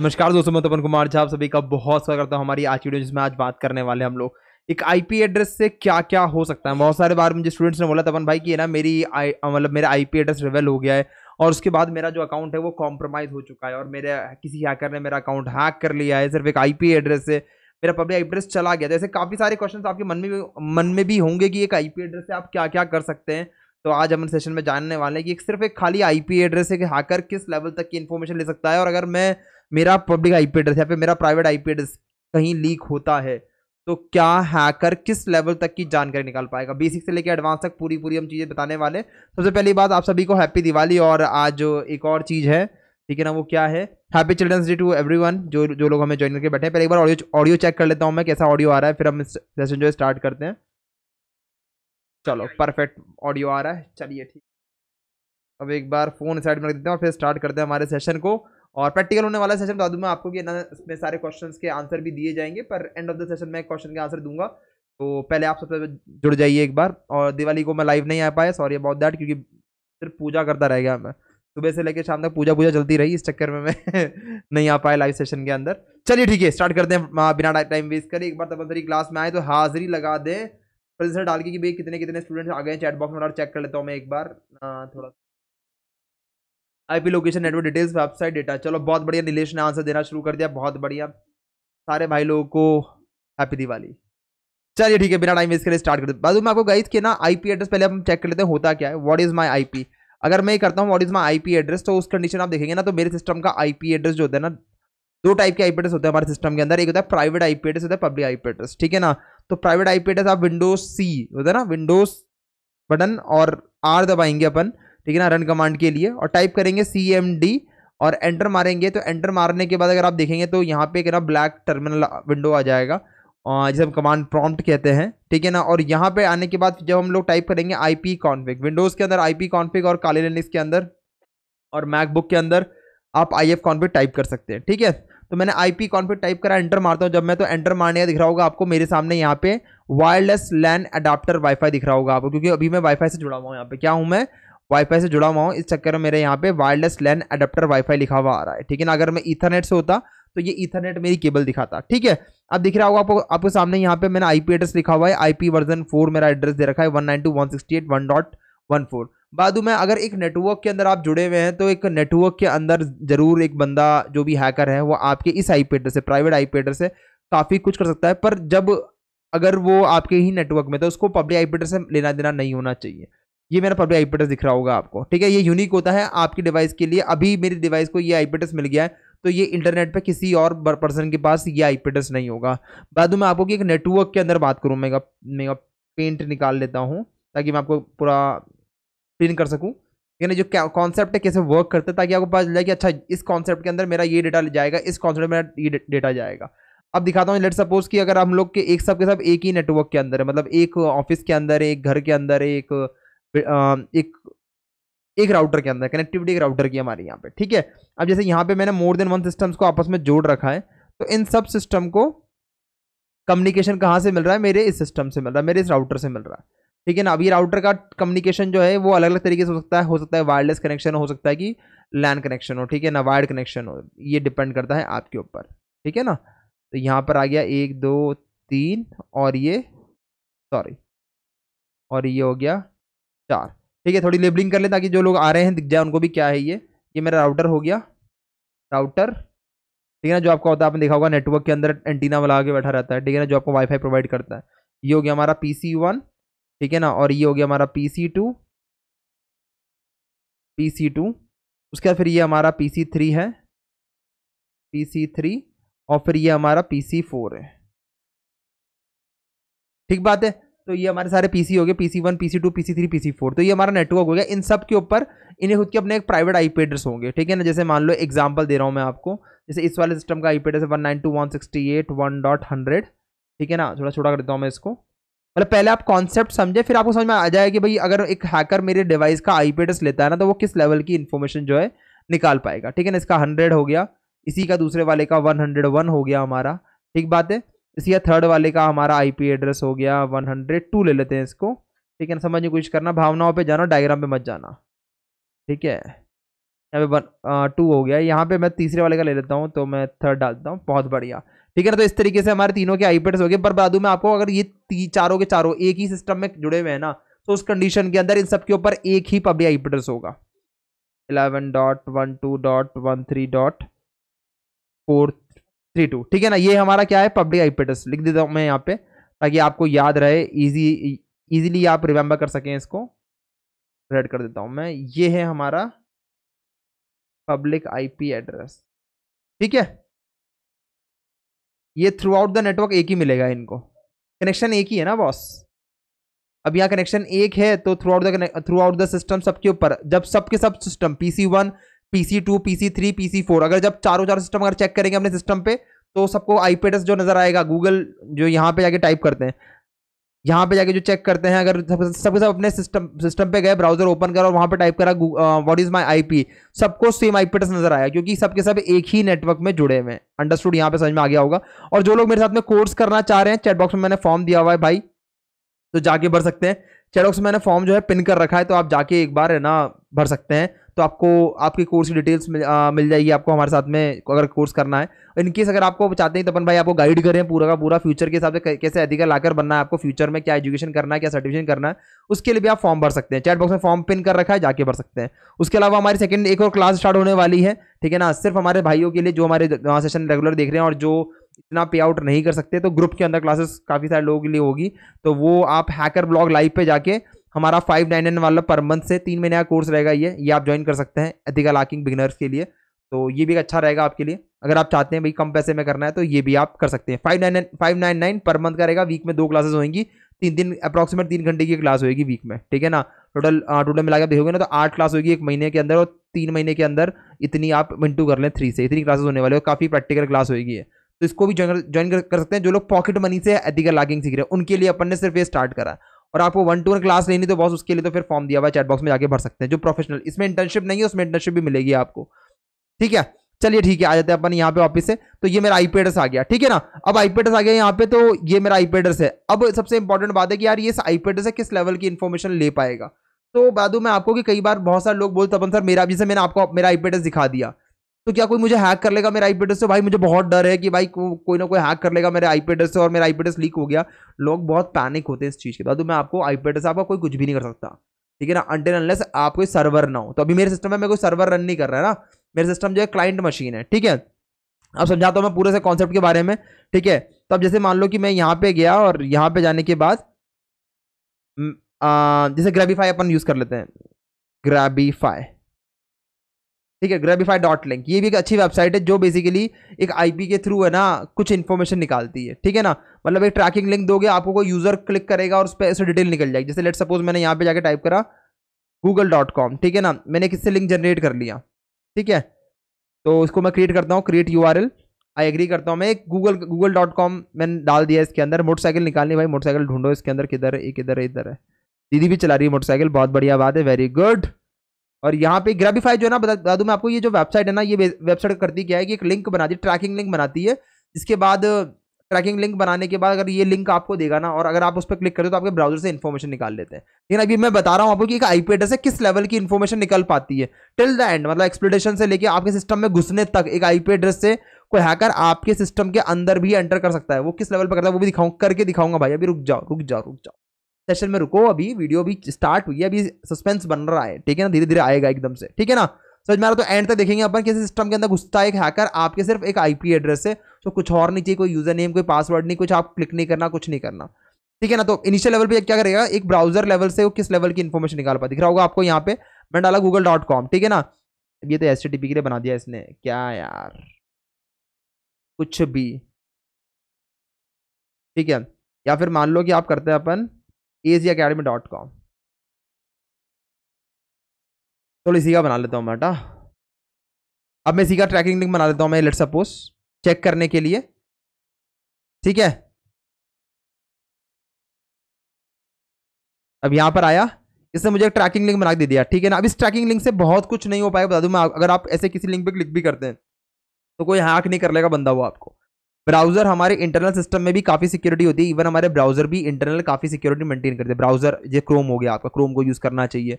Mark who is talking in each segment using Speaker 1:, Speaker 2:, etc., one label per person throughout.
Speaker 1: नमस्कार दोस्तों मैं तपन कुमार झा आप सभी का बहुत स्वागत करता हूँ हमारी आज वीडियो जिसमें आज बात करने वाले हम लोग एक
Speaker 2: आईपी एड्रेस से क्या क्या हो सकता है बहुत सारे बार मुझे स्टूडेंट्स ने बोला तपन भाई कि ना मेरी मतलब मेरा आईपी एड्रेस रिवेल हो गया है और उसके बाद मेरा जो अकाउंट है वो कॉम्प्रोमाइज़ हो चुका है और मेरे किसी हैकर ने मेरा अकाउंट हैक कर लिया है सिर्फ एक आई एड्रेस से मेरा पब्लिक एड्रेस चला गया जैसे तो काफ़ी सारे क्वेश्चन आपके मन में मन में भी होंगे कि एक आई एड्रेस से आप क्या क्या कर सकते हैं तो आज हम सेशन में जानने वाले हैं कि सिर्फ एक खाली आई एड्रेस से हैकर किस लेवल तक की इन्फॉर्मेशन ले सकता है और अगर मैं मेरा पब्लिक पी एड्रेस या फिर मेरा प्राइवेट पी एड्रेस कहीं लीक होता है तो क्या हैकर किस लेवल तक की जानकारी निकाल पाएगा बेसिक से लेकर एडवांस तक पूरी पूरी हम चीज़ें बताने वाले सबसे पहली बात आप सभी को हैप्पी दिवाली और आज एक और चीज़ है ठीक है ना वो क्या है happy children's day two one जो जो लोग हमें ज्वाइन करके बैठे हैं पहले एक बार ऑडियो ऑडियो चेक कर लेता हूँ मैं कैसा ऑडियो आ रहा है फिर हम सेशन जो है स्टार्ट करते हैं चलो परफेक्ट ऑडियो आ रहा है चलिए ठीक अब एक बार फ़ोन साइड में रख देते हैं और फिर स्टार्ट करते हैं हमारे सेशन को और प्रैक्टिकल होने वाला सेशन बता दूँ मैं आपको कि ना इसमें सारे क्वेश्चन के आंसर भी दिए जाएंगे पर एंड ऑफ द सेशन मैं क्वेश्चन के आंसर दूंगा तो पहले आप सबसे जुड़ जाइए एक बार और दिवाली को मैं लाइव नहीं आ पाया सॉरी अबाउट दैट क्योंकि सिर्फ पूजा करता रह गया मैं सुबह से लेकर शाम तक पूजा पूजा चलती रही इस चक्कर में मैं नहीं आ पाया लाइव सेशन के अंदर चलिए ठीक है स्टार्ट करते हैं बिना टाइम वेस्ट करें एक बार तबसरी क्लास में आए तो हाजिरी लगा दें प्रोसेसर डाल के कि भाई कितने कितने स्टूडेंट्स आ गए चैट बॉक्स में और चेक कर लेता हूँ मैं एक बार थोड़ा IP location network details website data चलो बहुत बढ़िया नीलेश ने आंसर देना शुरू कर दिया बहुत बढ़िया सारे भाई लोगों को हैप्पी दिवाली चलिए ठीक है बिना टाइम वेस्ट के लिए स्टार्ट करते बाजू में आपको गाइस कि ना आईपी एड्रेस पहले हम चेक कर लेते हैं होता क्या है व्हाट इज माय आईपी अगर मैं करता हूँ what is my IP address तो उस कंडीशन आप देखेंगे ना तो मेरे सिस्टम का आईपी एड्रेस जो होता है ना दो टाइप के आईपी एड्रेस होते हैं हमारे सिस्टम के अंदर एक होता है प्राइवेट आई एड्रेस होता है पब्लिक पी एड्रेस ठीक है ना तो प्राइवेट आईपी एड्रेस आप विंडोज सी होता है ना विंडोज बटन और आर दबाएंगे अपन ठीक है ना रन कमांड के लिए और टाइप करेंगे सी एम डी और एंटर मारेंगे तो एंटर मारने के बाद अगर आप देखेंगे तो यहाँ पे एक ना ब्लैक टर्मिनल विंडो आ जाएगा जिसे हम कमांड प्रॉम्प्ट कहते हैं ठीक है ना और यहाँ पे आने के बाद जब हम लोग टाइप करेंगे आई पी कॉन्फिक विंडोज़ के अंदर आई पी कॉन्फिक और काले लेनिक्स के अंदर और मैकबुक के अंदर आप आई एफ कॉन्फिक टाइप कर सकते हैं ठीक है तो मैंने आई पी कॉन्फिक टाइप करा एंटर मारता हूँ जब मैं तो एंटर मारने दिख रहा होगा आपको मेरे सामने यहाँ पे वायरलेस लैन अडाप्टर वाईफाई दिख रहा होगा आपको क्योंकि अभी मैं वाईफाई से जुड़ा हुआ हूँ यहाँ पे क्या हूँ मैं वाईफाई से जुड़ा हुआ हूँ इस चक्कर में मेरे यहाँ पे वायरलेस लैन अडेप्टर वाईफाई लिखा हुआ आ रहा है ठीक है ना अगर मैं ईथरनेट से होता तो ये ईथरनेट मेरी केबल दिखाता ठीक है अब दिख रहा होगा आपको आपके सामने यहाँ पे मैंने आईपी एड्रेस लिखा हुआ है आईपी वर्जन फोर मेरा एड्रेस दे रखा है one nine two one sixty eight one dot one four बाद में अगर एक नेटवर्क के अंदर आप जुड़े हुए हैं तो एक नेटवर्क के अंदर जरूर एक बंदा जो भी हैकर है वो आपके इस आई एड्रेस से प्राइवेट आई एड्रेस से काफ़ी कुछ कर सकता है पर जब अगर वो आपके ही नेटवर्क में तो उसको पब्लिक आई एड्रेस से लेना देना नहीं होना चाहिए ये मेरा पब्लिक आईपी दिख रहा होगा आपको ठीक है ये यूनिक होता है आपकी डिवाइस के लिए अभी मेरी डिवाइस को ये आईपी मिल गया है तो ये इंटरनेट पे किसी और पर्सन के पास ये आईपी नहीं होगा बाद में आपको कि एक नेटवर्क के अंदर बात करूँ मेगा मेगा पेंट निकाल लेता हूँ ताकि मैं आपको पूरा प्रिंट कर सकूँ यानी जो कॉन्सेप्ट है कैसे वर्क करता है ताकि आपको पता चला कि अच्छा इस कॉन्सेप्ट के अंदर मेरा ये डेटा जाएगा इस कॉन्सेप्ट में ये डेटा जाएगा अब दिखाता हूँ लेट सपोज कि अगर हम लोग के एक सब के सब एक ही नेटवर्क के अंदर है मतलब एक ऑफिस के अंदर एक घर के अंदर एक एक एक राउटर के अंदर कनेक्टिविटी एक राउटर की हमारे यहाँ पे ठीक है अब जैसे यहाँ पे मैंने मोर देन वन सिस्टम्स को आपस में जोड़ रखा है तो इन सब सिस्टम को कम्युनिकेशन कहाँ से मिल रहा है मेरे इस सिस्टम से मिल रहा है मेरे इस राउटर से मिल रहा है ठीक है ना अभी राउटर का कम्युनिकेशन जो है वो अलग अलग तरीके से हो सकता है हो सकता है वायरलेस कनेक्शन हो सकता है कि लैंड कनेक्शन हो ठीक है ना वायर्ड कनेक्शन हो ये डिपेंड करता है आपके ऊपर ठीक है ना तो यहाँ पर आ गया एक दो तीन और ये सॉरी और ये हो गया चार ठीक है थोड़ी लेबलिंग कर लें ताकि जो लोग आ रहे हैं दिख जाए उनको भी क्या है ये ये मेरा राउटर हो गया राउटर ठीक है ना जो आपका होता है आपने देखा होगा नेटवर्क के अंदर एंटीना वाला आगे बैठा रहता है ठीक है ना जो आपको वाईफाई प्रोवाइड करता है ये हो गया हमारा पी सी वन ठीक है ना और ये हो गया हमारा P C two
Speaker 1: P C two उसके बाद फिर ये हमारा पी सी थ्री है पी सी थ्री और फिर ये हमारा पी सी फोर है ठीक
Speaker 2: बात है तो ये हमारे सारे पीसी हो गए PC one PC two PC three PC four तो ये हमारा नेटवर्क हो गया इन सब के ऊपर इन्हें खुद के अपने एक प्राइवेट पी एड्रेस होंगे ठीक है ना जैसे मान लो एग्जाम्पल दे रहा हूँ मैं आपको जैसे इस वाले सिस्टम का P address one nine two one sixty eight one dot hundred ठीक है ना थोड़ा छोटा कर देता हूँ मैं इसको मतलब पहले आप कॉन्सेप्ट समझे फिर आपको समझ में आ जाए कि भाई अगर एक हैकर मेरे डिवाइस का पी एड्रेस लेता है ना तो वो किस लेवल की इन्फॉर्मेशन जो है निकाल पाएगा ठीक है ना इसका हंड्रेड हो गया इसी का दूसरे वाले का वन हंड्रेड वन हो गया हमारा ठीक बात है इसी या थर्ड वाले का हमारा पी एड्रेस हो गया 102 ले लेते हैं इसको ठीक है ना समझने की कोशिश करना भावनाओं पर जाना डायग्राम पे मत जाना ठीक है यहाँ पे वन टू हो गया यहाँ पे मैं तीसरे वाले का ले लेता हूँ तो मैं थर्ड डालता हूँ बहुत बढ़िया ठीक है ना तो इस तरीके से हमारे तीनों के आईपेड्स हो गए पर बाद में आपको अगर ये चारों के चारों एक ही सिस्टम में जुड़े हुए हैं ना तो उस कंडीशन के अंदर इन सब के ऊपर एक ही पब्लिक आईपेड्रेस होगा eleven dot one two dot one three dot four three two ठीक है ना ये हमारा क्या है पब्लिक आई एड्रेस लिख देता हूँ मैं यहाँ पे ताकि आपको याद रहे इजी इजीली आप रिमेंबर कर सकें इसको रेड कर देता हूँ मैं ये
Speaker 1: है हमारा पब्लिक आईपी एड्रेस ठीक है ये थ्रू आउट द नेटवर्क एक ही मिलेगा इनको कनेक्शन एक ही है ना
Speaker 2: बॉस अब यहाँ कनेक्शन एक है तो throughout the throughout the system सबके ऊपर जब सबके सब system P C one PC two PC three PC four अगर जब चारों चार सिस्टम अगर चेक करेंगे अपने सिस्टम पे तो सबको आई जो नज़र आएगा गूगल जो यहाँ पे जाके टाइप करते हैं यहाँ पे जाके जो चेक करते हैं अगर सब सब अपने सिस्टम सिस्टम पे गए ब्राउजर ओपन करा और वहाँ पे टाइप करा व्हाट इज़ माय आईपी सबको सेम आई पी नज़र आया क्योंकि सबके सब एक ही नेटवर्क में जुड़े हुए हैं अंडरस्टूड यहाँ पे समझ में आ गया होगा और जो लोग मेरे साथ में कोर्स करना चाह रहे हैं चैटबॉक्स में मैंने फॉर्म दिया हुआ है भाई तो जाके भर सकते हैं चैटबॉक्स में मैंने फॉर्म जो है पिन कर रखा है तो आप जाके एक बार है ना भर सकते हैं तो आपको आपके कोर्स की डिटेल्स मिल, आ, मिल जाएगी आपको हमारे साथ में अगर कोर्स करना है इनकेस अगर आपको चाहते हैं अपन भाई आपको गाइड करें पूरा का पूरा फ्यूचर के हिसाब से कैसे अधिकार लाकर बनना है आपको फ्यूचर में क्या एजुकेशन करना है क्या सर्टिफिकेशन करना है उसके लिए भी आप फॉर्म भर सकते हैं चैट बॉक्स में फॉर्म पिन कर रखा है जाके भर सकते हैं उसके अलावा हमारी सेकंड एक और क्लास स्टार्ट होने वाली है ठीक है ना सिर्फ हमारे भाइयों के लिए जो हमारे सेशन रेगुलर देख रहे हैं और जो इतना पे आउट नहीं कर सकते तो ग्रुप के अंदर क्लासेस काफ़ी सारे लोगों के लिए होगी तो वो आप हैकर ब्लॉग लाइव पर जाके हमारा फाइव नाइन नाइन वाला पर मंथ से तीन महीने का कोर्स रहेगा ये ये आप ज्वाइन कर सकते हैं एथिकल हाकिंग बिगनर्स के लिए तो ये भी अच्छा रहेगा आपके लिए अगर आप चाहते हैं भाई कम पैसे में करना है तो ये भी आप कर सकते हैं five nine five nine nine पर मंथ का रहेगा वीक में दो क्लासेस होंगी तीन दिन अप्रॉक्सीमेट तीन घंटे की क्लास होगी वीक में ठीक है ना टोटल टोटल मिला के देखोगे ना तो आठ क्लास होगी एक महीने के अंदर और तीन महीने के अंदर इतनी आप मिनटू कर लें थ्री से इतनी क्लासेस होने वाले हो काफ़ी प्रैक्टिकल क्लास होगी तो इसको भी ज्वाइन कर सकते हैं जो लोग पॉकेट मनी से एथिकल लॉगिंग सीख रहे हैं उनके लिए अपन ने सिर्फ ये स्टार्ट करा और आपको वन टू वन क्लास लेनी तो बॉस उसके लिए तो फिर फॉर्म दिया हुआ चैट बॉक्स में जाके भर सकते हैं जो प्रोफेशनल इसमें इंटर्नशिप नहीं है उसमें इंटर्नशिप भी मिलेगी आपको ठीक है चलिए ठीक है आ जाते हैं अपन यहाँ पे वापस से तो ये मेरा आईपी एड्रेस आ गया ठीक है ना अब आईपी एड्रेस आ गया यहाँ पे तो ये मेरा आईपी एड्रेस है अब सबसे इंपॉर्टेंट बात है कि यार ये आईपी एड्रेस है किस लेवल की इन्फॉर्मेशन ले पाएगा तो बाद तो मैं आपको कि कई बार बहुत सारे लोग बोलते अपन सर मेरा जैसे मैंने आपको मेरा आईपी एड्रेस दिखा दिया तो क्या कोई मुझे हैक कर लेगा मेरे आईपी एड्रेस से भाई मुझे बहुत डर है कि भाई को, कोई ना कोई हैक कर लेगा मेरे आईपी एड्रेस से और मेरा आईपी एड्रेस लीक हो गया लोग बहुत पैनिक होते हैं इस चीज़ के बाद तो मैं आपको आईपी एड्रेस आपका कोई कुछ भी नहीं कर सकता ठीक है ना अंटेन अनलेस आप कोई सर्वर ना हो तो अभी मेरे सिस्टम में मैं कोई सर्वर रन नहीं कर रहा है ना मेरे सिस्टम जो है क्लाइंट मशीन है ठीक है अब समझाता हूँ मैं पूरे से कॉन्सेप्ट के बारे में ठीक है तो अब जैसे मान लो कि मैं यहाँ पे गया और यहाँ पे जाने के बाद हम्म, जैसे ग्रेबीफाई अपन यूज़ कर लेते हैं ग्रेबीफाई ठीक है ग्रेबिफाई डॉट लिंक ये भी एक अच्छी वेबसाइट है जो बेसिकली एक आईपी के थ्रू है ना कुछ इन्फॉर्मेशन निकालती है ठीक है ना मतलब एक ट्रैकिंग लिंक दोगे आपको कोई यूज़र क्लिक करेगा और उस पर ऐसे डिटेल निकल जाएगी जैसे लेट सपोज मैंने यहाँ पे जाकर टाइप करा गूगल डॉट कॉम ठीक है ना मैंने किससे लिंक जनरेट कर लिया ठीक है तो इसको मैं क्रिएट करता हूँ create U R L I agree करता हूँ मैं एक गूगल गूगल डॉट कॉम मैंने डाल दिया इसके अंदर मोटरसाइकिल निकालनी भाई मोटरसाइकिल ढूंढो इसके अंदर किधर है एक इधर है इधर है दीदी भी चला रही है मोटरसाइकिल बहुत बढ़िया बात है वेरी गुड और यहाँ पे ग्राफीफाई जो है ना बता दूँ मैं आपको ये जो वेबसाइट है ना ये वेबसाइट करती क्या है कि एक लिंक बनाती है ट्रैकिंग लिंक बनाती है इसके बाद ट्रैकिंग लिंक बनाने के बाद अगर ये लिंक आपको देगा ना और अगर आप उस पर क्लिक करते हो तो आपके ब्राउजर से इन्फॉर्मेशन निकाल लेते हैं लेकिन अभी मैं बता रहा हूँ आपको कि एक पी एड्रेस से किस लेवल की इन्फॉर्मेशन निकल पाती है टिल द एंड मतलब एक्सप्लेनेशन से लेकर आपके सिस्टम में घुसने तक एक आई पी एड्रेस से कोई हैकर आपके सिस्टम के अंदर भी एंटर कर सकता है वो किस लेवल पर करता है वो भी दिखाऊँ करके दिखाऊंगा भाई अभी रुक जाओ रुक जाओ रुक जाओ सेशन में रुको अभी वीडियो भी स्टार्ट हुई है अभी सस्पेंस बन रहा है ठीक है ना धीरे धीरे आएगा एकदम से ठीक है ना समझ में तो एंड तक देखेंगे अपन किसी सिस्टम के अंदर घुसता है एक हैकर आपके सिर्फ एक आईपी एड्रेस है तो कुछ और नहीं चाहिए कोई यूजर नेम कोई पासवर्ड नहीं कुछ आप क्लिक नहीं करना कुछ नहीं करना ठीक है ना तो इनिशियल लेवल पे क्या करेगा एक ब्राउजर लेवल से वो किस लेवल की इन्फॉर्मेशन निकाल पा दिख रहा होगा आपको यहाँ पे मैंने डाला गूगल डॉट कॉम ठीक है ना ये तो एस के लिए बना दिया इसने क्या यार
Speaker 1: कुछ भी ठीक है या फिर मान लो कि आप करते हैं अपन एजी अकेडमी डॉट कॉम चलो इसी का बना लेता हूँ बेटा अब मैं इसी का ट्रैकिंग लिंक बना लेता हूँ मैं लेट सपोज चेक करने के लिए ठीक है अब यहाँ पर आया इसने मुझे एक ट्रैकिंग लिंक बना के दे दिया ठीक है ना अब इस ट्रैकिंग लिंक
Speaker 2: से बहुत कुछ नहीं हो पाएगा बता दूं मैं अगर आप ऐसे किसी लिंक पे क्लिक भी करते हैं तो कोई हैक नहीं कर लेगा बंदा वो आपको ब्राउजर हमारे इंटरनल सिस्टम में भी काफी सिक्योरिटी होती है इवन हमारे ब्राउजर भी इंटरनल काफी सिक्योरिटी मेंटेन करते हैं ब्राउजर जो क्रोम हो गया आपका क्रोम को यूज करना चाहिए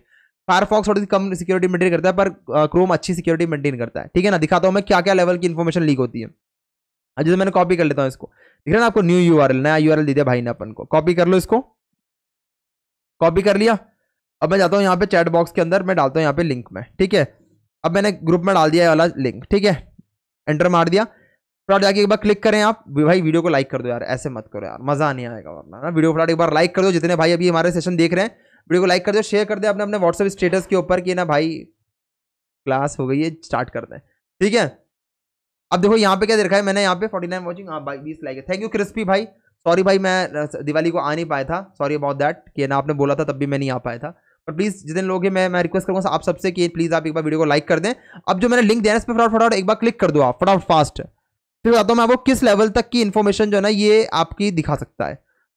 Speaker 2: फायरफॉक्स थोड़ी कम सिक्योरिटी मेंटेन करता है पर क्रोम अच्छी सिक्योरिटी मेंटेन करता है ठीक है ना दिखाता हूँ मैं क्या क्या लेवल की इन्फॉर्मेशन लीक होती है हाँ जैसे तो मैंने कॉपी कर लेता हूँ इसको दिख रहा ना आपको न्यू यू नया यू दे दिया भाई ने अपन को कॉपी कर लो इसको कॉपी कर लिया अब मैं जाता हूँ यहाँ पे चैट बॉक्स के अंदर मैं डालता हूँ यहाँ पे लिंक में ठीक है अब मैंने ग्रुप में डाल दिया वाला लिंक ठीक है एंटर मार दिया फटाफट जाके एक बार क्लिक करें आप भाई वीडियो को लाइक कर दो यार ऐसे मत करो यार मजा नहीं आएगा वरना ना वीडियो फटाफट एक बार लाइक कर दो जितने भाई अभी हमारे सेशन देख रहे हैं वीडियो को लाइक कर दो शेयर कर दे अपने अपने व्हाट्सअप स्टेटस के ऊपर कि ना भाई क्लास हो गई है स्टार्ट कर दें ठीक है अब देखो यहाँ पे क्या देखा है मैंने यहाँ पे फोर्टी नाइन वॉचिंग बीस लाइक है थैंक यू क्रिस्पी भाई सॉरी भाई मैं दिवाली को आ नहीं पाया था सॉरी अबाउट दैट कि ना आपने बोला था तब भी मैं नहीं आ पाया था पर प्लीज़ जितने लोग हैं मैं मैं रिक्वेस्ट करूँगा आप सबसे कि प्लीज़ आप एक बार वीडियो को लाइक कर दें अब जो मैंने लिंक देना है इस पर फटाफट एक बार क्लिक कर दो आप फटाफट फास्ट फिर बताता हूँ मैं आपको किस लेवल तक की इन्फॉर्मेशन जो है ना ये आपकी दिखा सकता है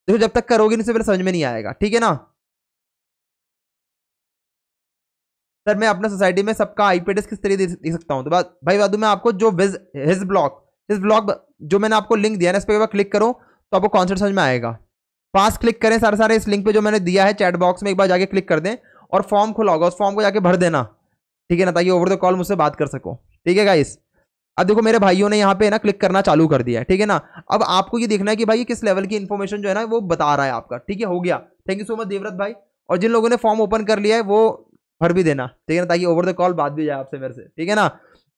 Speaker 2: देखो जब तक करोगे नहीं पहले समझ में नहीं आएगा ठीक है ना सर मैं अपना सोसाइटी में सबका आई पी किस तरीके दे सकता हूँ तो बात भाई बात मैं आपको जो with his blog his blog जो मैंने आपको लिंक दिया ना इस पर क्लिक करो तो आपको कॉन्सेप्ट समझ में आएगा पास क्लिक करें सारे सारे इस लिंक पे जो मैंने दिया है चैट बॉक्स में एक बार जाके क्लिक कर दें और फॉर्म खुला होगा उस फॉर्म को जाके भर देना ठीक है ना ताकि ओवर द कॉल मुझसे बात कर सको ठीक है गाइस अब देखो मेरे भाइयों ने यहाँ पे ना क्लिक करना चालू कर दिया है ठीक है ना अब आपको ये देखना है कि भाई किस लेवल की इन्फॉर्मेशन जो है ना वो बता रहा है आपका ठीक है हो गया thank you so much Devrat भाई और जिन लोगों ने फॉर्म ओपन कर लिया है वो भर भी देना ठीक है ना ताकि ओवर द कॉल बात भी जाए आपसे मेरे से ठीक है ना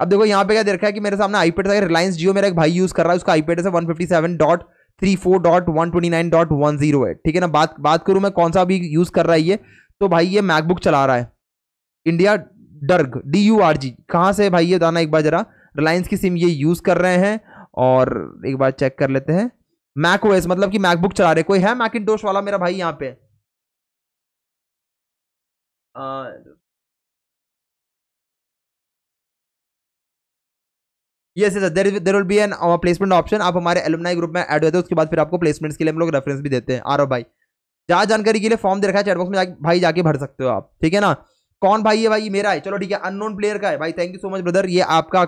Speaker 2: अब देखो यहाँ पे क्या देखा है कि मेरे सामने आईपेड था रिलायंस जियो मेरा एक भाई यूज़ कर रहा है उसका आईपेड है one fifty seven dot three four dot one twenty nine dot one zero ठीक है ना बात बात करूँ मैं कौन सा अभी यूज़ कर रहा है ये तो भाई ये मैकबुक चला रहा है इंडिया डर्ग डी यू आर जी कहाँ से भाई ये बताना एक बार जरा रिलायंस की सिम ये यूज़ कर रहे हैं और एक बार चेक कर लेते हैं
Speaker 1: मैक ओएस मतलब कि मैकबुक चला रहे
Speaker 2: कोई है मैकिन वाला मेरा भाई
Speaker 1: यहाँ पे yes yes there there will be an
Speaker 2: placement option आप हमारे एलुमनाई ग्रुप में ऐड होते हैं उसके बाद फिर आपको प्लेसमेंट्स के लिए हम लोग रेफरेंस भी देते हैं आरो भाई जहाँ जानकारी के लिए फॉर्म दे रखा है चैटबॉक्स में जाके भाई जाके भर सकते हो आप ठीक है ना कौन भाई है भाई मेरा है चलो ठीक है अननोन प्लेयर का है भाई thank you so much brother ये आपका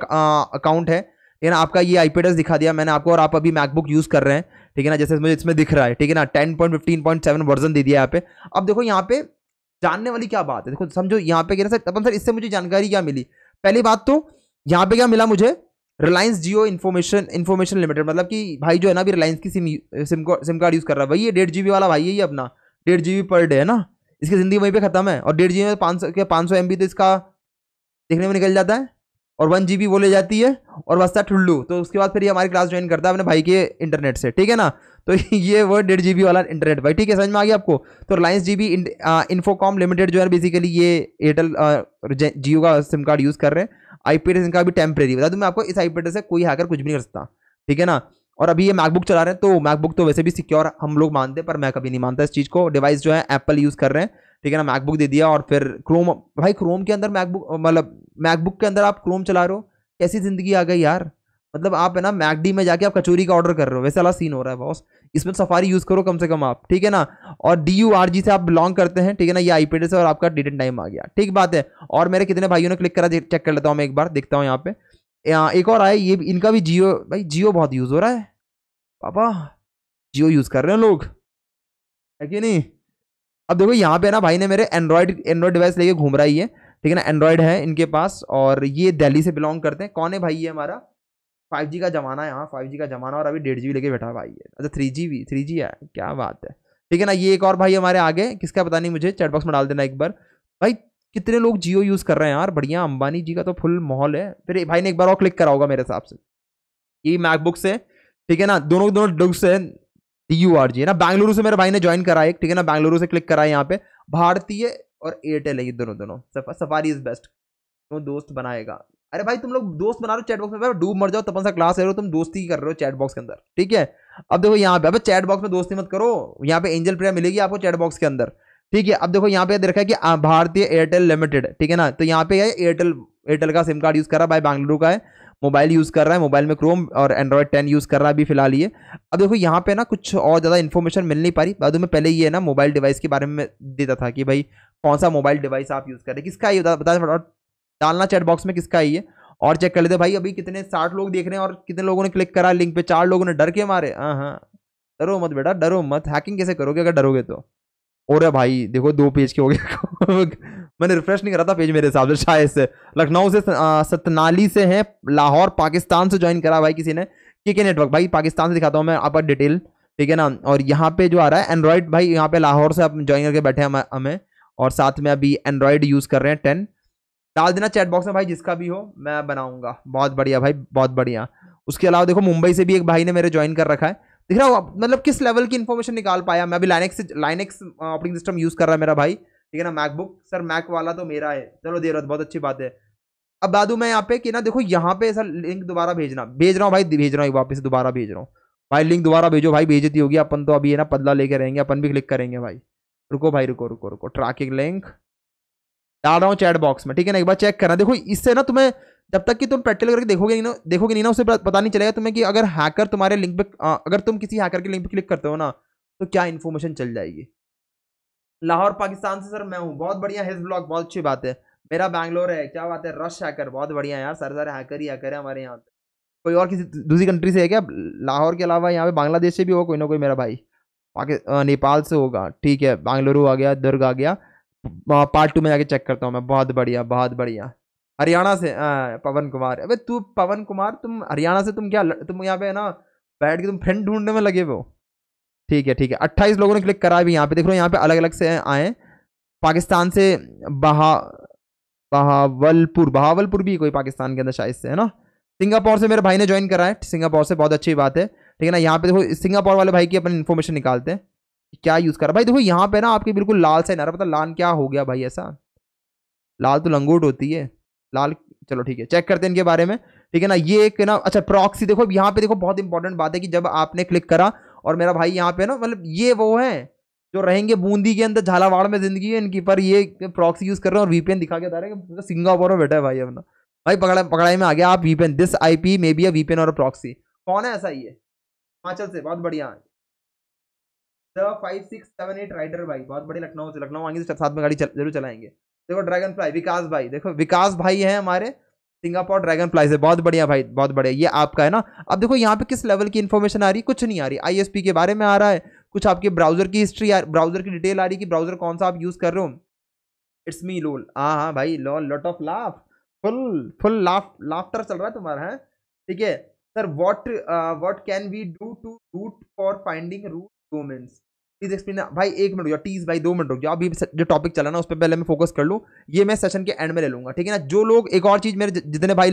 Speaker 2: अकाउंट है ठीक है ना आपका ये आई दिखा दिया मैंने आपको और आप अभी मैकबुक यूज़ कर रहे हैं ठीक है ना जैसे मुझे इसमें दिख रहा है ठीक है ना ten point fifteen point seven version दे दिया यहाँ पे अब देखो यहाँ पे जानने वाली क्या बात है देखो समझो यहाँ पे कह रहे सर अपन सर इससे मुझे जानकारी क्या मिली पहली बात तो यहाँ पे क्या मिला मुझे Reliance Jio information information limited मतलब कि भाई जो है ना अभी रिलायंस की SIM SIM SIM card use कर रहा है भाई ये डेढ़ जी वाला भाई है ये अपना डेढ़ जी पर डे है ना इसकी ज़िंदगी वहीं पे ख़त्म है और डेढ़ जी बी में पाँच सौ पाँच सौ एम बी तो इसका देखने में निकल जाता है और वन जी बी वो ले जाती है और बसता ठुल्लू तो उसके बाद फिर ये हमारी क्लास ज्वाइन करता है अपने भाई के इंटरनेट से ठीक है ना तो ये वो डेढ़ जी बी वाला इंटरनेट भाई ठीक है समझ में आ गया आपको तो रिलायंस जी बी इन्फोकॉम लिमिटेड जो है बेसिकली ये एयरटेल जियो का सिम कार्ड यूज़ कर रहे हैं आई पी इनका भी टेम्प्रेरी बता दूँ मैं आपको इस आई पी से कोई हैकर कुछ भी नहीं कर सकता ठीक है ना और अभी ये मैकबुक चला रहे हैं तो मैकबुक तो वैसे भी सिक्योर हम लोग मानते हैं पर मैं कभी नहीं मानता इस चीज़ को डिवाइस जो है एप्पल यूज़ कर रहे हैं ठीक है ना मैकबुक दे दिया और फिर क्रोम भाई क्रोम के अंदर मैकबुक मतलब मैकबुक के अंदर आप क्रोम चला रहे हो कैसी ज़िंदगी आ गई यार मतलब आप है ना मैकडी में जाके आप कचोरी का ऑर्डर कर रहे हो वैसे वाला सीन हो रहा है बॉस इसमें सफारी यूज़ करो कम से कम आप ठीक है ना और डी यू आर जी से आप बिलोंग करते हैं ठीक है ना ये आई से और आपका डिटेन टाइम आ गया ठीक बात है और मेरे कितने भाइयों ने क्लिक करा चेक कर लेता हूँ मैं एक बार देखता हूँ यहाँ पर एक और आया ये इनका भी जियो भाई जियो बहुत यूज़ हो रहा है पापा जियो यूज़ कर रहे हैं लोग है कि नहीं अब देखो यहाँ पे ना भाई ने मेरे एंड्रॉयड एंड्रॉयड डिवाइस लेके घूम रहा ही है ठीक है ना एंड्रॉयड है इनके पास और ये दिल्ली से बिलोंग करते हैं कौन है भाई ये हमारा फाइव जी का जमाना है यहाँ फाइव जी का जमाना और अभी डेढ़ जी लेके बैठा भाई है अच्छा थ्री जी भी थ्री जी है क्या बात है ठीक है ना ये एक और भाई हमारे आगे किसका पता नहीं मुझे चैटबॉक्स में डाल देना एक बार भाई कितने लोग जियो यूज़ कर रहे हैं यार बढ़िया अंबानी जी का तो फुल माहौल है फिर भाई ने एक बार और क्लिक करा होगा मेरे हिसाब से ये मैकबुक से ठीक है ना दोनों दोनों डुक्स है डी यू आर जी है ना बैंगलुरु से मेरे भाई ने ज्वाइन करा एक ठीक है ना बैंगलुरु से क्लिक करा है यहाँ पे भारतीय और एयरटेल है ये दोनों दोनों सफारी इज बेस्ट तो दोस्त बनाएगा अरे भाई तुम लोग दोस्त बना रहे हो चैट बॉक्स में डूब मर जाओ तपन सा क्लास ले रहे हो तुम दोस्ती कर रहे हो चैट बॉक्स के अंदर ठीक है अब देखो यहाँ पे अब चैट बॉक्स में दोस्ती मत करो यहाँ पे एंजल प्रेयर मिलेगी आपको चैट बॉक्स के अंदर ठीक है अब देखो यहाँ पे दे रखा है कि भारतीय एयरटेल लिमिटेड ठीक है ना तो यहाँ पे है एयरटेल एयरटेल का सिम कार्ड यूज़ कर रहा है भाई बैंगलुरु का है मोबाइल यूज़ कर रहा है मोबाइल में क्रोम और एंड्रॉयड टेन यूज़ कर रहा है अभी फिलहाल ये अब देखो यहाँ पे ना कुछ और ज़्यादा इन्फॉर्मेशन मिल नहीं पा रही बाद में पहले ये ना मोबाइल डिवाइस के बारे में देता था कि भाई कौन सा मोबाइल डिवाइस आप यूज़ कर रहे हैं किसका ये बता डालना चैट बॉक्स में किसका ये और चेक कर लेते भाई अभी कितने साठ लोग देख रहे हैं और कितने लोगों ने क्लिक करा लिंक पे चार लोगों ने डर के मारे हाँ हाँ डरो मत बेटा डरो मत हैकिंग कैसे करोगे अगर डरोगे तो और भाई देखो दो पेज के हो गए मैंने रिफ्रेश नहीं करा था पेज मेरे हिसाब से शायद से लखनऊ से सतनाली से है लाहौर पाकिस्तान से ज्वाइन करा भाई किसी ने के के नेटवर्क भाई पाकिस्तान से दिखाता हूँ मैं आप डिटेल ठीक है ना और यहाँ पे जो आ रहा है एंड्रॉयड भाई यहाँ पे लाहौर से आप ज्वाइन करके बैठे हैं हमें और साथ में अभी एंड्रॉयड यूज़ कर रहे हैं टेन डाल देना चैट बॉक्स में भाई जिसका भी हो मैं बनाऊंगा बहुत बढ़िया भाई बहुत बढ़िया उसके अलावा देखो मुंबई से भी एक भाई ने मेरे ज्वाइन कर रखा है दिख रहा हो मतलब किस लेवल की इन्फॉर्मेशन निकाल पाया मैं अभी लाइनेक्स से लाइनेक्स ऑपरेटिंग सिस्टम यूज़ कर रहा है मेरा भाई ठीक है ना मैकबुक सर मैक वाला तो मेरा है चलो दे रहा बहुत अच्छी बात है अब दादू मैं यहाँ पे कि ना देखो यहाँ पे सर लिंक दोबारा भेजना भेज रहा हूँ भाई भेज रहा हूँ वापस दोबारा भेज रहा हूँ भाई लिंक दोबारा भेजो भाई भेजती होगी अपन तो अभी है ना पदला लेके रहेंगे अपन भी क्लिक करेंगे भाई रुको भाई रुको रुको रुको ट्रैकिंग लिंक डाल रहा हूँ चैट बॉक्स में ठीक है ना एक बार चेक करना देखो इससे ना तुम्हें जब तक कि तुम प्रैक्टिकल करके देखोगे नहीं ना देखोगे नहीं ना उसे पता नहीं चलेगा तुम्हें कि अगर हैकर तुम्हारे लिंक पे अगर तुम किसी हैकर के लिंक पे क्लिक करते हो ना तो क्या इन्फॉर्मेशन चल जाएगी लाहौर पाकिस्तान से सर मैं हूँ बहुत बढ़िया हिज ब्लॉग बहुत अच्छी बात है मेरा बैंगलोर है क्या बात है रश हैकर बहुत बढ़िया यार सारे सारे हैकर ही हैकर है हमारे यहाँ पे कोई और किसी दूसरी कंट्री से है क्या लाहौर के अलावा यहाँ पे बांग्लादेश से भी होगा कोई ना कोई मेरा भाई नेपाल से होगा ठीक है बेंगलुरु आ गया दुर्ग आ गया पार्ट टू में जाके चेक करता हूँ मैं बहुत बढ़िया बहुत बढ़िया हरियाणा से आ, पवन कुमार अबे तू पवन कुमार तुम हरियाणा से तुम क्या तुम यहाँ पे है ना बैठ के तुम फ्रेंड ढूंढने में लगे हो ठीक है ठीक है अट्ठाईस लोगों ने क्लिक करा भी यहाँ पे देख लो यहाँ पे अलग अलग से आए पाकिस्तान से बहा बहावलपुर बहावलपुर भी कोई पाकिस्तान के अंदर शायद से है ना सिंगापुर से मेरे भाई ने ज्वाइन करा है सिंगापुर से बहुत अच्छी बात है ठीक है ना यहाँ पे देखो सिंगापुर वाले भाई की अपन इन्फॉर्मेशन निकालते हैं क्या यूज़ करा भाई देखो यहाँ पे ना आपके बिल्कुल लाल से ना पता मतलब लान क्या हो गया भाई ऐसा लाल तो लंगूट होती है लाल चलो ठीक है चेक करते हैं इनके बारे में ठीक है ना ये एक ना अच्छा प्रॉक्सी देखो यहाँ पे देखो बहुत इंपॉर्टेंट बात है कि जब आपने क्लिक करा और मेरा भाई यहाँ पे ना मतलब ये वो है जो रहेंगे बूंदी के अंदर झालावाड़ में जिंदगी है इनकी पर ये प्रॉक्सी यूज कर रहे हैं और वीपीएन दिखा के बता रहे हैं सिंगापुर में बैठा है भाई अपना भाई पकड़ा पकड़ाई में आ गया आप VPN this IP may be a अ वीपीएन और प्रॉक्सी कौन है ऐसा ये हिमाचल से बहुत बढ़िया है five six seven eight rider भाई बहुत बड़े लखनऊ से लखनऊ आएंगे तो साथ में गाड़ी चल, जरूर चलाएंगे देखो ड्रैगन फ्लाई विकास भाई देखो विकास भाई है हमारे सिंगापुर ड्रैगन फ्लाई से बहुत बढ़िया भाई बहुत बढ़िया ये आपका है ना अब देखो यहाँ पे किस लेवल की इन्फॉर्मेशन आ रही कुछ नहीं आ रही आई के बारे में आ रहा है कुछ आपके ब्राउजर की हिस्ट्री ब्राउजर की डिटेल आ रही कि ब्राउजर कौन सा आप यूज़ कर रहे हो इट्स मी लोल हाँ हाँ भाई lol lot of laugh full full laugh laughter चल रहा है तुम्हारा है ठीक है sir what what can we do to root for finding root domains please explain भाई एक मिनट हो गया टीज भाई दो मिनट हो गया अभी जो टॉपिक चला ना उस पर पहले मैं फोकस कर लूँ ये मैं सेशन के एंड में ले लूँगा ठीक है ना जो लोग एक और चीज़ मेरे जितने भाई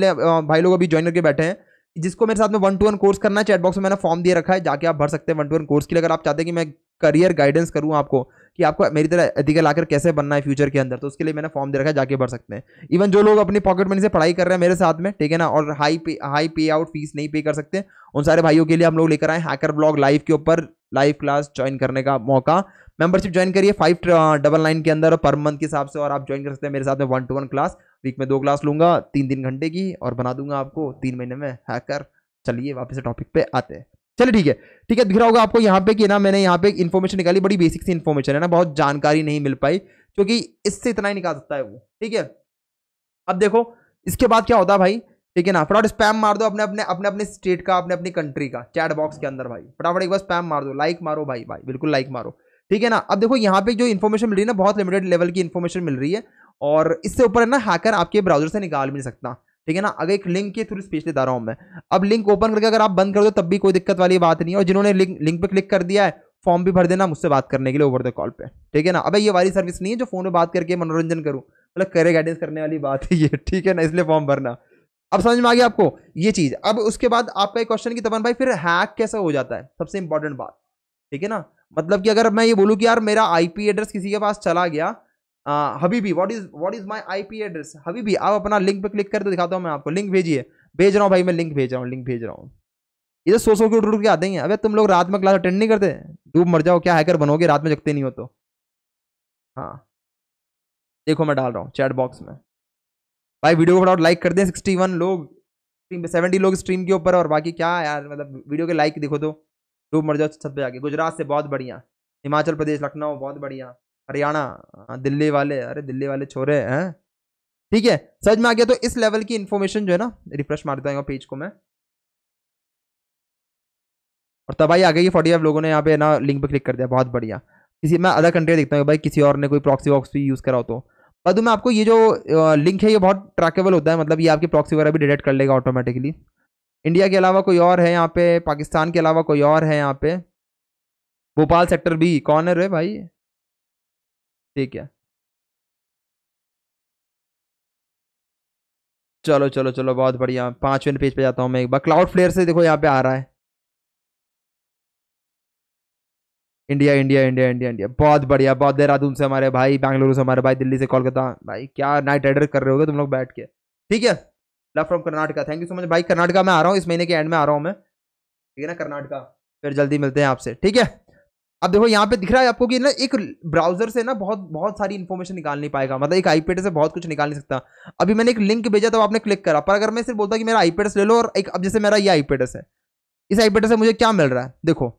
Speaker 2: भाई लोग अभी ज्वाइन करके बैठे हैं जिसको मेरे साथ में वन टू वन कोर्स करना है चैटबॉक्स में मैंने फॉर्म दे रखा है जाके आप भर सकते हैं वन टू वन कोर्स के लिए अगर आप चाहते हैं कि मैं करियर गाइडेंस करूँ आपको कि आपको मेरी तरह एथिकल आकर कैसे बनना है फ्यूचर के अंदर तो उसके लिए मैंने फॉर्म दे रखा है जाके भर सकते हैं इवन जो लोग अपनी पॉकेट मनी से पढ़ाई कर रहे हैं मेरे साथ में ठीक है ना और हाई पे हाई पे आउट फीस नहीं पे कर सकते उन सारे भाइयों के लिए हम लोग लेकर आए हैकर ब्लॉग लाइव के ऊपर लाइव क्लास ज्वाइन करने का मौका मेंबरशिप ज्वाइन करिए फाइव डबल नाइन के अंदर पर मंथ के हिसाब से और आप ज्वाइन कर सकते हैं मेरे साथ में one to one class week में दो क्लास लूंगा तीन तीन घंटे की और बना दूंगा आपको तीन महीने में हैकर चलिए वापस टॉपिक पे आते हैं चलिए ठीक है ठीक है दिख रहा होगा आपको यहाँ पे कि ना मैंने यहाँ पे इन्फॉर्मेशन निकाली बड़ी बेसिक सी इन्फॉर्मेशन है ना बहुत जानकारी नहीं मिल पाई क्योंकि इससे इतना ही निकाल सकता है वो ठीक है अब देखो इसके बाद क्या होता है भाई ठीक है ना फटाफट स्पैम मार दो अपने अपने अपने अपने स्टेट का अपने अपनी कंट्री का चैट बॉक्स के अंदर भाई फटाफट एक बार स्पैम मार दो लाइक मारो भाई भाई बिल्कुल लाइक मारो ठीक है ना अब देखो यहाँ पे जो इन्फॉर्मेशन मिल रही है ना बहुत लिमिटेड लेवल की इन्फॉर्मेशन मिल रही है और इससे ऊपर है ना हैकर आपके ब्राउजर से निकाल भी नहीं सकता ठीक है ना अगर एक लिंक के थ्रू स्पीच दे रहा हूँ मैं अब लिंक ओपन करके अगर आप बंद कर दो तब भी कोई दिक्कत वाली बात नहीं है और जिन्होंने लिंक लिंक क्लिक कर दिया है फॉर्म भी भर देना मुझसे बात करने के लिए ओवर द कॉल पे ठीक है ना अब ये वाली सर्विस नहीं है जो फोन पे बात करके मनोरंजन करूँ मतलब करियर गाइडेंस करने वाली बात है ये ठीक है ना इसलिए फॉर्म भरना अब समझ में आ गया आपको ये चीज़ अब उसके बाद आपका एक क्वेश्चन की तबन भाई फिर हैक कैसे हो जाता है सबसे इंपॉर्टेंट बात ठीक है ना मतलब कि अगर मैं ये बोलूँ कि यार मेरा आई एड्रेस किसी के पास चला गया हबीबी what is what is my IP address हबीबी आप अपना लिंक पे क्लिक कर दो दिखाता हूँ मैं आपको लिंक भेजिए भेज रहा हूँ भाई मैं लिंक भेज रहा हूँ लिंक भेज रहा हूँ इधर सो सो के उठ उठ के आते हैं अबे तुम लोग रात में क्लास अटेंड नहीं करते डूब मर जाओ क्या हैकर बनोगे रात में जगते नहीं हो तो हाँ देखो मैं डाल रहा हूँ चैट बॉक्स में भाई वीडियो को बड़ा लाइक कर दें सिक्सटी वन लोग स्ट्रीम पे सेवेंटी लोग स्ट्रीम के ऊपर और बाकी क्या यार मतलब वीडियो के लाइक देखो तो डूब मर जाओ छत पे आके गुजरात से बहुत बढ़िया हिमाचल प्रदेश लखनऊ बहुत बढ़िया हरियाणा हाँ, दिल्ली वाले अरे दिल्ली वाले छोरे हैं ठीक है सच में आ गया तो इस लेवल की इन्फॉर्मेशन जो है ना रिफ्रेश मार हूँ पेज को मैं और तबाही आ गई फोर्टी फाइव लोगों ने यहाँ पे ना लिंक पे क्लिक कर दिया बहुत बढ़िया किसी मैं अदर कंट्री देखता हूँ भाई किसी और ने कोई प्रॉक्सी वॉक्स भी यूज़ करा हो तो बाद में आपको ये जो लिंक है ये बहुत ट्रैकेबल होता है मतलब ये आपकी प्रॉक्सी वगैरह भी डिटेक्ट कर लेगा ऑटोमेटिकली इंडिया के अलावा कोई और है यहाँ पे
Speaker 1: पाकिस्तान के अलावा कोई और है यहाँ पे भोपाल सेक्टर भी कॉर्नर है भाई ठीक है चलो चलो चलो बहुत बढ़िया पांचवें पेज पे जाता हूँ मैं एक बार क्लाउड फ्लेयर से देखो यहाँ पे आ रहा है
Speaker 2: India India India India India बहुत बढ़िया बहुत देहरादून से हमारे भाई बैंगलुरु से हमारे भाई दिल्ली से कोलकाता भाई क्या नाइट राइडर कर रहे हो तुम लोग बैठ के ठीक है love from Karnataka thank you so much भाई कर्नाटका में आ रहा हूँ इस महीने के एंड में आ रहा हूँ मैं ठीक है ना कर्नाटका फिर जल्दी मिलते हैं आपसे ठीक है अब देखो यहाँ पे दिख रहा है आपको कि ना एक ब्राउजर से ना बहुत बहुत सारी इन्फॉर्मेशन निकाल नहीं पाएगा मतलब एक आईपैड से बहुत कुछ निकाल नहीं सकता अभी मैंने एक लिंक भेजा तो आपने क्लिक करा पर अगर मैं सिर्फ बोलता कि मेरा आईपैड ले लो और एक अब जैसे मेरा ये आईपैड है
Speaker 1: इस आईपैड से मुझे क्या मिल रहा है देखो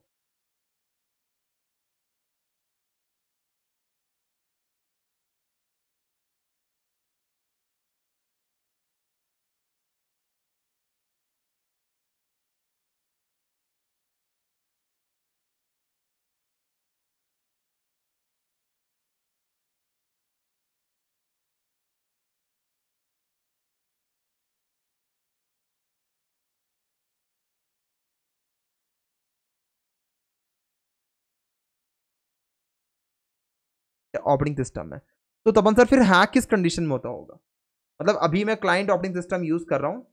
Speaker 1: ऑपरेटिंग सिस्टम है तो तपन सर फिर हैक किस कंडीशन में होता होगा मतलब अभी मैं क्लाइंट ऑपरेटिंग सिस्टम यूज़ कर रहा हूँ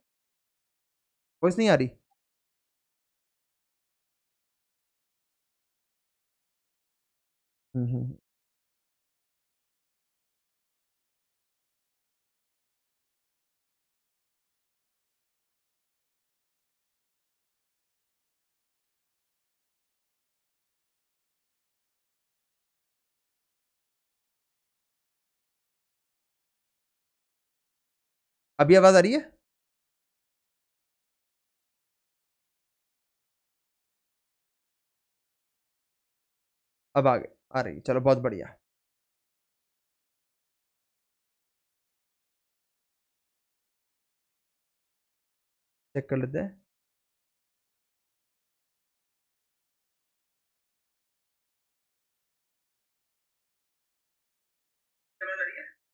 Speaker 1: वॉइस नहीं आ रही हम्म, हम्म, हम्म। अभी आवाज़ आ रही है अब आ गए आ रही चलो बहुत बढ़िया चेक कर लेते हैं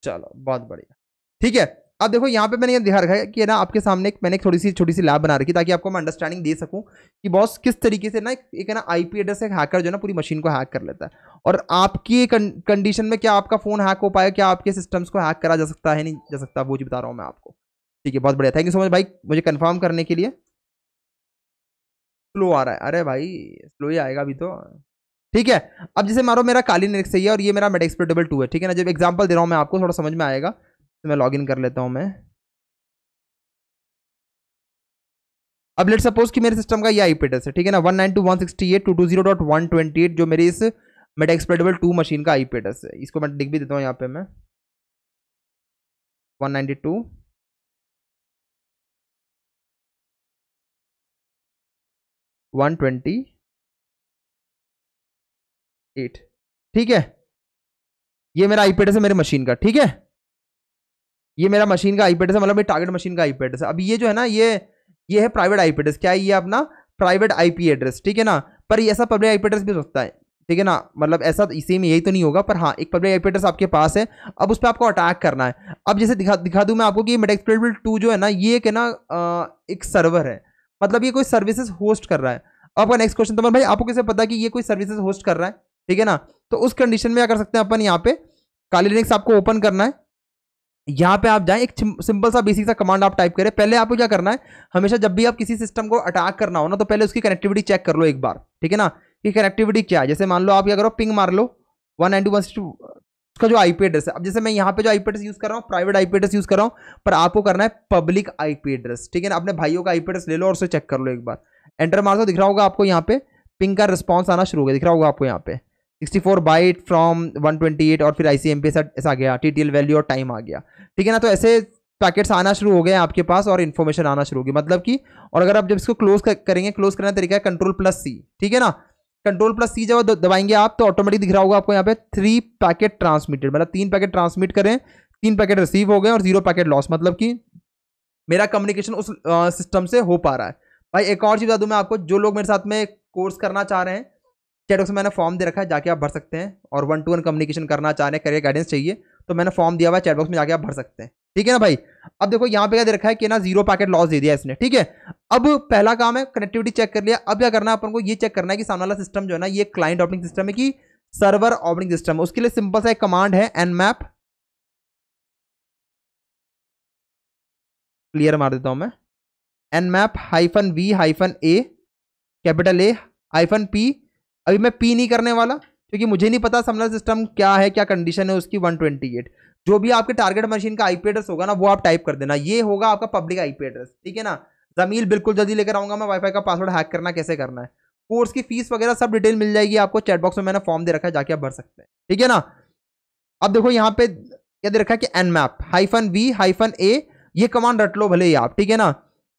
Speaker 1: चलो बहुत बढ़िया ठीक है अब देखो
Speaker 2: यहाँ पे मैंने ये ध्यान रखा है कि ना आपके सामने एक मैंने एक थोड़ी सी छोटी सी लैब बना रखी ताकि आपको मैं अंडरस्टैंडिंग दे सकूँ कि बॉस किस तरीके से ना एक ना आई पी एड्रेस एक हैकर जो है ना पूरी मशीन को हैक कर लेता है और आपकी कंडीशन में क्या आपका फ़ोन हैक हो पाया क्या आपके सिस्टम्स को हैक करा जा सकता है नहीं जा सकता वो भी बता रहा हूँ मैं आपको ठीक है बहुत बढ़िया थैंक यू सो मच भाई मुझे कन्फर्म करने के लिए स्लो आ रहा है अरे भाई स्लो ही आएगा अभी तो ठीक है अब जैसे मारो मेरा कालीन रिक्स है और ये मेरा मेडेक्स टू है ठीक है ना जब एग्जाम्पल दे रहा हूँ मैं आपको थोड़ा समझ में आएगा मैं लॉगिन कर लेता हूँ मैं
Speaker 1: अब लेट सपोज कि मेरे सिस्टम का ये आई
Speaker 2: एड्रेस है ठीक है ना one nine two one sixty eight two two zero dot one twenty eight जो मेरे इस मेटा एक्सप्लेटेबल टू मशीन का
Speaker 1: आई एड्रेस है इसको मैं लिख भी देता हूँ यहाँ पे मैं one ninety two one twenty eight ठीक है ये मेरा आई एड्रेस है मेरे मशीन का ठीक है ये मेरा मशीन का आईपैड
Speaker 2: है मतलब मेरे टारगेट मशीन का आईपैड है अब ये जो है ना ये ये है प्राइवेट आईपी एड्रेस क्या है ये अपना प्राइवेट आईपी एड्रेस ठीक है ना पर ऐसा पब्लिक आई एड्रेस भी हो सकता है ठीक है ना मतलब ऐसा इसी में यही तो नहीं होगा पर हाँ एक पब्लिक आईपी एड्रेस आपके पास है अब उस पर आपको अटैक करना है अब जैसे दिखा दिखा दूँ मैं आपको कि मेटेक्सप्लेबल टू जो है ना ये एक है ना एक सर्वर है मतलब ये कोई सर्विसेज होस्ट कर रहा है आपका नेक्स्ट क्वेश्चन तो भाई आपको कैसे पता कि ये कोई सर्विसेज होस्ट कर रहा है ठीक है ना तो उस कंडीशन में क्या कर सकते हैं अपन यहाँ पे काली लिनक्स आपको ओपन करना है यहाँ पे आप जाएं एक सिंपल सा बेसिक सा कमांड आप टाइप करें पहले आपको क्या करना है हमेशा जब भी आप किसी सिस्टम को अटैक करना हो ना तो पहले उसकी कनेक्टिविटी चेक कर लो एक बार ठीक है ना कि कनेक्टिविटी क्या है जैसे मान लो आप क्या करो पिंग मार लो वन नाइनटी वन टू उसका जो आई एड्रेस है अब जैसे मैं यहाँ पे जो आई एड्रेस यूज़ कर रहा हूँ प्राइवेट आई एड्रेस यूज़ कर रहा हूँ पर आपको करना है पब्लिक आई एड्रेस ठीक है ना अपने भाइयों का आई एड्रेस ले लो और उसे चेक कर लो एक बार एंटर मार दो दिख रहा होगा आपको यहाँ पे पिंग का रिस्पॉन्स आना शुरू हो गया दिख रहा होगा आपको यहाँ पे sixty four byte from one twenty eight और फिर आई सी एम पी ऐसा ऐसा आ गया टी टी एल वैल्यू और टाइम आ गया ठीक है ना तो ऐसे पैकेट्स आना शुरू हो गए हैं आपके पास और इन्फॉर्मेशन आना शुरू होगी मतलब कि और अगर आप जब इसको क्लोज करेंगे क्लोज करने का तरीका है कंट्रोल प्लस सी ठीक है ना कंट्रोल प्लस सी जब दबाएंगे आप तो ऑटोमेटिक दिख रहा होगा आपको यहाँ पे थ्री पैकेट ट्रांसमिटेड मतलब तीन पैकेट ट्रांसमिट करें तीन पैकेट रिसीव हो गए और जीरो पैकेट लॉस मतलब कि मेरा कम्युनिकेशन उस सिस्टम से हो पा रहा है भाई एक और चीज़ बता दूँ मैं आपको जो लोग मेरे साथ में कोर्स करना चाह रहे हैं चैट बॉक्स में मैंने फॉर्म दे रखा है जाके आप भर सकते हैं और वन टू वन कम्युनिकेशन करना चाह रहे हैं करियर गाइडेंस चाहिए तो मैंने फॉर्म दिया हुआ है चैटबॉक्स में जाके आप भर सकते हैं ठीक है ना भाई अब देखो यहाँ पे क्या दे रखा है कि ना जीरो पैकेट लॉस दे दिया इसने ठीक है अब पहला काम है कनेक्टिविटी चेक कर लिया अब क्या करना है अपन को ये चेक करना है कि सामने वाला सिस्टम जो है ना ये क्लाइंट ऑपरिंग सिस्टम है कि सर्वर ऑपरिंग सिस्टम है
Speaker 1: उसके लिए सिंपल सा एक कमांड है एन मैप क्लियर मार देता हूं मैं Nmap hyphen V hyphen A
Speaker 2: capital A hyphen P अभी मैं पी नहीं करने वाला क्योंकि मुझे नहीं पता समलर सिस्टम क्या है क्या कंडीशन है उसकी 128 जो भी आपके टारगेट मशीन का आईपी एड्रेस होगा ना वो आप टाइप कर देना ये होगा आपका पब्लिक आईपी एड्रेस ठीक है ना जमील बिल्कुल जल्दी लेकर आऊंगा मैं वाईफाई का पासवर्ड हैक करना कैसे करना है कोर्स की फीस वगैरह सब डिटेल मिल जाएगी आपको चैटबॉक्स में मैंने फॉर्म दे रखा है जाके आप भर सकते हैं ठीक है ना अब देखो यहाँ पे क्या दे रखा है कि Nmap hyphen V hyphen A ये कमांड रट लो भले ही आप ठीक है ना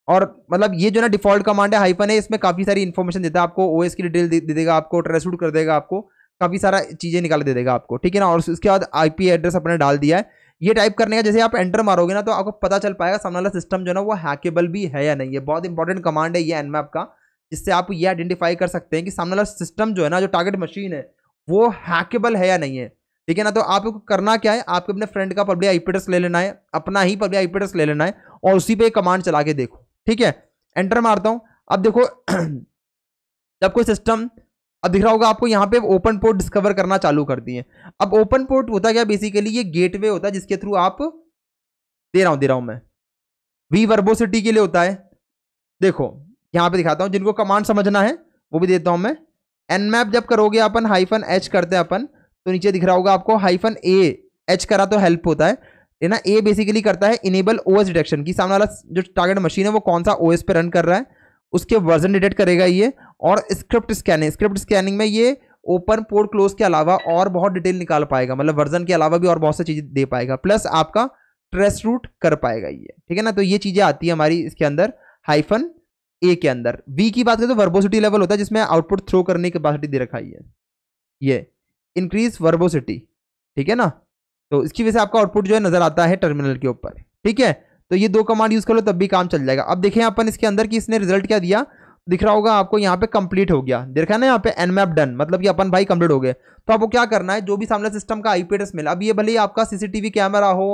Speaker 2: और मतलब ये जो ना डिफॉल्ट कमांड है हाइफन है इसमें काफ़ी सारी इन्फॉर्मेशन देता है आपको ओएस की डिटेल दे, देगा आपको ट्रेसूट कर देगा आपको काफ़ी सारा चीज़ें निकाल दे देगा आपको ठीक है ना और उसके बाद आईपी एड्रेस अपने डाल दिया है ये टाइप करने का जैसे आप एंटर मारोगे ना तो आपको पता चल पाएगा सामने वाला सिस्टम जो ना वो हैकेबल भी है या नहीं है बहुत इंपॉर्टेंट कमांड है ये एनमैप का जिससे आप ये आइडेंटिफाई कर सकते हैं कि सामने वाला सिस्टम जो है ना जो टारगेट मशीन है वो हैकेबल है या नहीं है ठीक है ना तो आपको करना क्या है आपको अपने फ्रेंड का पब्लिक आई एड्रेस ले लेना है अपना ही पब्लिक आई एड्रेस ले लेना है और उसी पर कमांड चला के देखो ठीक है एंटर मारता हूं अब देखो जब कोई सिस्टम अब दिख रहा होगा आपको यहाँ पे ओपन पोर्ट डिस्कवर करना चालू कर दिए अब ओपन पोर्ट होता क्या बेसिकली ये गेटवे होता है जिसके थ्रू आप दे रहा हूं दे रहा हूं मैं वी वर्बोसिटी के लिए होता है देखो यहाँ पे दिखाता हूँ जिनको कमांड समझना है वो भी देता हूँ मैं एन मैप जब करोगे अपन हाइफन एच करते हैं अपन तो नीचे दिख रहा होगा आपको हाइफन ए एच करा तो हेल्प होता है है ना ए बेसिकली करता है इनेबल ओ एस डिटेक्शन की सामने वाला जो टारगेट मशीन है वो कौन सा ओ एस पे रन कर रहा है उसके वर्जन डिटेक्ट करेगा ये और स्क्रिप्ट स्कैनिंग स्क्रिप्ट स्कैनिंग में ये ओपन पोर्ट क्लोज के अलावा और बहुत डिटेल निकाल पाएगा मतलब वर्जन के अलावा भी और बहुत सी चीज़ें दे पाएगा प्लस आपका ट्रेस रूट कर पाएगा ये ठीक है ना तो ये चीज़ें आती है हमारी इसके अंदर हाइफन ए के अंदर वी की बात करें तो वर्बोसिटी लेवल होता है जिसमें आउटपुट थ्रो करने की कैपेसिटी दे रखा है ये इंक्रीज वर्बोसिटी ठीक है ना तो इसकी वजह से आपका आउटपुट जो है नज़र आता है टर्मिनल के ऊपर ठीक है तो ये दो कमांड यूज़ कर लो तब भी काम चल जाएगा अब देखें अपन इसके अंदर कि इसने रिजल्ट क्या दिया दिख रहा होगा आपको यहाँ पे कंप्लीट हो गया देखा ना यहाँ पे एनमैप डन मतलब कि अपन भाई कंप्लीट हो गए तो आपको क्या करना है जो भी सामने सिस्टम का आईपी एड्रेस मिला अब ये भले ही आपका सीसीटीवी कैमरा हो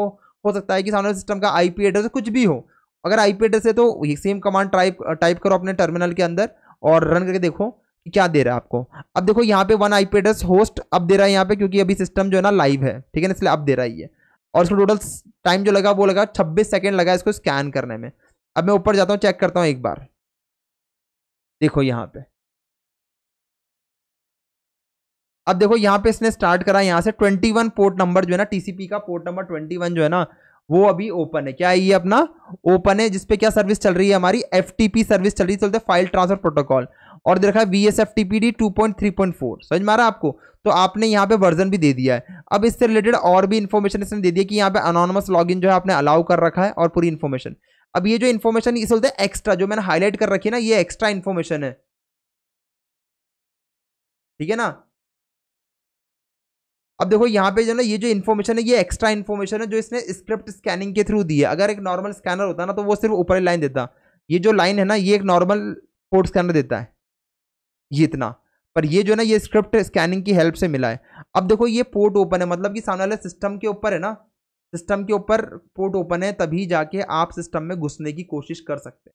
Speaker 2: हो सकता है कि सामने सिस्टम का आईपी एड्रेस कुछ भी हो अगर आईपी एड्रेस है तो सेम कमांड टाइप टाइप करो अपने टर्मिनल के अंदर और रन करके देखो क्या दे रहा है आपको अब देखो यहाँ पे one I P address host अब दे रहा है यहाँ पे क्योंकि अभी सिस्टम जो है ना लाइव है ठीक है ना इसलिए अब दे रहा है ये और इसमें टोटल टाइम जो लगा वो लगा छब्बीस सेकेंड लगा
Speaker 1: इसको स्कैन करने में अब मैं ऊपर जाता हूँ चेक करता हूँ एक बार देखो यहाँ पे अब देखो यहाँ पे इसने स्टार्ट करा यहाँ से
Speaker 2: 21 पोर्ट नंबर जो है ना टीसीपी का पोर्ट नंबर 21 जो है ना वो अभी ओपन है क्या है ये अपना ओपन है जिसपे क्या सर्विस चल रही है हमारी एफ सर्विस चल रही है चलते फाइल ट्रांसफर प्रोटोकॉल और दे रखा है B S F D two point three point four समझ में आ रहा आपको तो आपने यहाँ पे वर्जन भी दे दिया है अब इससे रिलेटेड और भी इन्फॉर्मेशन इसने दे दिया कि यहाँ पे अनोनमस लॉगिन जो है आपने अलाउ कर रखा है और पूरी
Speaker 1: इन्फॉर्मेशन अब ये जो इन्फॉर्मेशन इसे बोलते हैं एक्स्ट्रा जो मैंने हाईलाइट कर रखी है ना ये एक्स्ट्रा इन्फॉर्मेशन है ठीक है ना अब देखो यहाँ पे जो ना ये जो इन्फॉर्मेशन है ये एक्स्ट्रा इन्फॉर्मेशन है जो इसने स्क्रिप्ट स्कैनिंग के थ्रू दी है अगर एक नॉर्मल
Speaker 2: स्कैनर होता ना तो वो सिर्फ ऊपर लाइन देता ये जो लाइन है ना ये एक नॉर्मल कोड स्कैनर देता है ये इतना पर ये जो है ना ये स्क्रिप्ट स्कैनिंग की हेल्प से मिला है अब देखो ये पोर्ट ओपन है मतलब कि सामने वाले सिस्टम के ऊपर है ना सिस्टम के ऊपर पोर्ट ओपन है तभी जाके आप सिस्टम में घुसने की कोशिश कर सकते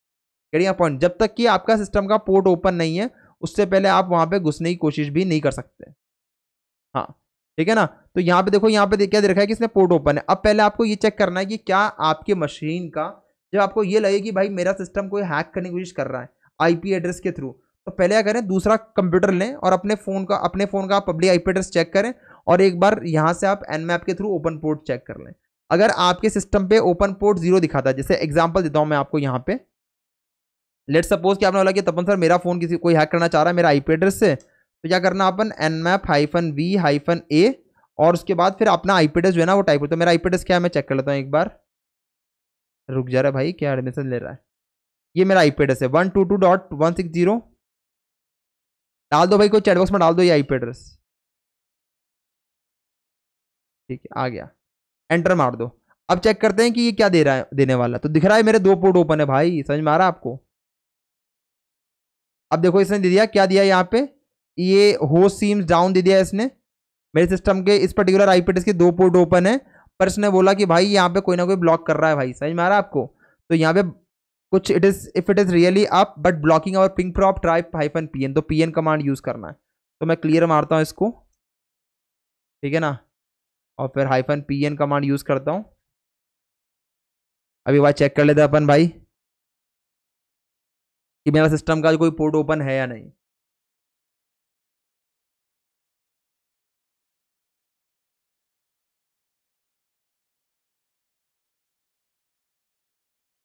Speaker 2: हैं पॉइंट जब तक कि आपका सिस्टम का पोर्ट ओपन नहीं है उससे पहले आप वहाँ पे घुसने की कोशिश भी नहीं कर सकते हाँ ठीक है ना तो यहाँ पे देखो यहाँ पे क्या देखा है कि इसने पोर्ट ओपन है अब पहले आपको ये चेक करना है कि क्या आपके मशीन का जब आपको ये लगे कि भाई मेरा सिस्टम कोई हैक करने की कोशिश कर रहा है आईपी एड्रेस के थ्रू तो पहले क्या करें दूसरा कंप्यूटर लें और अपने फ़ोन का अपने फ़ोन का पब्लिक आई एड्रेस चेक करें और एक बार यहाँ से आप एन मैप के थ्रू ओपन पोर्ट चेक कर लें अगर आपके सिस्टम पे ओपन पोर्ट जीरो दिखाता है जैसे एग्जांपल देता हूँ मैं आपको यहाँ पे लेट सपोज कि आपने बोला कि तपन सर मेरा फ़ोन किसी कोई हैक करना चाह रहा है मेरा आईपी एड्रेस से तो क्या करना अपन Nmap hyphen V hyphen A और उसके बाद फिर अपना आईपी एड्रेस जो है ना वो टाइप करता तो मेरा आई एड्रेस क्या है मैं चेक कर लेता हूँ एक बार रुक जा रहा है भाई क्या एडमिशन ले रहा है ये मेरा आई एड्रेस है वन
Speaker 1: डाल दो भाई कोई चैटबॉक्स में डाल दो ये आईपी एड्रेस ठीक है आ गया एंटर मार दो अब चेक करते हैं कि ये क्या दे रहा है देने वाला
Speaker 2: तो दिख रहा है मेरे दो पोर्ट ओपन है भाई समझ में आ रहा है आपको अब देखो इसने दे दिया क्या दिया यहाँ पे ये होस्ट सीम्स डाउन दे दिया इसने मेरे सिस्टम के इस पर्टिकुलर आईपी एड्रेस के दो पोर्ट ओपन है पर इसने बोला कि भाई यहाँ पे कोई ना कोई ब्लॉक कर रहा है भाई समझ में आ रहा है आपको तो यहाँ पे कुछ it is if it is really up but blocking our ping probe try hyphen P N तो पी एन कमांड यूज करना है तो मैं क्लियर मारता हूँ इसको ठीक है ना
Speaker 1: और फिर hyphen P N command use करता हूँ अभी वह चेक कर लेते अपन भाई कि मेरा सिस्टम का कोई पोर्ट ओपन है या नहीं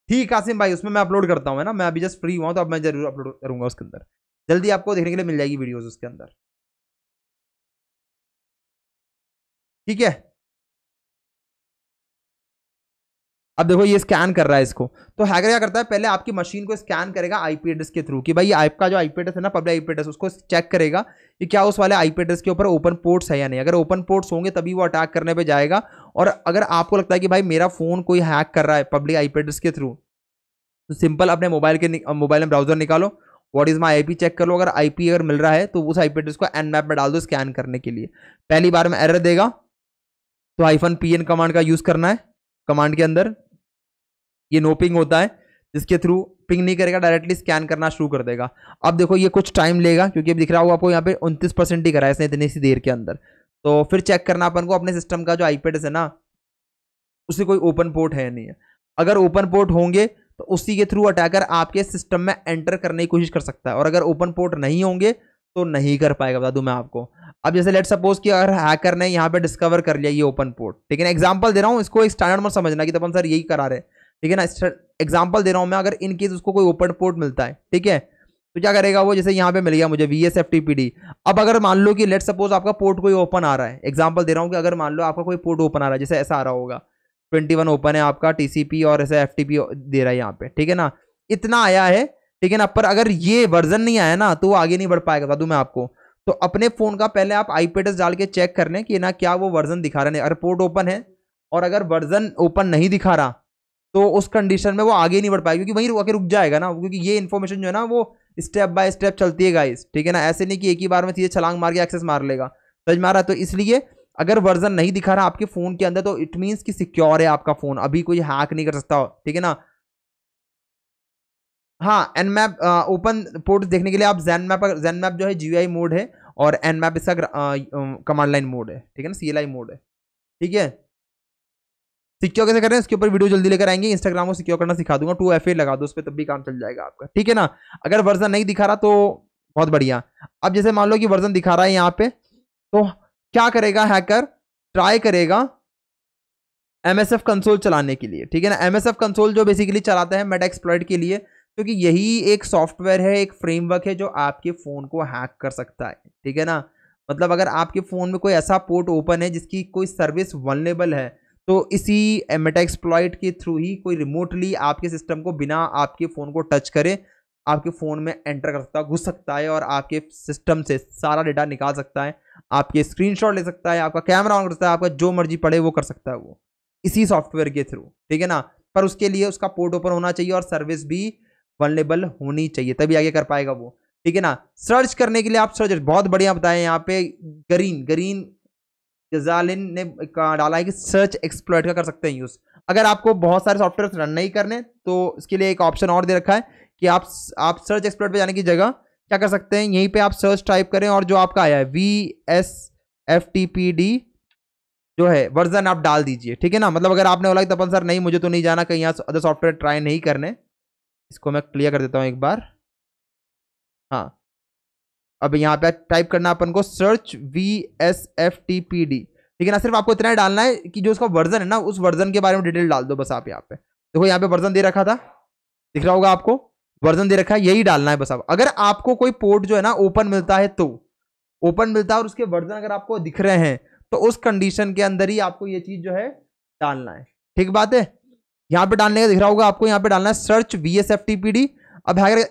Speaker 1: ठीक कासिम भाई उसमें मैं अपलोड करता हूँ ना मैं अभी जस्ट फ्री हुआ तो अब मैं जरूर अपलोड करूंगा उसके अंदर जल्दी आपको देखने के लिए मिल जाएगी वीडियोज़ उसके अंदर ठीक है अब देखो ये स्कैन कर रहा
Speaker 2: है इसको तो हैकर क्या करता है पहले आपकी मशीन को स्कैन करेगा आईपी एड्रेस के थ्रू कि भाई ये आपका जो आईपी एड्रेस है ना पब्लिक आईपी एड्रेस उसको चेक करेगा कि क्या उस वाले आईपी एड्रेस के ऊपर ओपन पोर्ट्स है या नहीं अगर ओपन पोर्ट्स होंगे तभी वो अटैक करने पे जाएगा और अगर आपको लगता है कि भाई मेरा फ़ोन कोई हैक कर रहा है पब्लिक आई के थ्रू तो सिंपल अपने मोबाइल के मोबाइल में ब्राउजर निकालो what is my I check कर लो अगर आई अगर मिल रहा है तो उस आई को एन मैप में डाल दो स्कैन करने के लिए पहली बार में एरर देगा तो आईफन पी कमांड का यूज़ करना है कमांड के अंदर ये नो पिंग होता है जिसके थ्रू पिंग नहीं करेगा डायरेक्टली स्कैन करना शुरू कर देगा अब देखो ये कुछ टाइम लेगा क्योंकि अब दिख रहा होगा आपको यहाँ पे उनतीस परसेंट ही करा है इसने इतनी सी देर के अंदर तो फिर चेक करना अपन को अपने सिस्टम का जो आई है ना उसे कोई ओपन पोर्ट है नहीं है अगर ओपन पोर्ट होंगे तो उसी के थ्रू अटैकर आपके सिस्टम में एंटर करने की कोशिश कर सकता है और अगर ओपन पोर्ट नहीं होंगे तो नहीं कर पाएगा बता दूं मैं आपको अब जैसे लेट सपोज कि अगर हैकर ने यहाँ पे डिस्कवर कर लिया ये ओपन पोर्ट ठीक है ना एग्जाम्पल दे रहा हूँ इसको एक स्टैंडर्ड मत समझना कि अपन सर यही करा रहे ठीक है ना एग्जाम्पल दे रहा हूँ मैं अगर इनकेस उसको कोई ओपन पोर्ट मिलता है ठीक है तो क्या करेगा वो जैसे यहाँ पे मिल गया मुझे V S F T P D अब अगर मान लो कि लेट सपोज आपका पोर्ट कोई ओपन आ रहा है एग्जाम्पल दे रहा हूँ कि अगर मान लो आपका कोई पोर्ट ओपन आ रहा है जैसे ऐसा आ रहा होगा ट्वेंटी वन ओपन है आपका टी सी पी और ऐसे एफ टी पी दे रहा है यहाँ पे ठीक है ना इतना आया है ठीक है ना पर अगर ये वर्जन नहीं आया ना तो वो आगे नहीं बढ़ पाएगा दादू मैं आपको तो अपने फ़ोन का पहले आप आई डाल के चेक कर लें कि ना क्या वो वर्जन दिखा रहे हैं अगर पोर्ट ओपन है और अगर वर्जन ओपन नहीं दिखा रहा तो उस कंडीशन में वो आगे नहीं बढ़ पाएगा क्योंकि वहीं आके रुक जाएगा ना क्योंकि ये इन्फॉर्मेशन जो है ना वो स्टेप बाय स्टेप चलती है गाइस ठीक है ना ऐसे नहीं कि एक ही बार में सीधे छलांग मार के एक्सेस मार लेगा समझ मारा तो इसलिए अगर वर्जन नहीं दिखा रहा आपके फ़ोन के अंदर तो इट मीन्स कि सिक्योर है आपका फ़ोन अभी कोई हैक नहीं कर सकता ठीक है ना हाँ एन मैप ओपन पोर्ट देखने के लिए आप जैन मैप जैन मैप जो है जी मोड है और एन मैप इसका कमांड लाइन मोड है ठीक है ना सी मोड है ठीक है सिक्योर कैसे करें इसके ऊपर वीडियो जल्दी लेकर आएंगे इंस्टाग्राम को सिक्योर करना सिखा दूंगा टू एफ लगा दो उस पर तब भी काम चल जाएगा आपका ठीक है ना अगर वर्जन नहीं दिखा रहा तो बहुत बढ़िया अब जैसे मान लो कि वर्जन दिखा रहा है यहाँ पे तो क्या करेगा हैकर ट्राई करेगा एम एस एफ कंसोल चलाने के लिए ठीक है ना एम एस एफ कंसोल जो बेसिकली चलाता है मेटा एक्सप्लॉइट के लिए क्योंकि तो यही एक सॉफ्टवेयर है एक फ्रेमवर्क है जो आपके फ़ोन को हैक कर सकता है ठीक है ना मतलब अगर आपके फ़ोन में कोई ऐसा पोर्ट ओपन है जिसकी कोई सर्विस वनलेबल है तो इसी मेटा एक्सप्लॉइट के थ्रू ही कोई रिमोटली आपके सिस्टम को बिना आपके फ़ोन को टच करे आपके फ़ोन में एंटर कर सकता है घुस सकता है और आपके सिस्टम से सारा डेटा निकाल सकता है आपके स्क्रीनशॉट ले सकता है आपका कैमरा ऑन कर सकता है आपका जो मर्जी पड़े वो कर सकता है वो इसी सॉफ्टवेयर के थ्रू ठीक है ना पर उसके लिए उसका पोर्ट ओपन होना चाहिए और सर्विस भी वनलेबल होनी चाहिए तभी आगे कर पाएगा वो ठीक है ना सर्च करने के लिए आप सर्च बहुत बढ़िया बताएं यहाँ पे ग्रीन ग्रीन जालिन ने डाला है कि सर्च एक्सप्लोइट का कर सकते हैं यूज़ अगर आपको बहुत सारे सॉफ्टवेयर रन नहीं करने तो इसके लिए एक ऑप्शन और दे रखा है कि आप आप सर्च एक्सप्लोइट पे जाने की जगह क्या कर सकते हैं यहीं पे आप सर्च टाइप करें और जो आपका आया है V S F T P D जो है वर्जन आप डाल दीजिए ठीक है ना मतलब अगर आपने बोला कि तपन सर नहीं मुझे तो नहीं जाना कहीं यहाँ अदर सॉफ्टवेयर ट्राई नहीं करने इसको मैं क्लियर कर देता हूँ एक बार हाँ अब यहाँ पे टाइप करना अपन को search V S F T P D ठीक है ना सिर्फ आपको इतना ही डालना है कि जो उसका वर्जन है ना उस वर्जन के बारे में डिटेल डाल दो बस आप यहाँ पे देखो यहाँ पे वर्जन दे रखा था दिख रहा होगा आपको वर्जन दे रखा है यही डालना है बस आप अगर आपको कोई पोर्ट जो है ना ओपन मिलता है तो ओपन मिलता है और उसके वर्जन अगर आपको दिख रहे हैं तो उस कंडीशन के अंदर ही आपको ये चीज़ जो है डालना है ठीक बात है यहाँ पे डालने का दिख रहा होगा आपको यहाँ पे डालना है search V S F T P D अब अगर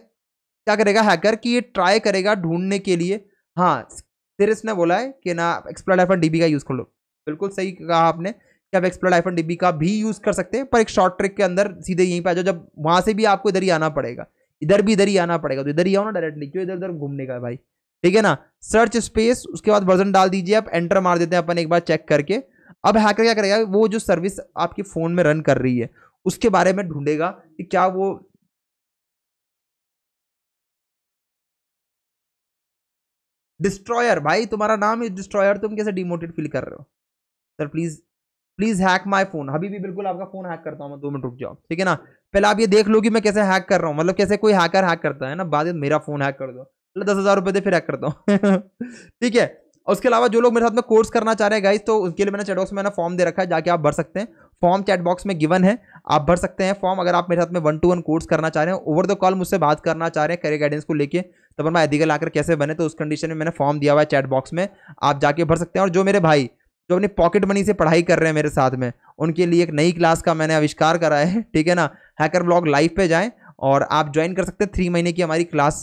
Speaker 2: क्या करेगा हैकर कि ये ट्राई करेगा ढूंढने के लिए हाँ सिरिस ने बोला है कि ना एक्सप्लोर आईफन डीबी का यूज़ कर लो बिल्कुल सही कहा आपने कि आप एक्सप्लोर आईफन डीबी का भी यूज़ कर सकते हैं पर एक शॉर्ट ट्रिक के अंदर सीधे यहीं पर आ जाओ जब वहाँ से भी आपको इधर ही आना पड़ेगा इधर भी इधर ही आना पड़ेगा तो इधर ही आओ ना डायरेक्टली क्यों इधर उधर घूमने का भाई ठीक है ना सर्च स्पेस उसके बाद वर्जन डाल दीजिए आप एंटर मार देते हैं अपन एक बार चेक करके अब हैकर क्या करेगा वो जो सर्विस आपके फ़ोन में रन कर रही है उसके बारे में ढूंढेगा
Speaker 1: कि क्या वो डिस्ट्रॉयर भाई तुम्हारा नाम ही डिस्ट्रॉयर तुम कैसे डिमोटेड फील कर रहे हो
Speaker 2: sir please please hack my phone अभी भी बिल्कुल आपका फ़ोन हैक करता हूँ मैं दो मिनट रुक जाओ ठीक है ना पहले आप ये देख लो कि मैं कैसे हैक कर रहा हूँ मतलब कैसे कोई हैकर हैक करता है ना बाद में मेरा फ़ोन हैक कर दो मतलब दस हज़ार रुपये दे फिर हैक करता हूँ ठीक है उसके अलावा जो लोग मेरे साथ में कोर्स करना चाह रहे हैं गाइस तो उसके लिए मैंने चैटबॉक्स में मैंने फॉर्म दे रखा है जाके आप भर सकते हैं फॉर्म चैटबॉक्स में गिवन है आप भर सकते हैं फॉर्म अगर आप मेरे साथ में वन टू वन कोर्स करना चाह रहे हैं ओवर द कॉल मुझसे बात करना चाह रहे हैं करियर गाइडेंस को लेकर तपन भाई अधिकल आकर कैसे बने तो उस कंडीशन में मैंने फॉर्म दिया हुआ है चैट बॉक्स में आप जाके भर सकते हैं और जो मेरे भाई जो अपनी पॉकेट मनी से पढ़ाई कर रहे हैं मेरे साथ में उनके लिए एक नई क्लास का मैंने आविष्कार करा है ठीक है ना हैकर ब्लॉग लाइव पे जाएँ और आप ज्वाइन कर सकते हैं थ्री महीने की हमारी क्लास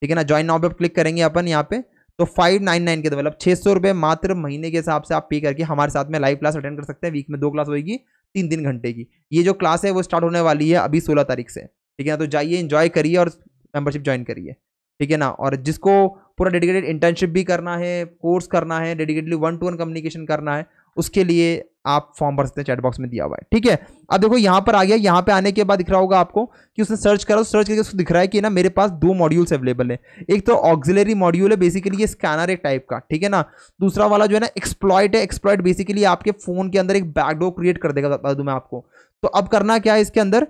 Speaker 2: ठीक है ना ज्वाइन नाउ पे क्लिक करेंगे अपन यहाँ पे तो फाइव नाइन नाइन के तो मतलब छः सौ रुपये मात्र महीने के हिसाब से आप पे करके हमारे साथ में लाइव क्लास अटेंड कर सकते हैं वीक में दो क्लास होगी तीन तीन घंटे की ये जो क्लास है वो स्टार्ट होने वाली है अभी सोलह तारीख से ठीक है ना तो जाइए इन्जॉय करिए और मेम्बरशिप ज्वाइन करिए ठीक है ना और जिसको पूरा डेडिकेटेड इंटर्नशिप भी करना है कोर्स करना है dedicatedly one to one communication करना है उसके लिए आप फॉर्म भर सकते हैं चैट बॉक्स में दिया हुआ है ठीक है अब देखो यहाँ पर आ गया यहाँ पे आने के बाद दिख रहा होगा आपको कि उसने सर्च करा सर्च तो करके उसको दिख रहा है कि ना मेरे पास दो मॉड्यूल्स अवेलेबल है एक तो ऑक्जिलरी मॉड्यूल है बेसिकली ये स्कैनर एक टाइप का ठीक है ना दूसरा वाला जो है ना एक्सप्लॉयट है एक्सप्लॉयट बेसिकली आपके फोन के अंदर एक बैकडोर क्रिएट कर देगा बता दूँ मैं आपको तो अब करना क्या है इसके अंदर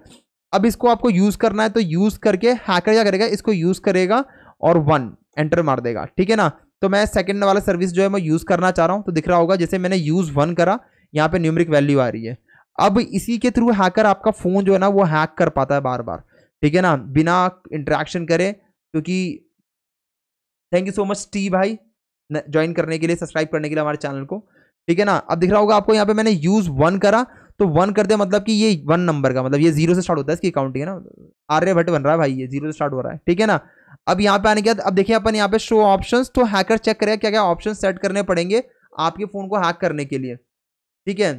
Speaker 2: अब इसको आपको यूज करना है तो यूज करके हैकर क्या करेगा इसको यूज करेगा और वन एंटर मार देगा ठीक है ना तो मैं सेकंड वाला सर्विस जो है मैं यूज करना चाह रहा हूं तो दिख रहा होगा जैसे मैंने यूज वन करा यहाँ पे न्यूमरिक वैल्यू आ रही है अब इसी के थ्रू हैकर आपका फोन जो है ना वो हैक कर पाता है बार बार ठीक है ना बिना इंटरेक्शन करे क्योंकि thank you so much T भाई ज्वाइन करने के लिए सब्सक्राइब करने के लिए हमारे चैनल को ठीक है ना अब दिख रहा होगा आपको यहाँ पे मैंने यूज वन करा तो वन कर दिया मतलब कि ये वन नंबर का मतलब ये जीरो से स्टार्ट होता है इसकी काउंटिंग है ना आर्यभट्ट बन रहा है भाई ये जीरो से स्टार्ट हो रहा है ठीक है ना अब यहाँ पे आने के बाद अब देखिए अपन यहाँ पे शो ऑप्शन तो हैकर चेक करेगा क्या क्या ऑप्शन सेट करने पड़ेंगे आपके फोन को हैक करने के लिए
Speaker 1: ठीक है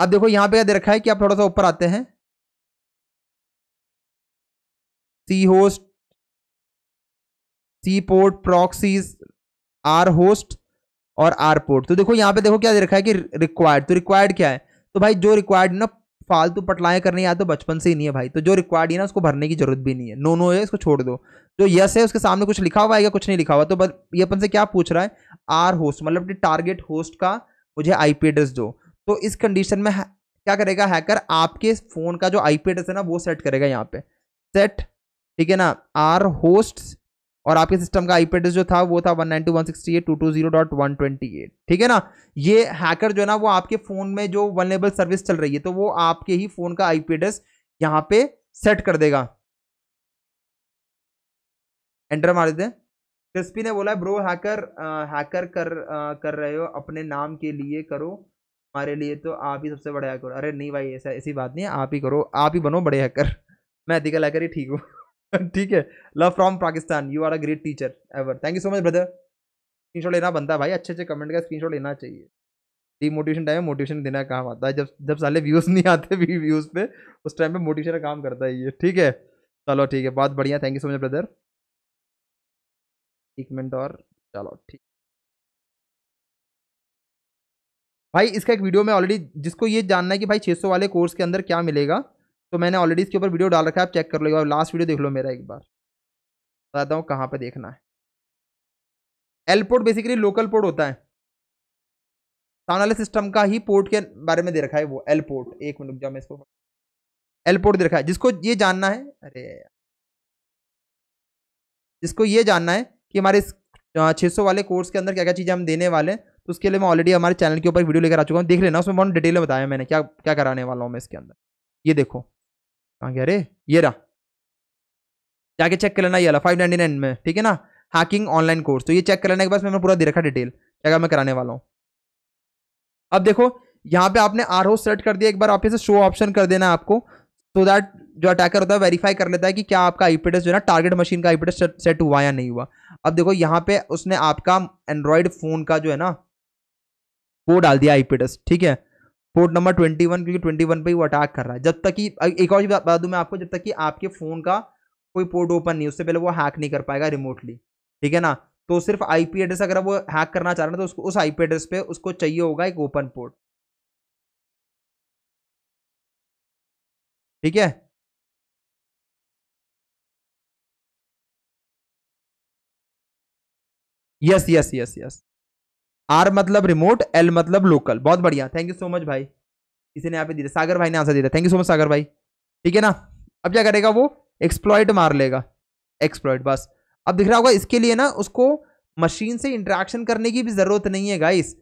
Speaker 1: अब देखो यहाँ पे क्या दे रखा है कि आप थोड़ा सा ऊपर आते हैं C host C port proxies R host और आर
Speaker 2: पोर्ट तो देखो यहाँ पे देखो क्या दे रखा है कि रिक्वायर्ड तो रिक्वायर्ड क्या है तो भाई जो रिक्वायर्ड ना फालतू पटलाएं करने या तो बचपन से ही नहीं है भाई तो जो रिक्वायर्ड है ना उसको भरने की जरूरत भी नहीं है नो नो है इसको छोड़ दो जो यस है उसके सामने कुछ लिखा हुआ है या कुछ नहीं लिखा हुआ तो ये अपन से क्या पूछ रहा है आर होस्ट मतलब कि टारगेट होस्ट का मुझे आई एड्रेस दो तो इस कंडीशन में क्या करेगा हैकर आपके फ़ोन का जो आई एड्रेस है ना वो सेट करेगा यहाँ पे सेट ठीक है ना आर होस्ट और आपके सिस्टम का आईपी एड्रेस जो था वो था one one sixty eight two two zero dot one twenty eight ठीक है ना ये हैकर जो है ना वो आपके फ़ोन में जो वनलेबल सर्विस चल रही है तो वो आपके ही फ़ोन का आईपी एड्रेस यहाँ पे सेट कर देगा एंटर मार देते क्रिस्पी ने बोला ब्रो हैकर आ, हैकर कर आ, कर रहे हो अपने नाम के लिए करो हमारे लिए तो आप ही सबसे बड़े हैकर अरे नहीं भाई ऐसा ऐसी बात नहीं है आप ही करो आप ही बनो बड़े हैकर मैं अधिकल हैकर ही ठीक हूँ ठीक है love from Pakistan you are a great teacher ever thank you so much brother screenshot लेना बनता है भाई अच्छे अच्छे कमेंट का स्क्रीनशॉट लेना चाहिए डीमोटिवेशन टाइम में मोटिवेशन देना काम आता है जब जब साले व्यूज़ नहीं आते व्यूज़
Speaker 1: पे उस टाइम पे मोटिवेशन काम करता है ये ठीक है चलो ठीक है बहुत बढ़िया thank you so much brother एक मिनट और चलो ठीक भाई इसका एक वीडियो में ऑलरेडी जिसको ये जानना है कि भाई 600 वाले कोर्स के अंदर क्या
Speaker 2: मिलेगा तो मैंने ऑलरेडी इसके ऊपर वीडियो डाल रखा है आप चेक कर लो और लास्ट वीडियो देख लो मेरा एक बार बताता हूँ कहाँ पर देखना है L port basically local port होता है साउंड वाले सिस्टम का ही पोर्ट के बारे में दे रखा है वो एल पोर्ट एक मिनट जाओ मैं इसको एल पोर्ट दे रखा है जिसको ये जानना है अरे जिसको ये जानना है कि हमारे इस 600 वाले कोर्स के अंदर क्या क्या चीज़ें हम देने वाले हैं तो उसके लिए मैं ऑलरेडी हमारे चैनल के ऊपर वीडियो लेकर आ चुका हूँ देख लेना उसमें बहुत डिटेल में बताया मैंने क्या क्या कराने वाला हूँ मैं इसके अंदर ये देखो कहाँ गया अरे ये रहा जाके चेक कर लेना ये फाइव नाइनटी नाइन में ठीक है ना हैकिंग ऑनलाइन कोर्स तो ये चेक कर लेने के बाद मैंने पूरा दे रखा डिटेल क्या मैं कराने वाला हूँ अब देखो यहाँ पे आपने आर हो सेट कर दिया एक बार आप इसे शो ऑप्शन कर देना आपको सो दैट जो अटैकर होता है वेरीफाई कर लेता है कि क्या आपका आई जो है ना टारगेट मशीन का आई सेट हुआ या नहीं हुआ अब देखो यहाँ पे उसने आपका एंड्रॉयड फ़ोन का जो है ना वो डाल दिया आई ठीक है पोर्ट नंबर ट्वेंटी वन क्योंकि ट्वेंटी वन पर ही वो अटैक कर रहा है जब तक कि एक और बता दूं मैं आपको जब तक कि आपके फ़ोन का कोई पोर्ट ओपन नहीं उससे पहले वो हैक नहीं कर पाएगा रिमोटली ठीक है ना तो सिर्फ आईपी एड्रेस अगर वो हैक करना चाह रहे हैं तो उसको उस आईपी एड्रेस
Speaker 1: पे उसको चाहिए होगा एक ओपन पोर्ट ठीक है yes yes yes yes R मतलब
Speaker 2: रिमोट एल मतलब लोकल बहुत बढ़िया थैंक यू सो मच भाई किसी ने यहाँ पे दिया सागर भाई ने आंसर दिया thank you so much Sagar भाई ठीक है ना अब क्या करेगा वो एक्सप्लॉयट मार लेगा एक्सप्लॉयट बस अब दिख रहा होगा इसके लिए ना उसको मशीन से इंट्रैक्शन करने की भी ज़रूरत नहीं है गाइस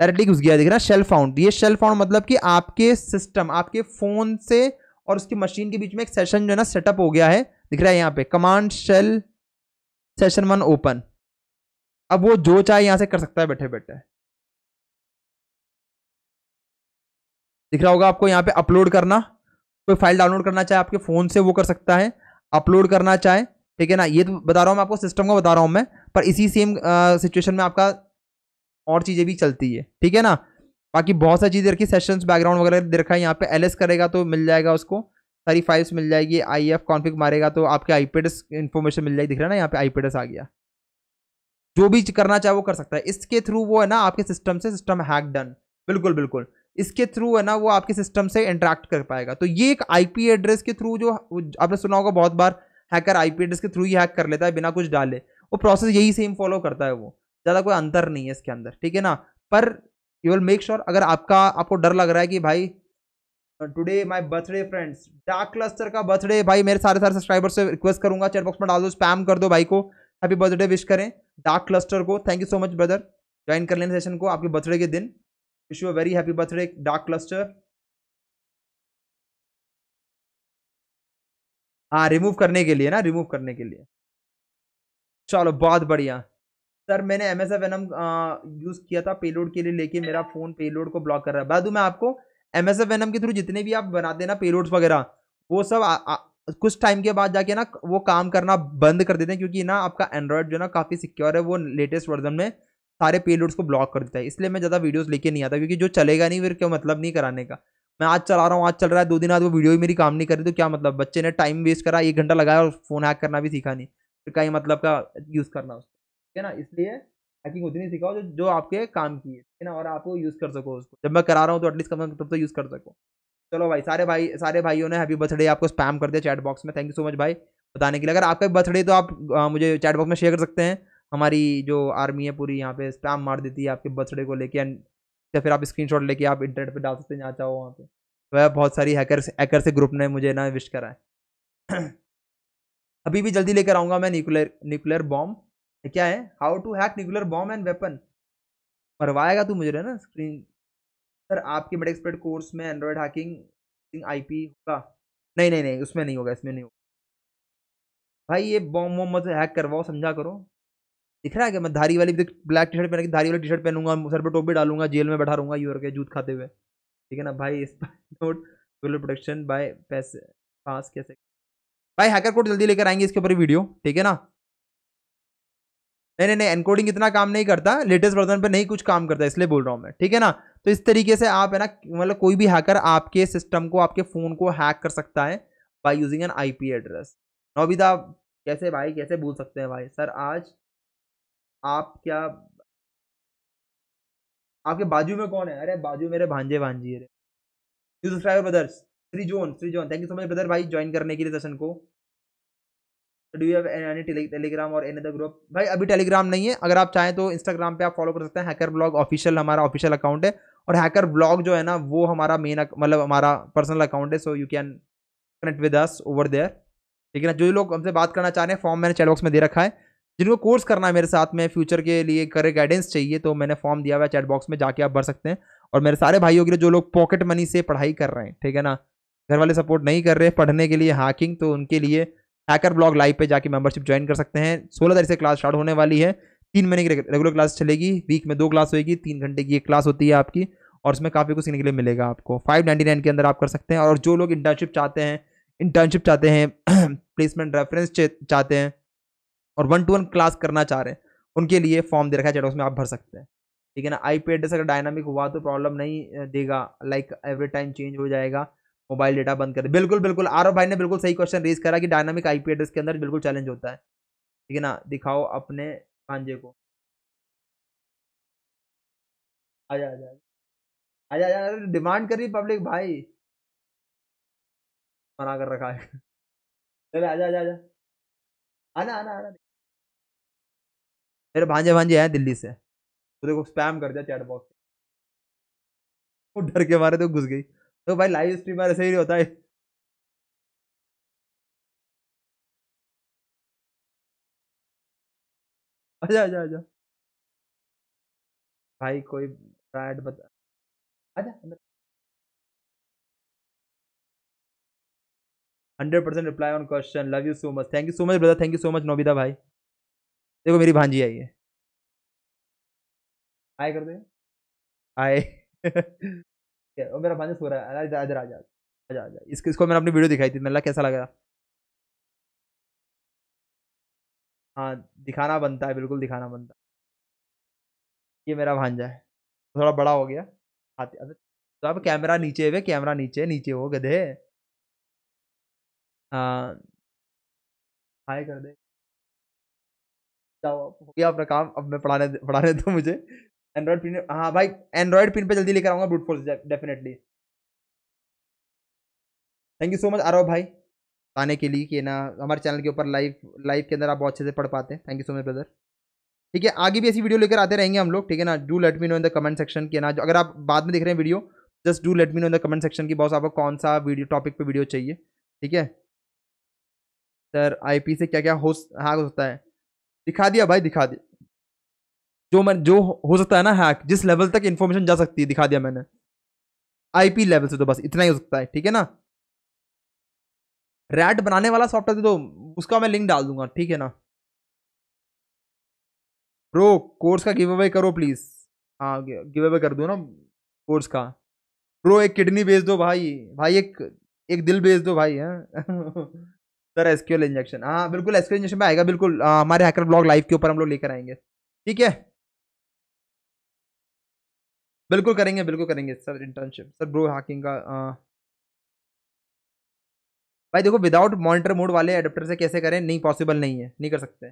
Speaker 2: डायरेक्टली घुस गया दिख रहा शेल फाउंड ये शेल फाउंड मतलब कि आपके सिस्टम आपके फ़ोन से और उसकी मशीन के बीच में एक सेशन जो है ना सेटअप हो गया है दिख रहा है यहाँ पे command shell
Speaker 1: session one open अब वो जो चाहे यहां से कर सकता है बैठे बैठे दिख रहा होगा आपको यहाँ पे अपलोड करना
Speaker 2: कोई फाइल डाउनलोड करना चाहे आपके फ़ोन से वो कर सकता है अपलोड करना चाहे ठीक है ना ये तो बता रहा हूँ मैं आपको सिस्टम का बता रहा हूं मैं पर इसी सेम सिचुएशन में आपका और चीज़ें भी चलती है ठीक है ना बाकी बहुत सारी चीज़ें रखी सेशंस बैकग्राउंड वगैरह दे रखा है यहाँ पे एल करेगा तो मिल जाएगा उसको सारी फाइल्स मिल जाएगी आई एफ मारेगा तो आपके आई पेडस इन्फॉर्मेशन मिल जाएगी दिख रहा है ना यहाँ पे आई आ गया जो भी करना चाहे वो कर सकता है इसके थ्रू वो है ना आपके सिस्टम से सिस्टम हैक डन बिल्कुल बिल्कुल इसके थ्रू है ना वो आपके सिस्टम से इंटरेक्ट कर पाएगा तो ये एक आईपी एड्रेस के थ्रू जो आपने सुना होगा बहुत बार हैकर आईपी एड्रेस के थ्रू ही हैक कर लेता है बिना कुछ डाले वो प्रोसेस यही सेम फॉलो करता है वो ज़्यादा कोई अंतर नहीं है इसके अंदर ठीक है ना पर यू विल मेक श्योर अगर आपका आपको डर लग रहा है कि भाई today my birthday friends dark cluster का बर्थडे भाई मेरे सारे सारे सब्सक्राइबर्स से रिक्वेस्ट करूंगा चैट बॉक्स में डाल दो स्पैम कर दो भाई को हैप्पी बर्थडे विश करें डार्क क्लस्टर को thank you so much brother join कर लेने सेशन को आपके
Speaker 1: बर्थडे के दिन wish you a very happy birthday dark cluster हाँ रिमूव करने के लिए ना रिमूव करने के लिए चलो बहुत बढ़िया सर मैंने M S F N M use किया था पेलोड
Speaker 2: के लिए लेकिन मेरा फ़ोन पेलोड को ब्लॉक कर रहा है बता दू मैं आपको M S F N M के थ्रू जितने भी आप बनाते हैं ना पेलोड्स वगैरह वो सब आ, आ, कुछ टाइम के बाद जाके ना वो काम करना बंद कर देते हैं क्योंकि ना आपका एंड्रॉयड जो ना काफ़ी सिक्योर है वो लेटेस्ट वर्जन में सारे पेलोड्स को ब्लॉक कर देता है इसलिए मैं ज़्यादा वीडियोस लेके नहीं आता क्योंकि जो चलेगा नहीं फिर क्या मतलब नहीं कराने का मैं आज चला रहा हूँ आज चल रहा है दो दिन आज वो वीडियो ही मेरी काम नहीं कर रही तो क्या मतलब बच्चे ने टाइम वेस्ट करा एक घंटा लगाया और फ़ोन हैक करना भी सीखा नहीं फिर कहीं मतलब का यूज़ करना उसको ठीक है ना इसलिए हैकिंग उतनी सिखाओ जो जो आपके काम की है ठीक है ना और आप वो यूज़ कर सको उसको जब मैं करा रहा हूँ तो एटलीस्ट कम से कम तब तो यूज़ कर सको चलो भाई सारे भाई सारे भाइयों ने हैप्पी बर्थडे आपको स्पैम कर दिया चैट बॉक्स में थैंक यू सो मच भाई बताने के लिए अगर आपका बर्थडे तो आप आ, मुझे चैट बॉक्स में शेयर कर सकते हैं हमारी जो आर्मी है पूरी यहाँ पे स्पैम मार देती है आपके बर्थडे को लेके एंड या फिर आप शॉट लेके आप इंटरनेट पर डाल सकते हैं जहाँ चाहो वहाँ पे वह तो बहुत सारी हैकर्स हैकर से ग्रुप ने मुझे ना विश करा है अभी भी जल्दी लेकर आऊँगा मैं न्यूक्लियर न्यूक्लियर बॉम्ब क्या है how to hack nuclear bomb and weapon मरवाएगा तू मुझे ना स्क्रीन सर आपके मेड एक्सपर्ट कोर्स में एंड्रॉयड हैकिंग आईपी होगा नहीं नहीं नहीं उसमें नहीं होगा इसमें नहीं होगा भाई ये बॉम वॉम मत हैक करवाओ समझा करो दिख रहा है कि मैं धारी वाली ब्लैक टी शर्ट पहन के धारी वाली टी शर्ट पहनूंगा सर पर टोपी डालूंगा जेल में बैठा रहूंगा यूर के जूत खाते हुए ठीक है ना भाई इस नोट सोलर प्रोडक्शन बाय पैसे पास कैसे भाई हैकर कोड जल्दी लेकर आएंगे इसके ऊपर वीडियो ठीक है ना नहीं नहीं नहीं एनकोडिंग इतना काम नहीं करता लेटेस्ट वर्जन पर नहीं कुछ काम करता इसलिए बोल रहा हूँ मैं ठीक है ना तो इस तरीके से आप है ना मतलब कोई भी हैकर आपके सिस्टम को आपके फ़ोन को
Speaker 1: हैक कर सकता है by using an I P address Nobita
Speaker 2: कैसे भाई कैसे भूल सकते
Speaker 1: हैं भाई सर आज आप क्या आपके बाजू में कौन है अरे बाजू मेरे भांजे भांजी अरे न्यू सब्सक्राइबर ब्रदर्स श्री जोन
Speaker 2: श्री जोन thank you so much brother भाई ज्वाइन करने के लिए सेशन को डू हैव एनी टेलीग्राम और एनी ग्रुप भाई अभी टेलीग्राम नहीं है अगर आप चाहें तो इंस्टाग्राम पे आप फॉलो कर सकते हैं हैकर ब्लॉग ऑफिशियल हमारा ऑफिशियल अकाउंट है और हैकर ब्लॉग जो है ना वो हमारा मेन मतलब हमारा पर्सनल अकाउंट है so you can connect with us over there ठीक है ना जो लोग हमसे बात करना चाह रहे हैं फॉर्म मैंने चैट बॉक्स में दे रखा है जिनको कोर्स करना है मेरे साथ में फ्यूचर के लिए करे गाइडेंस चाहिए तो मैंने फॉर्म दिया हुआ है चैट बॉक्स में जाके आप भर सकते हैं और मेरे सारे भाइयों के लिए जो लोग पॉकेट मनी से पढ़ाई कर रहे हैं ठीक है ना घर वाले सपोर्ट नहीं कर रहे पढ़ने के लिए हैकिंग तो उनके लिए हैकर ब्लॉग लाइव पे जाके मेंबरशिप ज्वाइन कर सकते हैं सोलह तारीख से क्लास स्टार्ट होने वाली है तीन महीने की रेगुलर क्लास चलेगी वीक में दो क्लास होएगी तीन घंटे की एक क्लास होती है आपकी और उसमें काफ़ी कुछ सीखने के लिए मिलेगा आपको फाइव नाइन्टी नाइन के अंदर आप कर सकते हैं और जो लोग इंटर्नशिप चाहते हैं इंटर्नशिप चाहते हैं प्लेसमेंट रेफरेंस चाहते हैं और वन टू वन क्लास करना चाह रहे हैं उनके लिए फॉर्म दे रखा है चैट उसमें आप भर सकते हैं ठीक है ना आई पी एड्रेस अगर डायनामिक हुआ तो प्रॉब्लम नहीं देगा लाइक एवरी टाइम चेंज हो जाएगा मोबाइल डेटा बंद कर बिल्कुल बिल्कुल आरव भाई ने बिल्कुल सही क्वेश्चन रेज करा कि डायनामिक आईपी एड्रेस के अंदर बिल्कुल चैलेंज होता है ठीक है
Speaker 1: ना दिखाओ अपने कांजे को आजा आजा आजा आजा अरे डिमांड कर रही पब्लिक भाई मना कर रखा है चले आजा आजा आजा आना आना आना मेरे भांजे भांजे हैं दिल्ली से तो देखो स्पैम कर दिया चैट बॉक्स वो डर के मारे तो घुस गई तो भाई लाइव स्ट्रीमर ऐसे ही होता है अच्छा अच्छा अच्छा भाई कोई ऐड बता अच्छा hundred percent reply on question love you so much thank you so much brother thank you so much Nobita भाई देखो मेरी भांजी आई है आए कर दे आए और मेरा पानी सो रहा है इधर इधर आ जा आ जा इसको इसको मैंने अपनी वीडियो दिखाई थी मेरा कैसा लगा हाँ दिखाना बनता है बिल्कुल दिखाना बनता है ये मेरा भांजा है थोड़ा बड़ा हो गया हाथी अब तो अब कैमरा नीचे वे कैमरा नीचे नीचे हो गधे हाँ हाई कर दे जाओ हो गया अपना काम अब मैं पढ़ाने पढ़ाने दो मुझे एंड्रॉइड पिन हाँ भाई एंड्रॉइड पिन पे जल्दी लेकर आऊंगा brute force definitely
Speaker 2: thank you so much Aarav भाई आने के लिए कि ना हमारे चैनल के ऊपर लाइव लाइव के अंदर आप बहुत अच्छे से पढ़ पाते हैं thank you so much brother ठीक है आगे भी ऐसी वीडियो लेकर आते रहेंगे हम लोग ठीक है ना do let me know in the comment section के ना अगर आप बाद में देख रहे हैं video just do let me know in the comment section की बॉस आपको कौन सा वीडियो टॉपिक पर वीडियो चाहिए ठीक है सर आई से क्या क्या हाँ, हो हाँ होता है दिखा दिया भाई दिखा दिया जो मैं जो हो सकता है ना हैक जिस लेवल तक इन्फॉर्मेशन जा सकती है दिखा दिया मैंने आईपी लेवल से तो बस इतना ही हो सकता है ठीक है ना
Speaker 1: रैट बनाने वाला सॉफ्टवेयर तो उसका मैं लिंक डाल दूंगा ठीक है ना ब्रो कोर्स का गिव अवे करो प्लीज़ हाँ गिव अवे कर दो ना कोर्स का ब्रो एक किडनी भेज दो भाई भाई एक एक
Speaker 2: दिल भेज दो भाई है सर एसक्यूएल इंजेक्शन हाँ बिल्कुल एसक्यूएल इंजेक्शन पे आएगा बिल्कुल हाँ, हमारे
Speaker 1: हैकर ब्लॉग लाइव के ऊपर हम लोग लेकर आएंगे ठीक है बिल्कुल करेंगे बिल्कुल करेंगे sir internship sir bro hacking का आ, भाई देखो विदाउट मॉनिटर मोड वाले एडप्टर से कैसे करें नहीं पॉसिबल नहीं है नहीं कर सकते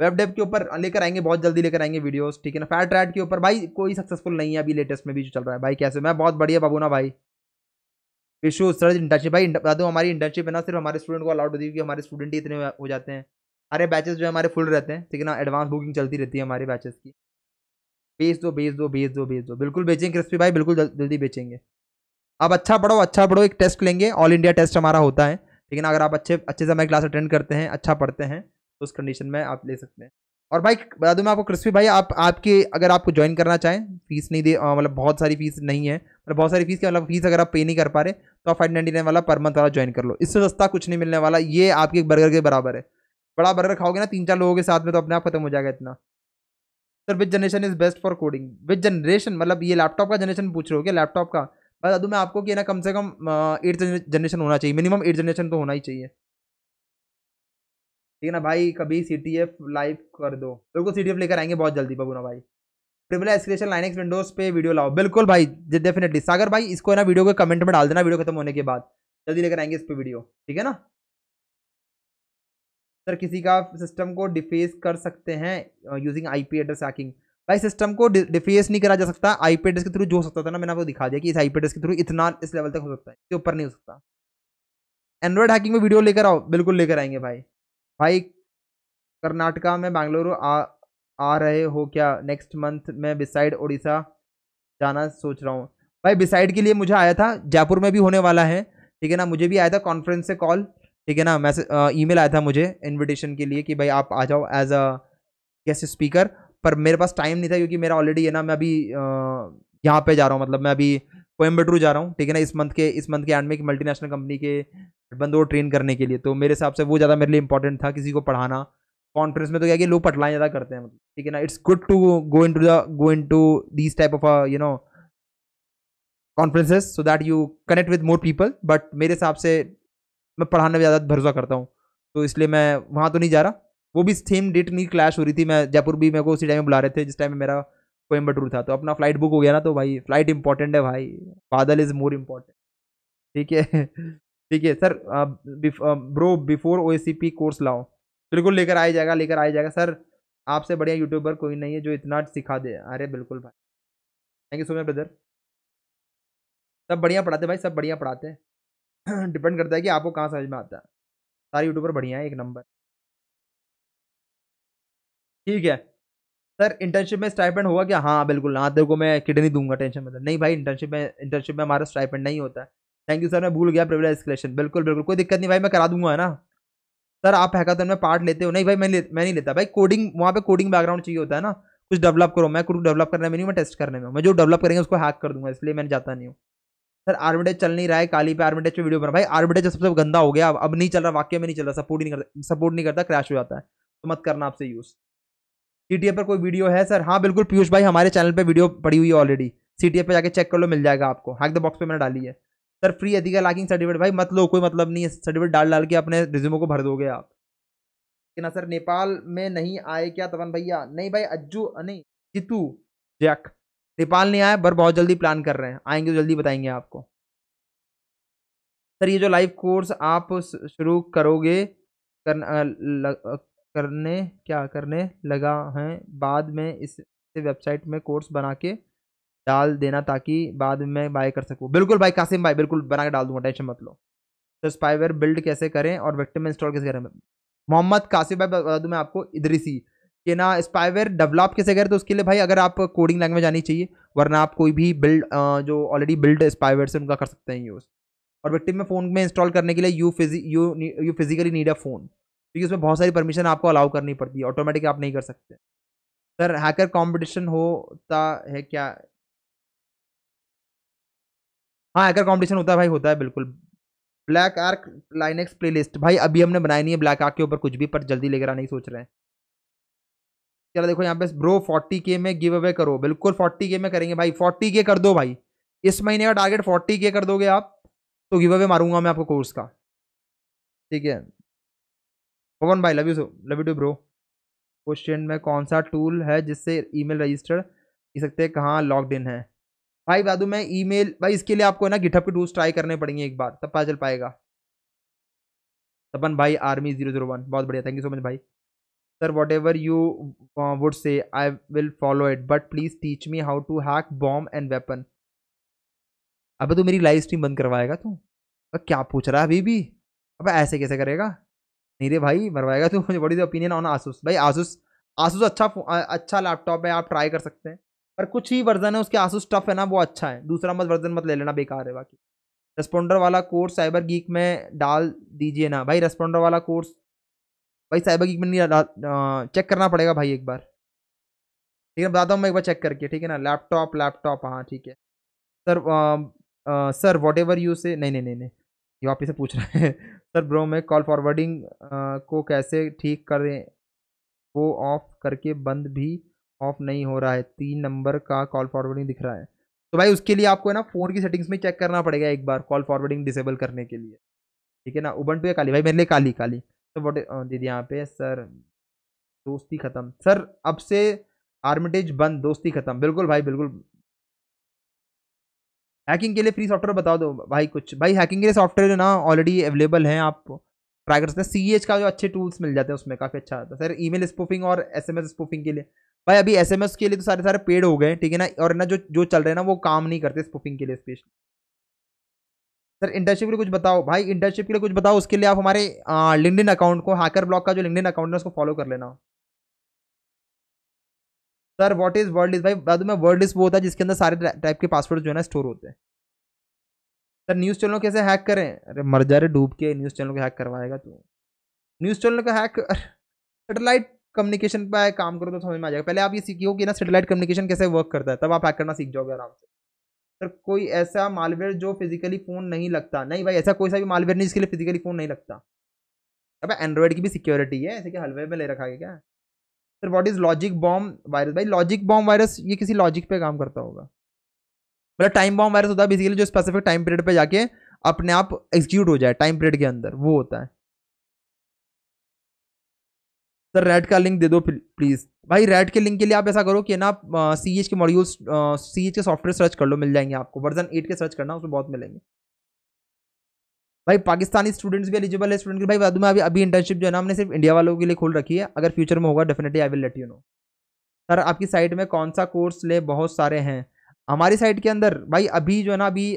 Speaker 1: वेब डेप के ऊपर लेकर आएंगे
Speaker 2: बहुत जल्दी लेकर आएंगे वीडियोस ठीक है ना फैट रैट के ऊपर भाई कोई सक्सेसफुल नहीं है अभी लेटेस्ट में भी जो चल रहा है भाई कैसे मैं बहुत बढ़िया बाबू ना भाई विशु सर इंटर्नशिप भाई बता दो हमारी इंटर्नशिप है ना सिर्फ हमारे स्टूडेंट को अलाउड होती है क्योंकि हमारे स्टूडेंट ही इतने हो जाते हैं सारे बैचेस जो है हमारे फुल रहते हैं ठीक है ना एडवांस बुकिंग चलती रहती है हमारे बैचेस की बेच दो बेच दो बेच दो बेच दो बिल्कुल बेचेंगे क्रिस्पी भाई बिल्कुल जल्दी बेचेंगे आप अच्छा पढ़ो अच्छा पढ़ो एक टेस्ट लेंगे ऑल इंडिया टेस्ट हमारा होता है ठीक है ना अगर आप अच्छे अच्छे से हमारे क्लास अटेंड करते हैं अच्छा पढ़ते हैं तो उस कंडीशन में आप ले सकते हैं और भाई बता दूँ मैं आपको क्रिस्पी भाई आप आपके अगर आपको ज्वाइन करना चाहें फीस नहीं दे मतलब बहुत सारी फीस नहीं है मतलब बहुत सारी फीस क्या मतलब फीस अगर आप पे नहीं कर पा रहे तो आप फाइव नाइन्टी नाइन वाला पर मंथ वाला ज्वाइन कर लो इससे सस्ता कुछ नहीं मिलने वाला ये आपके बर्गर के बराबर है बड़ा बर्गर खाओगे ना तीन चार लोगों के साथ में तो अपने आप खत्म हो जाएगा इतना sir with generation is best for coding with generation मतलब ये लैपटॉप का जनरेशन पूछ रहे हो क्या लैपटॉप का बता दूँ मैं आपको कि ना कम से कम एट जनरेशन होना चाहिए मिनिमम एट जनरेशन तो होना ही चाहिए ठीक है ना भाई कभी सी टी एफ लाइव कर दो बिल्कुल सी टी एफ लेकर आएंगे बहुत जल्दी बबू ना भाई ट्रिपल लाइन एक्स विंडोज पे वीडियो लाओ बिल्कुल भाई डेफिनेटली सागर भाई इसको ना वीडियो को कमेंट में डाल देना वीडियो खत्म होने के बाद जल्दी लेकर आएंगे इस पर वीडियो ठीक है ना सर किसी का सिस्टम को डिफेस कर सकते हैं using I P address hacking भाई सिस्टम को डिफेस नहीं करा जा सकता आई पी एड्रेस के थ्रू जो हो सकता था ना मैंने आपको दिखा दिया कि इस आई पी एड्रेस के थ्रू इतना इस लेवल तक हो सकता है इसके ऊपर नहीं हो सकता एंड्रॉयड हैकिंग में वीडियो लेकर आओ बिल्कुल लेकर आएंगे भाई भाई कर्नाटका में बैंगलुरु आ आ रहे हो क्या नेक्स्ट मंथ में बिसाइड उड़ीसा जाना सोच रहा हूँ भाई बिसाइड के लिए मुझे आया था जयपुर में भी होने वाला है ठीक है ना मुझे भी आया था कॉन्फ्रेंस से कॉल ठीक है ना मैसेज ई आया था मुझे इन्विटेशन के लिए कि भाई आप आ जाओ एज अ गेस्ट स्पीकर पर मेरे पास टाइम नहीं था क्योंकि मेरा ऑलरेडी है ना मैं अभी यहाँ पे जा रहा हूँ मतलब मैं अभी कोयम्बटूर जा रहा हूँ ठीक है ना इस मंथ के इस मंथ के एंड में एक मल्टीनेशनल कंपनी के बंदों को ट्रेन करने के लिए तो मेरे हिसाब से वो ज़्यादा मेरे लिए इंपॉर्टेंट था किसी को पढ़ाना कॉन्फ्रेंस में तो क्या कि लोग पटलाएँ ज़्यादा करते हैं मतलब ठीक है ना it's good to go in to the go in to this type of you know conferences so that you connect with more people but मेरे हिसाब से मैं पढ़ाने में ज़्यादा भरोसा करता हूँ तो इसलिए मैं वहाँ तो नहीं जा रहा वो भी सेम डेट नहीं क्लैश हो रही थी मैं जयपुर भी मेरे को उसी टाइम में बुला रहे थे जिस टाइम में मेरा कोयम्बटूर था तो अपना फ्लाइट बुक हो गया ना तो भाई फ्लाइट इंपॉर्टेंट है भाई बादल इज़ मोर इम्पॉर्टेंट ठीक है ठीक है sir bro before oh course लाओ बिल्कुल लेकर आया जाएगा लेकर आया जाएगा सर आपसे बढ़िया यूट्यूबर कोई नहीं है जो इतना सिखा दे अरे बिल्कुल भाई thank you so much brother
Speaker 1: सब बढ़िया पढ़ाते भाई सब बढ़िया पढ़ाते हैं डिपेंड करता है कि आपको कहाँ समझ में आता है सारे यूट्यूबर बढ़िया है एक नंबर ठीक है
Speaker 2: सर इंटर्नशिप में स्टाइपेंड होगा क्या हाँ बिल्कुल हाँ तेरे को मैं किडनी दूंगा टेंशन मतलब नहीं भाई इंटर्नशिप में इंटर्नशिप में हमारा स्टाइपेंड नहीं होता थैंक यू सर मैं भूल गया प्रिविलेज एस्केलेशन बिल्कुल बिल्कुल कोई दिक्कत नहीं भाई मैं करा दूंगा है ना सर आप है में पार्ट लेते हो नहीं भाई मैं मैं नहीं लेता भाई कोडिंग वहाँ पे कोडिंग बैकग्राउंड चाहिए होता है ना कुछ डेवलप करो मैं कुछ डेवलप करने में नहीं मैं टेस्ट करने में मैं जो डेवलप करेंगे उसको हैक कर दूंगा इसलिए मैं जाता नहीं हूँ सर आर्मिटेज चल नहीं रहा है काली पे आर्मिटेज पे वीडियो बना भाई आर्मिटेज सबसे गंदा हो गया अब अब नहीं चल रहा वाक्य में नहीं चल रहा सपोर्ट नहीं करता सपोर्ट नहीं करता क्रैश हो जाता है तो मत करना आपसे यूज़ सी पर कोई वीडियो है सर हाँ बिल्कुल पीयूष भाई हमारे चैनल पर वीडियो पड़ी हुई है ऑलरेडी सी पर जाके चेक कर लो मिल जाएगा आपको हैक द बॉक्स पर मैंने डाली है सर फ्री अधिका लाकिंग सर्टिफिकेट भाई मत लो कोई मतलब नहीं है सर्टिफिकेट डाल डाल के अपने रिज्यूमो को भर दोगे आप ना सर नेपाल में नहीं आए क्या तवन भैया नहीं भाई अज्जू नहीं जितू जैक नेपाल नहीं आया पर बहुत जल्दी प्लान कर रहे हैं आएंगे तो जल्दी बताएंगे आपको सर ये जो लाइव कोर्स आप शुरू करोगे कर, लग, करने क्या करने लगा हैं बाद में इस वेबसाइट में कोर्स बना के डाल देना ताकि बाद में बाय कर सकूँ बिल्कुल भाई कासिम भाई बिल्कुल बना के डाल दूंगा टेंशन मत लो सर स्पाइवेयर बिल्ड कैसे करें और विक्टिम इंस्टॉल कैसे करें मोहम्मद कासिम भाई बता दूँ मैं आपको इधर सी ये ना स्पाइवेयर डेवलप कैसे करें तो उसके लिए भाई अगर आप कोडिंग लैंग्वेज आनी चाहिए वरना आप कोई भी बिल्ड जो ऑलरेडी बिल्ड स्पाइवेयर से उनका कर सकते हैं यूज़ और विक्टिम में फ़ोन में इंस्टॉल करने के लिए यू फिजी you you physically need a phone क्योंकि उसमें बहुत सारी परमिशन आपको अलाउ करनी पड़ती है ऑटोमेटिक आप नहीं कर सकते सर हैकर कॉम्पिटिशन होता है क्या हाँ हैकर कॉम्पिटिशन होता है भाई होता है बिल्कुल ब्लैक आर्क लाइनेक्स प्लेलिस्ट भाई अभी हमने बनाई नहीं है ब्लैक आर्क के ऊपर कुछ भी पर जल्दी लेकर आने की सोच रहे हैं चलो देखो यहाँ पे ब्रो फोर्टी के में गिव अवे करो बिल्कुल फोर्टी के में करेंगे भाई फोर्टी के कर दो भाई इस महीने का टारगेट फोर्टी के कर दोगे आप तो गिव अवे मारूंगा मैं आपको कोर्स का ठीक है पवन भाई love you so love you too bro question में कौन सा टूल है जिससे ईमेल रजिस्टर कह सकते हैं कहाँ लॉकड इन है भाई में मैं ईमेल भाई इसके लिए आपको है ना गिटअप के टूल्स ट्राई करने पड़ेंगे एक बार तब पता चल पाएगा तपन भाई आर्मी जीरो जीरो वन बहुत बढ़िया थैंक यू सो मच भाई sir whatever you would say I will follow it but please teach me how to hack bomb and weapon अब तू मेरी लाइव स्ट्रीम बंद करवाएगा तू अब क्या पूछ रहा है अभी भी अब ऐसे कैसे करेगा नहीं रे भाई मरवाएगा तू मुझे बड़ी ओपिनियन ऑन आसूस भाई आसूस आसूस अच्छा अच्छा लैपटॉप है आप ट्राई कर सकते हैं पर कुछ ही वर्जन है उसके आसूस टफ है ना वो अच्छा है दूसरा मत वर्जन मत ले लेना बेकार है बाकी रेस्पोंडर वाला कोर्स साइबर गीक में डाल दीजिए ना भाई रेस्पोंडर वाला कोर्स भाई साइबर की में नहीं चेक करना पड़ेगा भाई एक बार ठीक है बताता हूँ मैं एक बार चेक करके ठीक है ना लैपटॉप लैपटॉप हाँ ठीक है sir ah, ah, sir whatever you say नहीं नहीं नहीं नहीं ये वापिस से पूछ रहे हैं सर ब्रो मैं कॉल फॉरवर्डिंग को कैसे ठीक करें वो ऑफ करके बंद भी ऑफ नहीं हो रहा है तीन नंबर का कॉल फॉरवर्डिंग दिख रहा है तो भाई उसके लिए आपको है ना फ़ोन की सेटिंग्स में चेक करना पड़ेगा एक बार कॉल फॉरवर्डिंग डिसेबल करने के लिए ठीक है ना उबंटू या काली भाई मेरे लिए काली काली तो वट दीदी यहाँ पे सर दोस्ती ख़त्म सर अब से आर्मिटेज बंद दोस्ती ख़त्म बिल्कुल भाई बिल्कुल हैकिंग के लिए फ्री सॉफ्टवेयर बता दो भाई कुछ भाई हैकिंग के लिए सॉफ्टवेयर ना ऑलरेडी अवेलेबल हैं आप ट्राई कर सकते हैं सी का जो अच्छे टूल्स मिल जाते हैं उसमें काफ़ी अच्छा आता है सर ईमेल स्पूफिंग और एस एम स्पूफिंग के लिए भाई अभी एस के लिए तो सारे सारे पेड हो गए ठीक है ना और ना जो जो चल रहे हैं ना वो काम नहीं करते स्पूफिंग के लिए स्पेशली सर इंटर्नशिप के लिए कुछ बताओ भाई इंटर्नशिप के लिए कुछ बताओ उसके लिए आप हमारे लिंकडिन अकाउंट को हैकर ब्लॉक का जो लिंकडिन अकाउंट है उसको फॉलो कर लेना sir what is world is भाई बाद में वर्ल्ड इज़ वो होता है जिसके अंदर सारे टाइप के पासवर्ड जो है ना स्टोर होते हैं सर न्यूज़ चैनल कैसे हैक करें अरे मर जा रहे डूब के न्यूज़ चैनल को हैक करवाएगा तू न्यूज़ चैनल का हैक सेटेलाइट कम्युनिकेशन पर काम करो तो समझ में आ जाएगा पहले आप ये सीखियो कि ना सेटेलाइट कम्युनिकेशन कैसे वर्क करता है तब आप हैक करना सीख जाओगे आराम से सर कोई ऐसा मालवेयर जो फिजिकली फ़ोन नहीं लगता नहीं भाई ऐसा कोई सा भी मालवेयर नहीं जिसके लिए फिजिकली फ़ोन नहीं लगता अब एंड्रॉयड की भी सिक्योरिटी है ऐसे कि हलवे में ले रखा है क्या sir what is logic bomb virus भाई लॉजिक बॉम्ब वायरस ये किसी लॉजिक पे काम करता होगा मतलब टाइम बॉम्ब वायरस होता है बेसिकली जो स्पेसिफिक टाइम पीरियड पर जाके अपने आप एग्जीक्यूट हो जाए टाइम पीरियड के अंदर वो होता है सर रेड का लिंक दे दो प्लीज़ भाई रेड के लिंक के लिए आप ऐसा करो कि ना सी एच के मॉड्यूल्स सी एच के सॉफ्टवेयर सर्च कर लो मिल जाएंगे आपको वर्जन एट के सर्च करना उसमें बहुत मिलेंगे भाई पाकिस्तानी स्टूडेंट्स भी एलिजिबल है स्टूडेंट भाई बाद में अभी अभी इंटर्नशिप जो है ना हमने सिर्फ इंडिया वालों के लिए खोल रखी है अगर फ्यूचर में होगा definitely I will let you know sir आपकी साइट में कौन सा कोर्स ले बहुत सारे हैं हमारी साइट के अंदर भाई अभी जो है ना अभी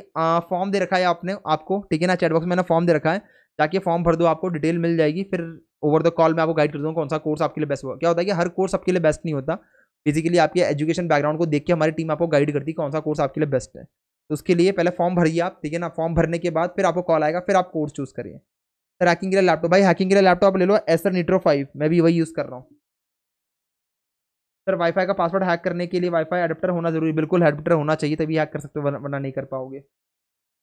Speaker 2: फॉर्म दे रखा है आपने आपको ठीक है ना चैटबॉक्स में ना फॉर्म दे रखा है जाके फॉर्म भर दो आपको डिटेल मिल जाएगी फिर ओवर द कॉल मैं आपको गाइड कर दूँगा कौन सा कोर्स आपके लिए बेस्ट होगा क्या होता है कि हर कोर्स आपके लिए बेस्ट नहीं होता बेसिकली आपके एजुकेशन बैकग्राउंड को देख के हमारी टीम आपको गाइड करती है कौन सा कोर्स आपके लिए बेस्ट है तो उसके लिए पहले फॉर्म भरिए आप ठीक है ना फॉर्म भरने के बाद फिर आपको कॉल आएगा फिर आप कोर्स चूज़ करिए सर हैकिंग के लिए लैपटॉप भाई हैकिंग के लिए लैपटॉप ले लो एसर निट्रो फाइव मैं भी वही यूज़ कर रहा हूँ सर वाईफाई का पासवर्ड हैक करने के लिए वाईफाई एडप्टर होना जरूरी बिल्कुल एडप्टर होना चाहिए तभी हैक कर सकते हो वरना नहीं कर पाओगे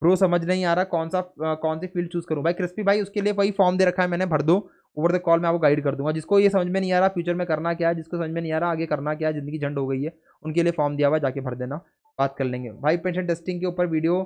Speaker 2: प्रो समझ नहीं आ रहा कौन सा कौन सी फील्ड चूज करूँ भाई क्रिस्पी भाई उसके लिए वही फॉर्म दे रखा है मैंने भर दो ओवर द कॉल मैं आपको गाइड कर दूंगा जिसको ये समझ में नहीं आ रहा फ्यूचर में करना क्या है जिसको समझ में नहीं आ रहा आगे करना क्या है जिंदगी झंड हो गई है उनके लिए फॉर्म दिया हुआ जाके भर देना बात कर लेंगे भाई पेंशन टेस्टिंग के ऊपर वीडियो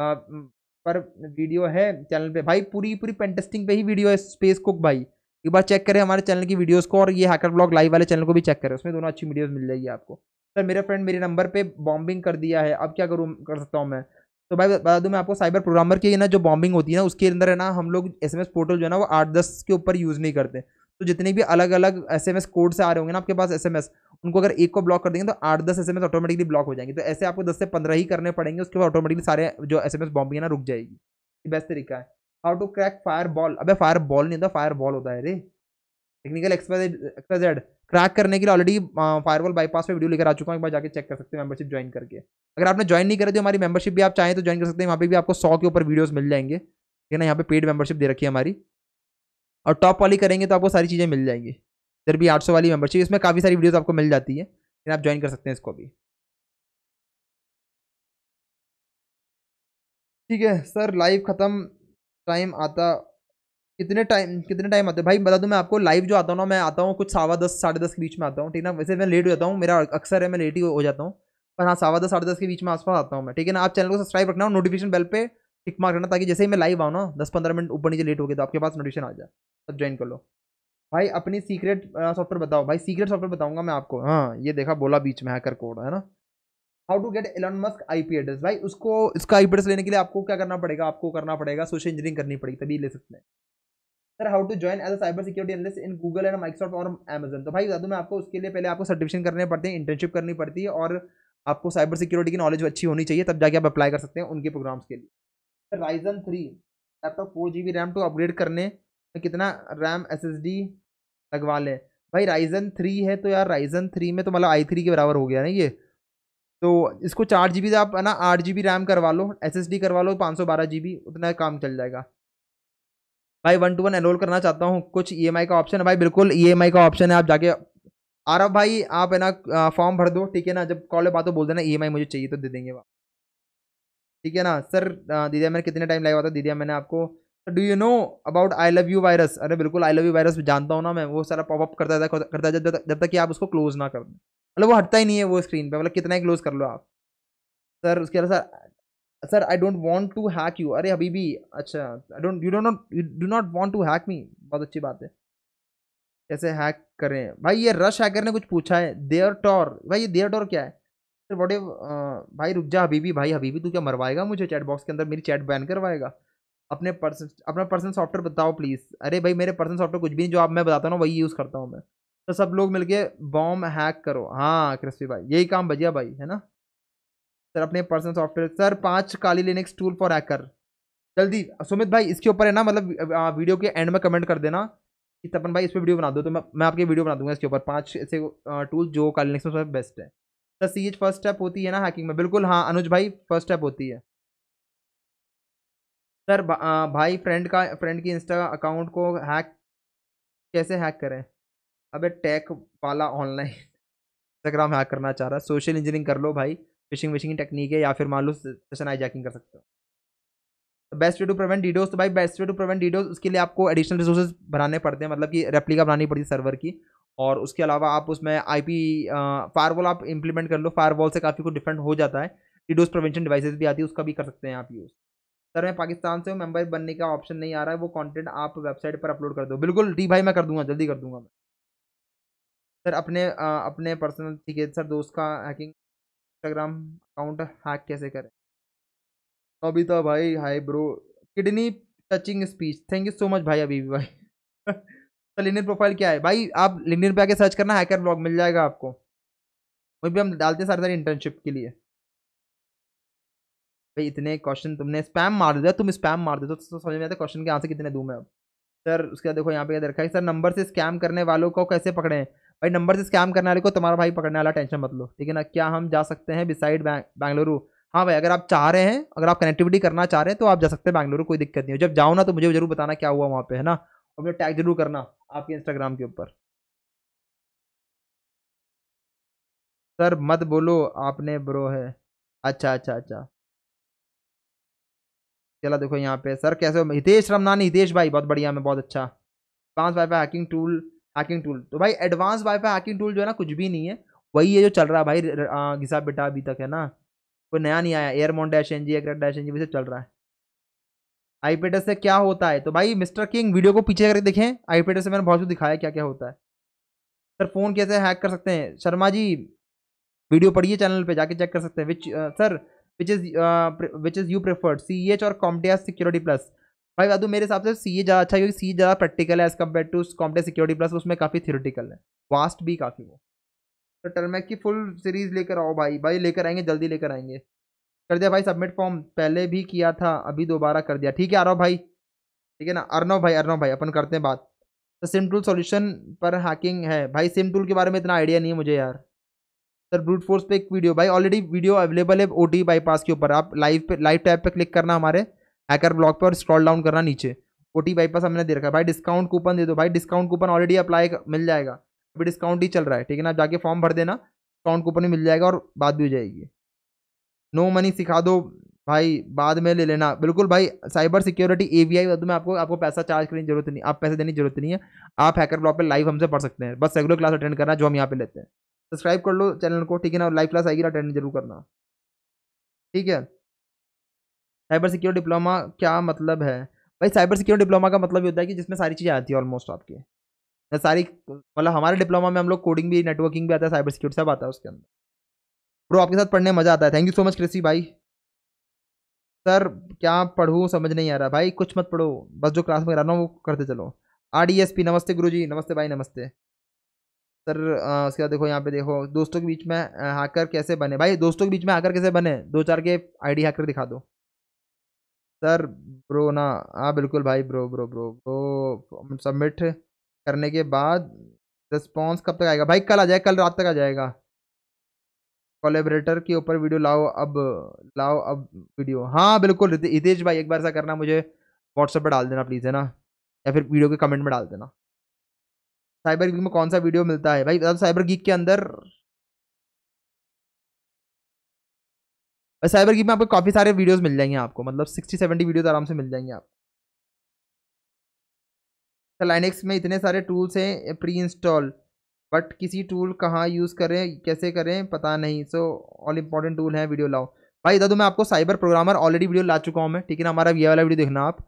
Speaker 2: आ, पर वीडियो है चैनल पे भाई पूरी पूरी पेन टेस्टिंग पे ही वीडियो है स्पेस कुक भाई एक बार चेक करें हमारे चैनल की वीडियोस को और ये हैकर ब्लॉग लाइव वाले चैनल को भी चेक करें उसमें दोनों अच्छी वीडियोस मिल जाएगी आपको सर मेरा फ्रेंड मेरे नंबर पे बॉम्बिंग कर दिया है अब क्या करूँ कर सकता हूँ मैं तो भाई बता दूँ मैं आपको साइबर प्रोग्रामर की ना जो बॉम्बिंग होती है ना उसके अंदर है ना हम लोग एस पोर्टल जो है ना वो आठ दस के ऊपर यूज़ नहीं करते तो जितने भी अलग अलग एस एम एस कोड से आ रहे होंगे ना आपके पास एस एम एस उनको अगर एक को ब्लॉक कर देंगे तो आठ दस S M S automatically block हो जाएंगे तो ऐसे आपको दस से पंद्रह ही करने पड़ेंगे उसके बाद ऑटोमेटिकली सारे जो एस एम एस बॉम्बिंग है ना रुक जाएगी ये बेस्ट तरीका है how to crack fire ball अब फायर बॉल नहीं होता फायर बॉल होता है रे टेक्निकल एक्सपर्ट एक्सपर्ट क्रैक करने के लिए ऑलरेडी फायरवॉल बाईपास पे वीडियो लेकर आ चुका हूँ एक बार जाके चेक कर सकते हैं मेंबरशिप ज्वाइन करके अगर आपने ज्वाइन नहीं करा तो हमारी मेंबरशिप भी आप चाहें तो ज्वाइन कर सकते हैं यहाँ पे भी आपको सौ के ऊपर वीडियोस मिल जाएंगे ठीक है ना यहाँ पे पेड मेंबरशिप दे रखी है हमारी और टॉप वाली करेंगे तो आपको सारी चीज़ें मिल जाएंगी इधर भी आठ वाली मेंबरशिप इसमें काफ़ी सारी वीडियोज़ आपको मिल जाती है
Speaker 1: लेकिन आप ज्वाइन कर सकते हैं इसको भी ठीक है सर लाइव ख़त्म टाइम आता कितने टाइम
Speaker 2: कितने टाइम आते हो भाई बता दूँ मैं आपको लाइव जो आता हूँ ना मैं आता हूँ कुछ सवा दस साढ़े दस के बीच में आता हूँ ठीक है ना वैसे मैं लेट हो जाता हूँ मेरा अक्सर है मैं लेट ही हो जाता हूँ पर हाँ सवा दस साढ़े दस के बीच में आसपास आता हूँ मैं ठीक है ना आप चैनल को सब्सक्राइब रखना और नोटिफिकेशन बेल पर टिक मार करना ताकि जैसे ही मैं लाइव आऊँ ना दस पंद्रह मिनट ऊपर नीचे लेट हो गए तो आपके पास नोटिफिकेशन आ जाए तब ज्वाइन कर लो भाई अपनी सीक्रेट सॉफ्टवेयर बताओ भाई सीक्रेट सॉफ्टवेयर बताऊंगा मैं आपको हाँ ये देखा बोला बीच में हैकर कोड है ना how to get Elon Musk I P address भाई उसको इसका आई पी एड्रेस लेने के लिए आपको क्या करना पड़ेगा आपको करना पड़ेगा सोशल इंजीनियरिंग करनी पड़ेगी तभी ले सकते हैं sir how to join as a cyber security analyst in Google and Microsoft और अमेजन तो भाई बता मैं आपको उसके लिए पहले आपको सर्टिफिकेशन करने पड़ते हैं इंटर्नशिप करनी पड़ती है और आपको साइबर सिक्योरिटी की नॉलेज अच्छी होनी चाहिए तब जाके आप अप्लाई कर सकते हैं उनके प्रोग्राम्स के लिए sir Ryzen three laptop four G B RAM to upgrade करने में कितना रैम एस एस डी लगवा लें भाई राइजन थ्री है तो यार राइजन थ्री में तो मतलब आई थ्री के बराबर हो गया ना ये तो इसको चार जी बी आप है ना आठ जी बी रैम करवा लो एस एस डी करवा लो पाँच सौ बारह जी बी उतना काम चल जाएगा भाई वन टू वन एनरोल करना चाहता हूँ कुछ ई e का ऑप्शन है भाई बिल्कुल ई e का ऑप्शन है आप जाके आरव भाई आप है ना फॉर्म भर दो ठीक है ना जब कॉल बात हो बोल देना ई मुझे चाहिए तो दे देंगे वहाँ ठीक है ना सर दीदिया मैंने कितने टाइम लगा था दीदिया मैंने आपको do you know about I love you virus अरे बिल्कुल आई लव यू वायरस जानता हूँ ना मैं वो सारा पॉपअप करता था करता जब तक जब तक कि आप उसको क्लोज ना कर दें मतलब वो हटता ही नहीं है वो स्क्रीन पे मतलब कितना ही क्लोज कर लो आप सर उसके अलावा sir sir I don't want to hack you अरे अभी भी अच्छा I don't you don't not you do not want to hack me बहुत अच्छी बात है कैसे हैक करें भाई ये रश हैकर ने कुछ पूछा है देयर टॉर भाई ये देयर टॉर क्या है सर बॉडी भाई रुक जा अभी भी भाई अभी भी तू क्या मरवाएगा मुझे चैट बॉक्स के अंदर मेरी चैट बैन करवाएगा अपने पर्सन अपना पर्सनल सॉफ्टवेयर बताओ प्लीज़ अरे भाई मेरे पर्सनल सॉफ्टवेयर कुछ भी नहीं जो आप मैं बताता हूँ वही यूज़ करता हूँ मैं तो सब लोग मिलके बॉम्ब हैक करो हाँ क्रिस्पी भाई यही काम बजिया भाई है ना सर अपने पर्सनल सॉफ्टवेयर सर पाँच Kali Linux tool for hacker जल्दी सुमित भाई इसके ऊपर है ना मतलब वीडियो के एंड में कमेंट कर देना कि तपन भाई इस पर वीडियो बना दो तो मैं मैं आपकी वीडियो बना दूंगा इसके ऊपर पाँच ऐसे टूल जो काली लिनक्स में बेस्ट है sir C H first step होती है ना हैकिंग में बिल्कुल हाँ अनुज भाई फर्स्ट स्टेप होती है
Speaker 1: सर भा, भाई फ्रेंड का फ्रेंड की इंस्टा अकाउंट को हैक कैसे हैक करें अबे टैक वाला ऑनलाइन इंस्टाग्राम
Speaker 2: हैक करना चाह रहा है सोशल इंजीनियरिंग कर लो भाई फिशिंग विशिंग की टेक्निक है या फिर मान लो सेशन आई जैकिंग कर सकते हो तो best way to prevent DDoS तो भाई best way to prevent DDoS उसके लिए आपको एडिशनल रिसोर्सेज बनाने पड़ते हैं मतलब कि रेप्लिका बनानी पड़ती है सर्वर की और उसके अलावा आप उसमें आई पी फायरवॉल आप इंप्लीमेंट कर लो फायरवॉल से काफ़ी कुछ डिफरेंट हो जाता है डीडोस प्रिवेंशन डिवाइसेज भी आती है उसका भी कर सकते हैं आप यूज़ सर मैं पाकिस्तान से हूँ मेम्बर बनने का ऑप्शन नहीं आ रहा है वो कंटेंट आप वेबसाइट पर अपलोड कर दो
Speaker 1: बिल्कुल डी भाई मैं कर दूंगा जल्दी कर दूंगा मैं
Speaker 2: सर अपने आ, अपने पर्सनल ठीक है सर दोस्त का हैकिंग इंस्टाग्राम अकाउंट हैक कैसे करें तो अभी तो भाई hi bro kidney touching speech thank you so much भाई अभी भी भाई
Speaker 1: तो लिंडिन प्रोफाइल क्या है भाई आप लिंडिन पे आके सर्च करना हैकर ब्लॉग मिल जाएगा आपको वो भी हम डालते हैं सारे सारे इंटर्नशिप के लिए भाई इतने
Speaker 2: क्वेश्चन तुमने स्पैम मार दिया तुम स्पैम मार दे तो समझ में आता क्वेश्चन के आंसर कितने दूँ मैं अब सर उसके बाद देखो यहाँ पे क्या रखा है सर नंबर से स्कैम करने वालों को कैसे पकड़ें भाई नंबर से स्कैम करने वाले को तुम्हारा भाई पकड़ने वाला टेंशन मत लो ठीक है ना क्या हम जा सकते हैं बिसाइड बैंगलुरु हाँ भाई अगर आप चाह रहे हैं अगर आप कनेक्टिविटी करना चाह रहे हैं तो आप जा सकते हैं बैंगलुरु कोई दिक्कत नहीं हो जब जाओ ना तो मुझे जरूर बताना क्या हुआ वहाँ पे है ना और मुझे टैग
Speaker 1: जरूर करना आपके इंस्टाग्राम के ऊपर सर मत बोलो आपने ब्रो है अच्छा अच्छा अच्छा
Speaker 2: चला देखो यहाँ पे सर कैसे हो हितेश रमनानी हितेश भाई बहुत बढ़िया मैं बहुत अच्छा पाँच वाई हैकिंग टूल हैकिंग टूल तो भाई एडवांस वाईफाई हैकिंग टूल जो है ना कुछ भी नहीं है वही है जो चल रहा है भाई घिसा बेटा अभी तक है ना कोई नया नहीं आया एयरमोन डैश एन जी एग्रेट डैश एन जी चल रहा है आईपेड से क्या होता है तो भाई मिस्टर किंग वीडियो को पीछे करके देखें आईपेडस से मैंने बहुत कुछ दिखाया क्या क्या होता है सर फ़ोन कैसे हैक कर सकते हैं शर्मा जी वीडियो पढ़िए चैनल पे जाके चेक कर सकते हैं which sir which is which is you preferred C H और कॉमटिया सिक्योरिटी प्लस भाई दादू मेरे हिसाब से सी ए ज़्यादा अच्छा है क्योंकि सी ज़्यादा प्रैक्टिकल है as compared to complex security plus उसमें काफ़ी थियोरटिकल है वास्ट भी काफ़ी वो तो टर्मैक की फुल सीरीज़ लेकर आओ भाई भाई लेकर आएंगे जल्दी लेकर आएंगे कर दिया भाई सबमिट फॉर्म पहले भी किया था अभी दोबारा कर दिया ठीक है आरव भाई ठीक है ना अर्नव भाई अर्नव भाई अपन करते हैं बात तो सिम टूल सोल्यूशन पर हैकिंग है भाई सिम टूल के बारे में इतना आइडिया नहीं है मुझे यार सर ब्रूट फोर्स पे एक वीडियो भाई ऑलरेडी वीडियो अवेलेबल है ओ बाईपास के ऊपर आप लाइव पे लाइव टैब पे क्लिक करना हमारे हैकर ब्लॉक पर स्क्रॉल डाउन करना नीचे ओ टी बाईपास हमने दे रखा है भाई डिस्काउंट कूपन दे दो भाई डिस्काउंट कूपन ऑलरेडी अप्लाई मिल जाएगा अभी डिस्काउंट ही चल रहा है ठीक है ना जाके फॉर्म भर देना डिस्काउंट कूपन ही मिल जाएगा और बात भी हो जाएगी नो मनी सिखा दो भाई बाद में ले लेना बिल्कुल भाई cyber security A V I में आपको आपको पैसा चार्ज करने की जरूरत नहीं आप पैसे देने की जरूरत नहीं है आप हैकर ब्लॉक पर लाइव हमसे पढ़ सकते हैं बस रेगुलर क्लास अटेंड करना जो हम यहाँ पे लेते हैं सब्सक्राइब कर लो चैनल को ठीक है ना लाइव क्लास आएगी ना अटेंड जरूर करना ठीक है साइबर सिक्योर डिप्लोमा क्या मतलब है भाई साइबर सिक्योर डिप्लोमा का मतलब ये होता है कि जिसमें सारी चीज़ें आती है ऑलमोस्ट आपके सारी मतलब हमारे डिप्लोमा में हम लोग कोडिंग भी नेटवर्किंग भी आता है साइबर सिक्योरिटी सब आता है उसके अंदर ब्रो आपके साथ पढ़ने मज़ा आता है थैंक यू सो मच कृषि भाई सर क्या पढ़ूँ समझ नहीं आ रहा भाई कुछ मत पढ़ो बस जो क्लास में करा रहा हूँ वो करते चलो आर डी एस पी नमस्ते गुरु जी नमस्ते भाई नमस्ते सर उसके बाद देखो यहाँ पे देखो दोस्तों के बीच में हैकर कैसे बने भाई दोस्तों के बीच में हैकर कैसे बने दो चार के आईडी हैकर दिखा दो सर ब्रो ना हाँ बिल्कुल भाई bro bro bro bro submit करने के बाद रिस्पॉन्स कब तक आएगा भाई कल आ जाएगा कल रात तक आ जाएगा कोलेबरेटर के ऊपर वीडियो लाओ अब लाओ अब वीडियो हाँ बिल्कुल हितेश भाई एक बार ऐसा करना मुझे व्हाट्सएप पर डाल देना प्लीज़ है ना या फिर वीडियो के कमेंट में डाल
Speaker 1: देना साइबर गीक में कौन सा वीडियो मिलता है भाई साइबर मतलब गीक के अंदर और साइबर गीप में आपको काफ़ी सारे वीडियोस मिल जाएंगे आपको मतलब सिक्सटी सेवेंटी वीडियोस आराम से मिल जाएंगे आपको लाइनेक्स
Speaker 2: अच्छा, में इतने सारे टूल्स हैं प्री इंस्टॉल बट किसी टूल कहाँ यूज़ करें कैसे करें पता नहीं सो ऑल इंपॉर्टेंट टूल है वीडियो लाओ भाई दादू मैं आपको साइबर प्रोग्रामर ऑलरेडी वीडियो ला चुका हूँ मैं ठीक है ना हमारा ये वाला वीडियो देखना आप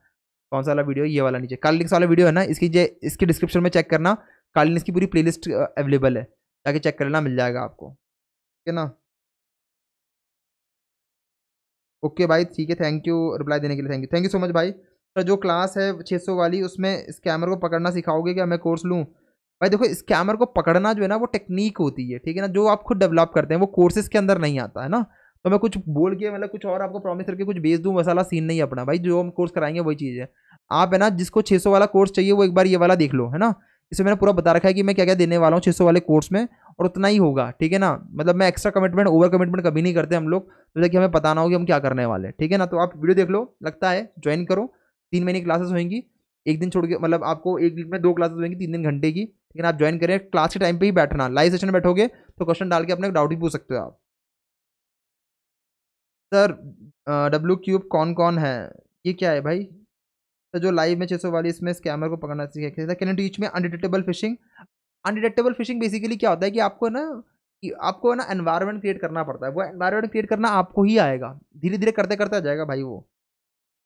Speaker 2: कौन सा वाला वीडियो ये वाला नीचे लिंक्स वाला वीडियो है ना इसकी जे इसकी डिस्क्रिप्शन में चेक करना कालिनिक्स की पूरी प्लेलिस्ट अवेलेबल है ताकि चेक कर लेना मिल जाएगा आपको ठीक है ना ओके भाई ठीक है थैंक यू रिप्लाई देने के लिए thank you thank you so much भाई सर तो जो क्लास है छः सौ वाली उसमें स्कैमर को पकड़ना सिखाओगे क्या मैं कोर्स लूँ भाई देखो स्कैमर को पकड़ना जो है ना वो टेक्निक होती है ठीक है ना जो आप खुद डेवलप करते हैं वो कोर्सेज के अंदर नहीं आता है ना तो मैं कुछ बोल के मतलब कुछ और आपको प्रॉमिस करके कुछ भेज दूँ मसाला सीन नहीं अपना भाई जो हम कोर्स कराएंगे वही चीज़ है आप है ना जिसको 600 वाला कोर्स चाहिए वो एक बार ये वाला देख लो है ना इसमें मैंने पूरा बता रखा है कि मैं क्या क्या देने वाला हूँ छः वाले कोर्स में और उतना ही होगा ठीक है ना मतलब मैं एक्स्ट्रा कमिटमेंट ओवर कमिटमेंट कभी नहीं करते हम लोग तो जैसे कि हमें पता ना हो कि हम क्या करने वाले ठीक है ना तो आप वीडियो देख लो लगता है ज्वाइन करो तीन महीने की क्लासेस होंगी एक दिन छोड़ के मतलब आपको एक वीक में दो क्लासेस होंगी तीन तीन घंटे की ठीक है ना आप ज्वाइन करें क्लास के टाइम पर ही बैठना लाइव सेशन बैठोगे तो क्वेश्चन डाल के अपने डाउट भी पूछ सकते हो आप सर डब्ल्यू क्यूब कौन कौन है ये क्या है भाई तो जो लाइव में छः सौ वाली इसमें स्कैमर को पकड़ना सीखे can teach me undetectable phishing undetectable phishing basically क्या होता है कि आपको है ना कि आपको ना एनवायरमेंट क्रिएट करना पड़ता है वो एनवायरमेंट क्रिएट करना आपको ही आएगा धीरे धीरे करते करते आ जाएगा भाई वो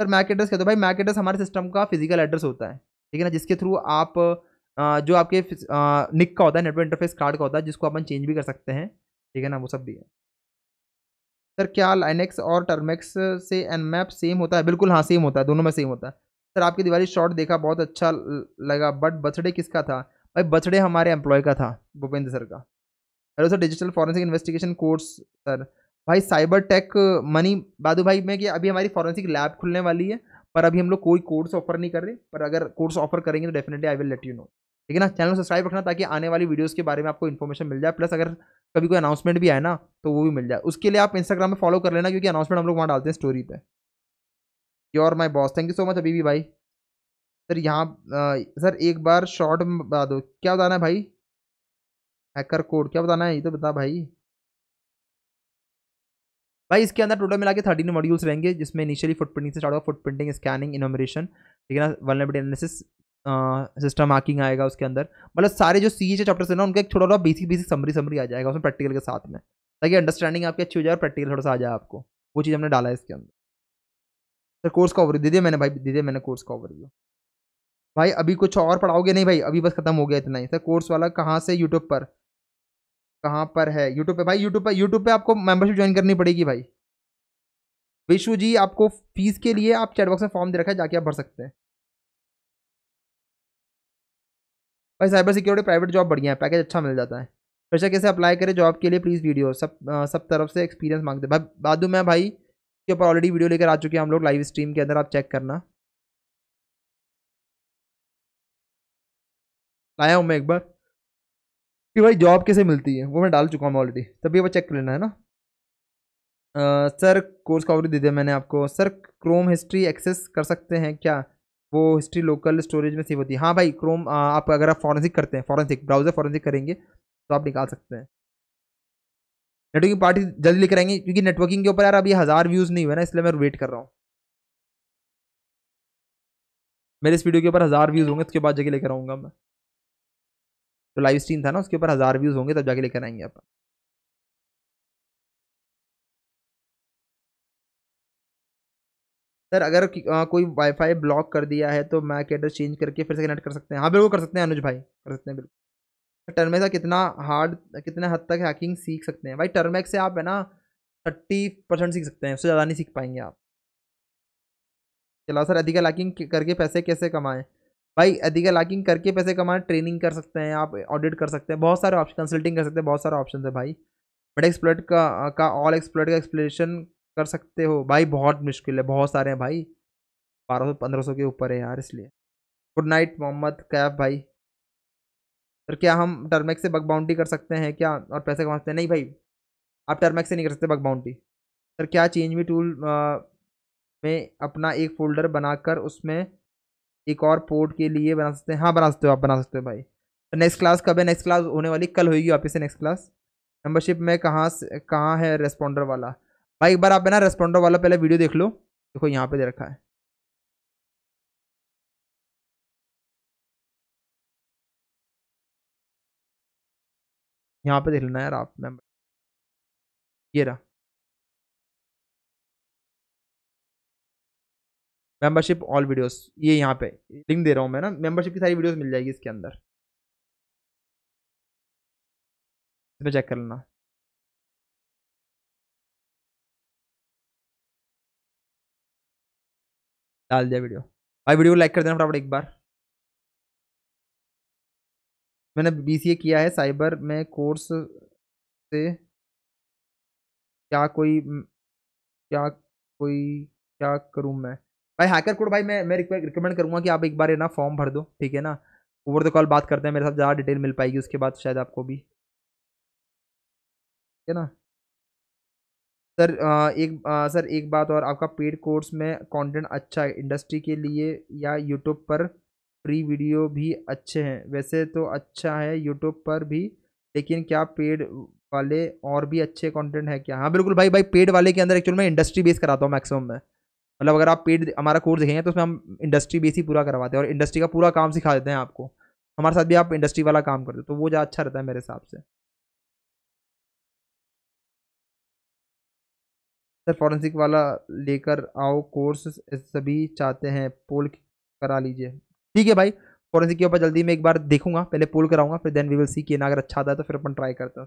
Speaker 2: सर मैक एड्रेस कहते भाई मैक एड्रेस हमारे सिस्टम का फिजिकल एड्रेस होता है ठीक है ना जिसके थ्रू आप जो आपके निक का होता है नेटवर्क इंटरफेस कार्ड का होता है जिसको अपन चेंज भी कर सकते हैं ठीक है ना वो सब भी है सर क्या लाइनेक्स और टर्मेक्स से एन मैप सेम होता है बिल्कुल हाँ सेम होता है दोनों में सेम होता है सर आपकी दिवाली शॉट देखा बहुत अच्छा लगा बट बर्थडे किसका था भाई बर्थडे हमारे एम्प्लॉय का था भूपेंद्र सर का hello sir digital forensic investigation course sir भाई साइबर टेक मनी बादू भाई में कि अभी हमारी फॉरेंसिक लैब खुलने वाली है पर अभी हम लोग कोई कोर्स ऑफर नहीं कर रहे पर अगर कोर्स ऑफर करेंगे तो definitely I will let you know ठीक है ना चैनल सब्सक्राइब रखना ताकि आने वाली वीडियोज़ के बारे में आपको इन्फॉर्मेशन मिल जाए प्लस अगर कभी कोई अनाउंसमेंट भी आए ना तो वो भी मिल जाए उसके लिए आप इंस्टाग्राम में फॉलो कर लेना क्योंकि अनाउंसमेंट हम लोग वहाँ डालते हैं स्टोरी पर your my boss thank you so much अभी भी भाई सर यहाँ सर एक बार शॉर्ट में बता दो क्या बताना है भाई हैकर कोड क्या बताना है ये तो बता भाई भाई इसके अंदर टोटल मिला के थर्टीन मॉड्यूल्स रहेंगे जिसमें इनिशियली फुट प्रिंटिंग से स्टार्ट होगा फुट प्रिंटिंग स्कैनिंग इनोमरेशन ठीक है ना वनलेबिलिटी एनालिसिस सिस्टम मार्किंग आएगा उसके अंदर मतलब सारे जो सी के चैप्टर्स हैं ना उनका एक थोड़ा थोड़ा बेसिक बेसिक समरी समरी आ जाएगा उसमें प्रैक्टिकल के साथ में ताकि अंडरस्टैंडिंग आपकी अच्छी हो जाए और प्रैक्टिकल थोड़ा सा आ जाए आपको वो चीज़ हमने डाला है इसके अंदर सर कोर्स का ओवरव्यू दे दिया मैंने भाई दे दिया मैंने कोर्स का ओवरव्यू भाई अभी कुछ और पढ़ाओगे नहीं भाई अभी बस खत्म हो गया इतना ही सर कोर्स वाला कहाँ से यूट्यूब पर कहाँ पर है यूट्यूब पे भाई यूट्यूब पर यूट्यूब पे आपको मेंबरशिप ज्वाइन करनी पड़ेगी भाई विशु जी आपको फीस के लिए आप चैटबॉक्स में फॉर्म दे रखा है जाके आप भर सकते हैं भाई साइबर सिक्योरिटी प्राइवेट जॉब बढ़िया है पैकेज अच्छा मिल जाता है से कैसे अप्लाई करें जॉब के लिए प्लीज़ वीडियो सब आ, सब तरफ से एक्सपीरियंस मांगते भाई बाद में भाई इसके ऊपर ऑलरेडी वीडियो लेकर आ चुके हैं हम लोग
Speaker 1: लाइव स्ट्रीम के अंदर आप चेक करना लाया हूँ मैं एक बार कि भाई जॉब कैसे मिलती है वो मैं डाल चुका हूँ ऑलरेडी
Speaker 2: तभी चेक कर लेना है ना सर कोर्स कवरी दे दिया मैंने आपको सर क्रोम हिस्ट्री एक्सेस कर सकते हैं क्या वो हिस्ट्री लोकल स्टोरेज में सेव होती है हाँ भाई क्रोम आप अगर आप फॉरेंसिक करते हैं फॉरेंसिक ब्राउज़र फॉरेंसिक करेंगे तो आप निकाल सकते हैं नेटवर्किंग पार्टी जल्दी लेकर आएंगे क्योंकि नेटवर्किंग के ऊपर यार अभी हज़ार व्यूज़ नहीं हुए ना इसलिए मैं वेट कर रहा हूँ
Speaker 1: मेरे इस वीडियो के ऊपर हज़ार व्यूज़ होंगे उसके बाद जाके लेकर आऊँगा मैं तो लाइव स्ट्रीम था ना उसके ऊपर हज़ार व्यूज़ होंगे तब जाके लेकर आएंगे अपन सर अगर आ, कोई वाईफाई ब्लॉक कर दिया है तो मैं एड्रेस चेंज करके फिर से कनेक्ट कर सकते हैं हाँ बिल्कुल
Speaker 2: कर सकते हैं अनुज भाई कर सकते हैं बिल्कुल टर्मे से कितना हार्ड कितने हद तक हैकिंग सीख सकते हैं भाई टर्मेक से आप है ना थर्टी परसेंट सीख सकते हैं उससे ज़्यादा नहीं सीख पाएंगे आप चला सर अधिकल हैकिंग करके पैसे कैसे कमाएं भाई अधिकल हैकिंग करके पैसे कमाएं ट्रेनिंग कर सकते हैं आप ऑडिट कर सकते हैं बहुत सारे ऑप्शन कंसल्टिंग कर सकते हैं बहुत सारे ऑप्शन है भाई बट एक्सप्लोर्ट का का ऑल एक्सप्लोर्ट का एक्सप्लेशन कर सकते हो भाई बहुत मुश्किल है बहुत सारे हैं भाई बारह सौ पंद्रह सौ के ऊपर है यार इसलिए गुड नाइट मोहम्मद कैफ भाई सर क्या हम टर्मैक से बग बाउंड्री कर सकते हैं क्या और पैसे कमा सकते हैं नहीं भाई आप टर्मैक से नहीं कर सकते बग बाउंड्री सर क्या चेंज मी टूल में अपना एक फोल्डर बनाकर उसमें एक और पोर्ट के लिए बना सकते हैं हाँ बना सकते हो आप बना सकते हो भाई तो नेक्स्ट क्लास कब है नेक्स्ट क्लास होने वाली कल होगी ऑफिस से नेक्स्ट क्लास मेम्बरशिप में
Speaker 1: कहाँ से कहाँ है रेस्पॉन्डर वाला भाई एक बार आप है ना रेस्पॉन्डर वाला पहले वीडियो देख लो देखो यहाँ पे दे रखा है यहाँ पे देख लेना यार आप मेम्बर ये रहा मेंबरशिप ऑल वीडियोस ये यहाँ पे लिंक दे रहा हूँ मैं ना मेंबरशिप की सारी वीडियोस मिल जाएगी इसके अंदर इसमें चेक कर लेना डाल दिया वीडियो भाई वीडियो को लाइक कर देना फटाफट एक बार मैंने बीसीए किया है साइबर में कोर्स से क्या कोई क्या कोई क्या
Speaker 2: करूँ मैं भाई हैकर कोड भाई मैं मैं रिकमेंड करूँगा कि आप एक बार है ना फॉर्म भर दो ठीक है ना ओवर द कॉल बात करते हैं मेरे साथ ज़्यादा डिटेल मिल पाएगी उसके बाद शायद आपको भी ठीक है ना सर एक आ, सर एक बात और आपका पेड कोर्स में कंटेंट अच्छा है इंडस्ट्री के लिए या यूट्यूब पर फ्री वीडियो भी अच्छे हैं वैसे तो अच्छा है यूट्यूब पर भी लेकिन क्या पेड वाले और भी अच्छे कंटेंट है क्या हाँ बिल्कुल भाई भाई पेड वाले के अंदर एक्चुअल मैं इंडस्ट्री बेस कराता हूँ मैक्सिमम में मतलब अगर आप पेड हमारा कोर्स देखेंगे तो उसमें हम इंडस्ट्री बेस ही पूरा करवाते हैं और इंडस्ट्री का पूरा काम सिखा देते हैं आपको
Speaker 1: हमारे साथ भी आप इंडस्ट्री वाला काम करते हो तो वो ज़्यादा अच्छा रहता है मेरे हिसाब से सर फॉरेंसिक वाला लेकर आओ कोर्स
Speaker 2: सभी चाहते हैं पोल करा लीजिए ठीक है भाई फॉरेंसिक के ऊपर जल्दी मैं एक बार देखूंगा पहले पोल कराऊंगा फिर देन वी विल सी कि ना अगर अच्छा आता है तो फिर अपन ट्राई करते हैं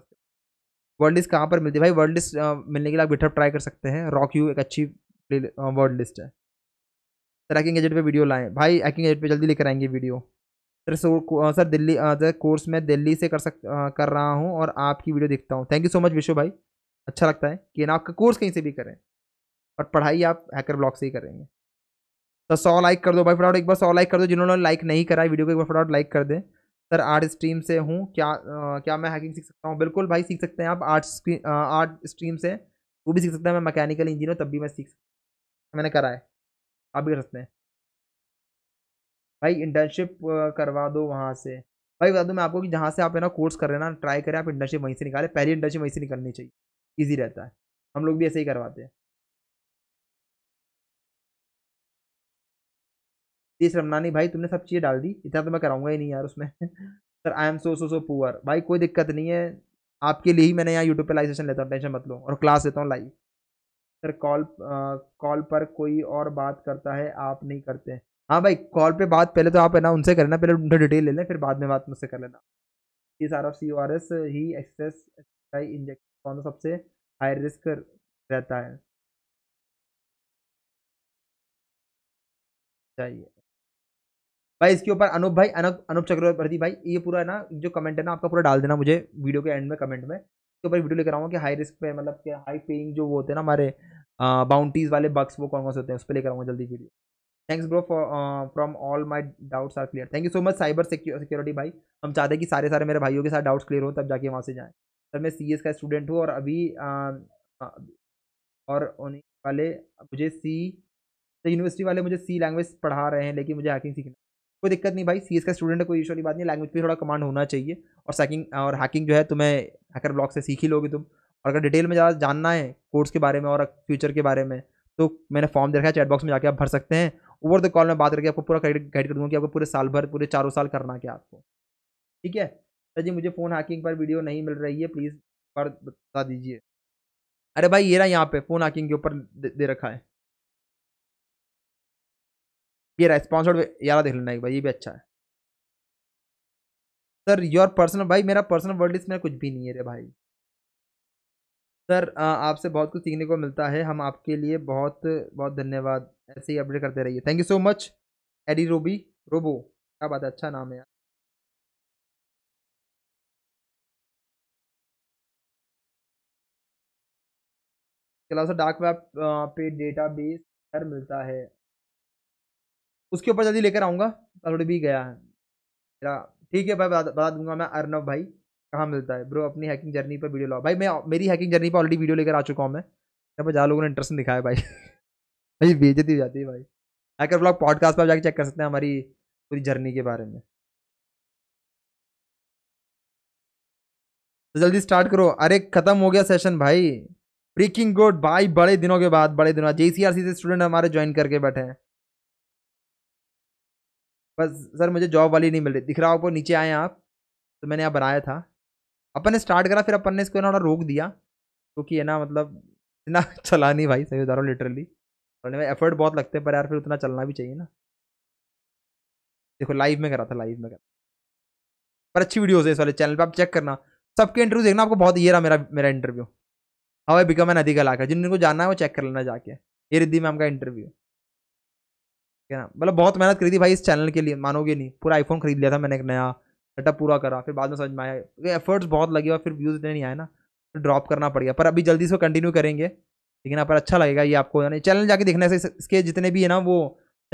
Speaker 2: वर्ल्ड लिस्ट कहाँ पर मिलती है भाई वर्ल्ड लिस्ट मिलने के लिए आप गिटअप ट्राई कर सकते हैं रॉक यू एक अच्छी वर्ल्ड लिस्ट है सर हैकिंग एजेंट पर वीडियो लाएँ भाई हैकिंग एजेंट पर जल्दी लेकर आएंगे video sir sir Delhi sir course मैं दिल्ली से कर सक कर रहा हूँ और आपकी वीडियो देखता हूँ थैंक यू सो मच विशो भाई अच्छा लगता है कि ना आपका कोर्स कहीं से भी करें और पढ़ाई आप हैकर ब्लॉग से ही करेंगे तो सौ लाइक कर दो भाई फटाउट एक बार सौ लाइक कर दो जिन्होंने लाइक नहीं करा वीडियो को एक बार फटाफट लाइक कर दें सर आर्ट स्ट्रीम से हूँ क्या आ, क्या मैं हैकिंग सीख सकता हूँ बिल्कुल भाई सीख सकते हैं आप आर्ट आर्ट स्ट्रीम से वो भी सीख सकते हैं मैं मैकेनिकल इंजीनियर तब भी मैं सीख मैंने करा है आप भी कर सकते हैं भाई इंटर्नशिप करवा दो वहाँ से भाई बता दूँ मैं आपको कि जहाँ से आप है ना कोर्स कर रहे हैं ना ट्राई करें आप इंटर्नशिप वहीं से निकालें पहली इंटर्नशिप वहीं से निकलनी
Speaker 1: चाहिए ईजी रहता है हम लोग भी ऐसे ही करवाते हैं तीस रमनानी भाई तुमने सब चीज़ें डाल दी इतना तो मैं कराऊंगा ही नहीं यार
Speaker 2: उसमें sir I am so so so poor भाई कोई दिक्कत नहीं है आपके लिए ही मैंने यहाँ यूट्यूब पर लाइव सेशन लेता हूँ टेंशन मत लो और क्लास लेता हूँ लाइव सर कॉल कॉल पर कोई और बात करता है आप नहीं करते हाँ भाई कॉल पे बात पहले तो आप है ना उनसे कर लेना पहले उनसे डिटेल ले लें फिर
Speaker 1: बाद में बात मुझसे कर लेना R of C O R S ही एक्सेस इंजेक्शन कौन सा सबसे हाई रिस्क रहता है चाहिए भाई इसके ऊपर अनुप भाई अनूप अनुप
Speaker 2: चक्रवर्ती भाई ये पूरा है ना जो कमेंट है ना आपका पूरा डाल देना मुझे वीडियो के एंड में कमेंट में इसके ऊपर वीडियो लेकर आऊँगा कि हाई रिस्क पे मतलब कि हाई पेइंग जो वो होते हैं ना हमारे बाउंड्रीज वाले बक्स वो कौन कौन से होते हैं उस पर लेकर आऊँगा जल्दी video thanks bro for from all my doubts are clear thank you so much cyber security भाई हम चाहते हैं कि सारे सारे मेरे भाइयों के साथ डाउट्स क्लियर हो तब जाके वहाँ से जाएँ सर मैं सी का स्टूडेंट हूँ और अभी और उन्हीं वाले मुझे सी यूनिवर्सिटी वाले मुझे सी लैंग्वेज पढ़ा रहे हैं लेकिन मुझे हैकिंग सीखना कोई दिक्कत नहीं भाई सी का स्टूडेंट है कोई इशू बात नहीं लैंग्वेज पर थोड़ा कमांड होना चाहिए और सैकिंग और हैकिंग जो है तुम्हें हैकर ब्लॉग से सीख ही लोगे तुम और अगर डिटेल में ज़्यादा जानना है कोर्स के बारे में और फ्यूचर के बारे में तो मैंने फॉर्म दे रखा है चैटबॉक्स में जाके आप भर सकते हैं ओवर द कॉल में बात करके आपको पूरा गाइड कर दूँगा कि आपको पूरे साल भर पूरे चारों साल करना क्या आपको
Speaker 1: ठीक है सर जी मुझे फ़ोन हैकिंग पर वीडियो नहीं मिल रही है प्लीज़ पर बता दीजिए अरे भाई ये रहा यहाँ पे फ़ोन हैकिंग के ऊपर दे रखा है ये रहा स्पॉन्सर्ड यारा देख लेना एक भाई ये भी अच्छा है सर योर पर्सनल भाई मेरा पर्सनल वर्ल्ड इसमें कुछ भी नहीं है रे भाई
Speaker 2: सर आपसे बहुत कुछ सीखने को मिलता है हम आपके लिए बहुत बहुत धन्यवाद
Speaker 1: ऐसे ही अपडेट करते रहिए थैंक यू सो मच एडी रोबी रोबो क्या बात है अच्छा नाम है यार इसके डार्क वेब पे डेटा बेस मिलता है उसके ऊपर जल्दी लेकर आऊँगा ऑलरेडी भी गया है मेरा
Speaker 2: ठीक है भाई बता दूंगा मैं अर्नब भाई कहाँ मिलता है ब्रो अपनी हैकिंग जर्नी पर वीडियो लाओ भाई मैं मेरी हैकिंग जर्नी पर ऑलरेडी वीडियो लेकर आ चुका हूँ मैं यहाँ पर जहाँ लोगों ने इंटरेस्ट दिखाया भाई भाई बेजती हो जाती
Speaker 1: है भाई हैकर ब्लॉग पॉडकास्ट पर आप जाके चेक कर सकते हैं हमारी पूरी जर्नी के बारे में तो जल्दी स्टार्ट करो अरे खत्म हो गया
Speaker 2: सेशन भाई ब्रेकिंग गुड भाई बड़े दिनों के बाद बड़े दिनों जे से स्टूडेंट हमारे ज्वाइन करके बैठे हैं बस सर मुझे जॉब वाली नहीं मिल रही दिख रहा हो नीचे आए आप तो मैंने यहाँ बनाया था अपन ने स्टार्ट करा फिर अपन ने इसको ना रोक दिया क्योंकि तो है ना मतलब इतना चला नहीं भाई सही उधारो रहा लिटरली में एफर्ट बहुत लगते हैं पर यार फिर उतना चलना भी चाहिए ना देखो लाइव में करा था लाइव में करा पर अच्छी वीडियोज है इस वाले चैनल पर आप चेक करना सबके इंटरव्यू देखना आपको बहुत ये रहा मेरा मेरा interview how I become an अधिक कलाकार जिनको जानना है वो चेक कर लेना जाके ये रिद्धि मैम का इंटरव्यू ठीक है ना मतलब बहुत मेहनत करी थी भाई इस चैनल के लिए मानोगे नहीं पूरा आईफोन खरीद लिया था मैंने एक नया सेटअप पूरा करा फिर बाद में समझ में आया एफर्ट्स बहुत लगे और फिर व्यूज़ इतने नहीं आए ना फिर तो ड्रॉप करना पड़ गया पर अभी जल्दी से कंटिन्यू करेंगे लेकिन आप पर अच्छा लगेगा ये आपको यानी चैनल जाके देखने से इसके जितने भी
Speaker 1: है ना वो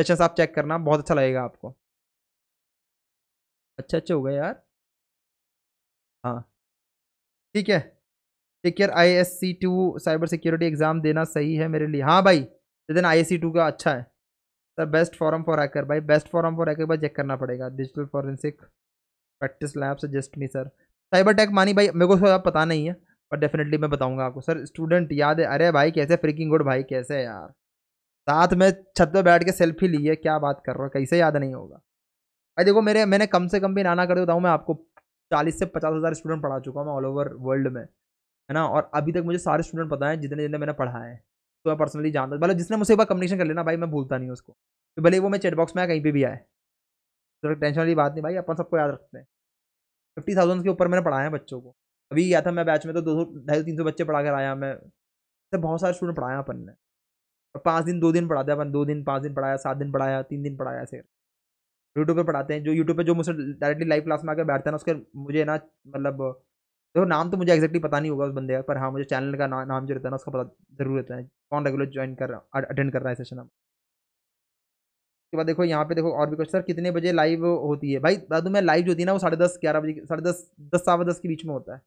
Speaker 1: सेशन आप चेक करना बहुत अच्छा लगेगा आपको अच्छे अच्छे हो गए यार हाँ ठीक है take care
Speaker 2: I S C two cyber security exam देना सही है मेरे लिए हाँ भाई दे आई एस सी टू का अच्छा है sir best forum for hacker भाई बेस्ट फॉरम फॉर हैकर भाई चेक करना पड़ेगा digital forensic practice lab suggest me sir cyber tech money भाई मेरे को थोड़ा तो पता नहीं है पर डेफिनेटली मैं बताऊंगा आपको सर स्टूडेंट याद है अरे भाई कैसे फ्रिकिंग गुड भाई कैसे है यार साथ में छत पर बैठ के सेल्फी ली है क्या बात कर रहा हो कैसे याद नहीं होगा भाई देखो मेरे मैंने कम से कम भी नाना कर देता हूँ मैं आपको चालीस से पचास हज़ार स्टूडेंट पढ़ा चुका हूँ मैं ऑल ओवर वर्ल्ड में है ना और अभी तक मुझे सारे स्टूडेंट पता है जितने जितने मैंने पढ़ाए हैं तो मैं पर्सनली जानता मतलब जिसने मुझसे एक बार कम्युनिकेशन कर लेना भाई मैं भूलता नहीं उसको तो भले वो मैं चेटबॉक्स में कहीं पर भी आए तो टेंशन वाली बात नहीं भाई अपन सबको याद रखते हैं फिफ्टी थाउजेंड के ऊपर मैंने पढ़ाया है बच्चों को अभी गया था मैं बैच में तो दो सौ ढाई तीन सौ बच्चे पढ़ा कर आया मैं तो बहुत सारे स्टूडेंट पढ़ाया अपन ने और पाँच दिन दो दिन पढ़ाते अपन दो दिन पाँच दिन पढ़ाया सात दिन पढ़ाया तीन दिन पढ़ाया ऐसे यूट्यूब पे पढ़ाते हैं जो यूट्यूब पे जो मुझसे डायरेक्टली लाइव क्लास में आकर बैठता है ना उसके मुझे ना मतलब तो नाम तो मुझे एक्जैक्टली पता नहीं होगा उस बंदे का पर हाँ मुझे चैनल का ना, नाम जो रहता है ना उसका पता जरूर रहता है कौन रेगुलर ज्वाइन कर रहा अटेंड कर रहा है सेशन उसके बाद देखो यहाँ पे देखो और भी कुछ सर कितने बजे लाइव होती है भाई दादू मैं लाइव जो होती है ना वो साढ़े दस ग्यारह बजे साढ़े दस दस सवा दस के बीच में होता है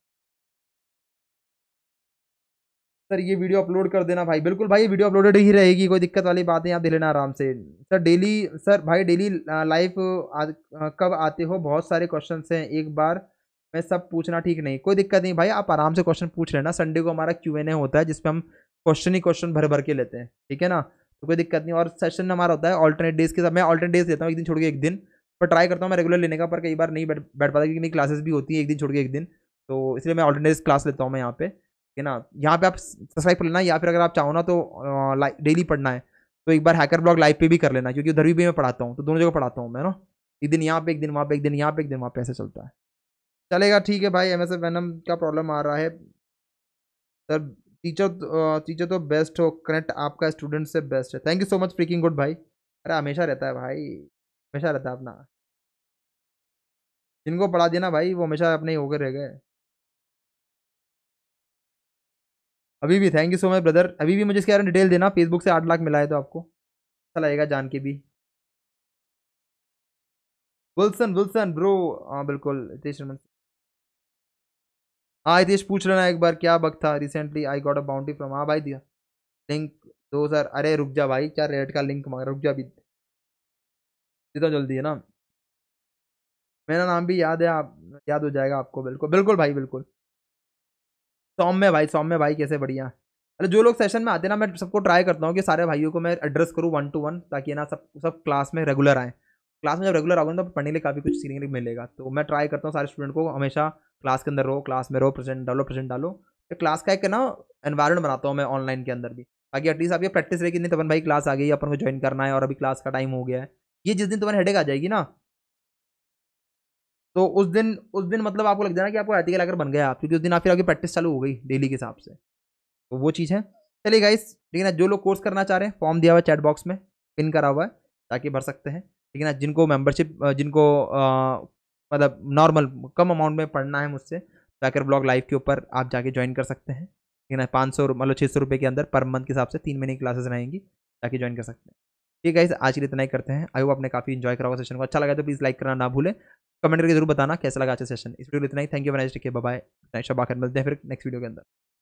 Speaker 2: सर ये वीडियो अपलोड कर देना भाई बिल्कुल भाई वीडियो अपलोडेड ही रहेगी कोई दिक्कत वाली बात नहीं आप दे लेना आराम से सर डेली सर भाई डेली लाइव कब आते हो बहुत सारे क्वेश्चन हैं एक बार मैं सब पूछना ठीक नहीं कोई दिक्कत नहीं भाई आप आराम से क्वेश्चन पूछ लेना संडे को हमारा क्यू एन ए होता है जिसमें हम क्वेश्चन ही क्वेश्चन भर भर के लेते हैं ठीक है ना तो कोई दिक्कत नहीं और सेशन हमारा होता है ऑल्टरनेट डेज के साथ मैं ऑल्टरनेट डेज देता हूँ एक दिन छोड़ के एक दिन पर ट्राई करता हूँ मैं रेगुलर लेने का पर कई बार नहीं बैठ बैठ पाता क्योंकि मेरी क्लासेस भी होती है एक दिन छोड़ के एक दिन तो इसलिए मैं ऑल्टरनेट क्लास लेता हूँ मैं यहाँ पे ठीक है ना यहाँ पे आप सब्सक्राइब कर लेना या फिर अगर आप चाहो ना तो डेली पढ़ना है तो एक बार हैकर ब्लॉग लाइव पे भी कर लेना क्योंकि उधर भी मैं पढ़ाता हूँ तो दोनों जगह पढ़ाता हूँ मैं ना एक दिन यहाँ पे एक दिन वहाँ पे एक दिन यहाँ पे एक दिन वहाँ पे ऐसे चलता है चलेगा ठीक है भाई एम एस वेनम का प्रॉब्लम आ रहा है सर टीचर टीचर तो बेस्ट हो कनेक्ट आपका स्टूडेंट से बेस्ट है thank you so much freaking good
Speaker 1: भाई अरे हमेशा रहता है भाई हमेशा रहता है अपना जिनको पढ़ा देना भाई वो हमेशा अपने ही होकर रह गए
Speaker 2: अभी भी thank you so much brother अभी भी मुझे इसके बारे में डिटेल देना फेसबुक से आठ लाख मिला है तो आपको अच्छा
Speaker 1: लगेगा जान के भी विल्सन विल्सन ब्रो हाँ बिल्कुल रितेश हाँ आदेश पूछ रहे ना एक बार क्या वक्त था
Speaker 2: recently I got a boundary from हाँ भाई दिया लिंक दो सर अरे रुक जा भाई क्या रेड का लिंक
Speaker 1: मांग रुक जा अभी तो जल्दी है ना मेरा नाम भी याद है आप याद हो जाएगा आपको बिल्कुल बिल्कुल भाई बिल्कुल सौम्य भाई सौम्य
Speaker 2: भाई कैसे बढ़िया अरे जो लोग सेशन में आते हैं ना मैं सबको ट्राई करता हूँ कि सारे भाइयों को मैं एड्रेस करूँ वन टू वन ताकि ना सब सब क्लास में रेगुलर आएँ क्लास में जब रेगुलर आओगे तो पढ़ने के लिए काफ़ी कुछ सीखने के लिए मिलेगा तो मैं ट्राई करता हूँ सारे स्टूडेंट को हमेशा क्लास के अंदर रहो क्लास में रहो प्रेजेंट डालो प्रेजेंट डालो तो क्लास का एक ना एनवायरमेंट बनाता हूँ मैं ऑनलाइन के अंदर भी ताकि एटलीस्ट आपकी प्रैक्टिस रहेगी नहीं तो अपन भाई क्लास आ गई अपन को ज्वाइन करना है और अभी क्लास का टाइम हो गया है ये जिस दिन तुम्हारी हेडेक आ जाएगी ना तो उस दिन उस दिन मतलब आपको लग जाना कि आपको एथिकल हैकर बन गया आप क्योंकि उस दिन आप फिर आपकी प्रैक्टिस चालू हो गई डेली के हिसाब से तो वो चीज़ है चलिए गाइस लेकिन ना जो लोग कोर्स करना चाह रहे हैं फॉर्म दिया हुआ है चैट बॉक्स में पिन करा हुआ है ताकि भर सकते हैं ठीक है ना जिनको मेंबरशिप जिनको मतलब नॉर्मल कम अमाउंट में पढ़ना है मुझसे पैकर ब्लॉग लाइव के ऊपर आप जाके ज्वाइन कर सकते हैं ठीक है ना पाँच सौ मतलब छः सौ रुपये के अंदर पर मंथ के हिसाब से तीन महीने की क्लासेस रहेंगी जाके ज्वाइन कर सकते हैं ठीक है आज के लिए इतना ही करते हैं आई होप आपने काफ़ी इन्जॉय करा सेशन को अच्छा लगा तो प्लीज़ लाइक करना ना भूलें कमेंट करके जरूर
Speaker 1: बताना कैसा लगा आज सेशन इस वीडियो में इतना ही thank you manage tech by शबाकर मिलते हैं फिर नेक्स्ट वीडियो के अंदर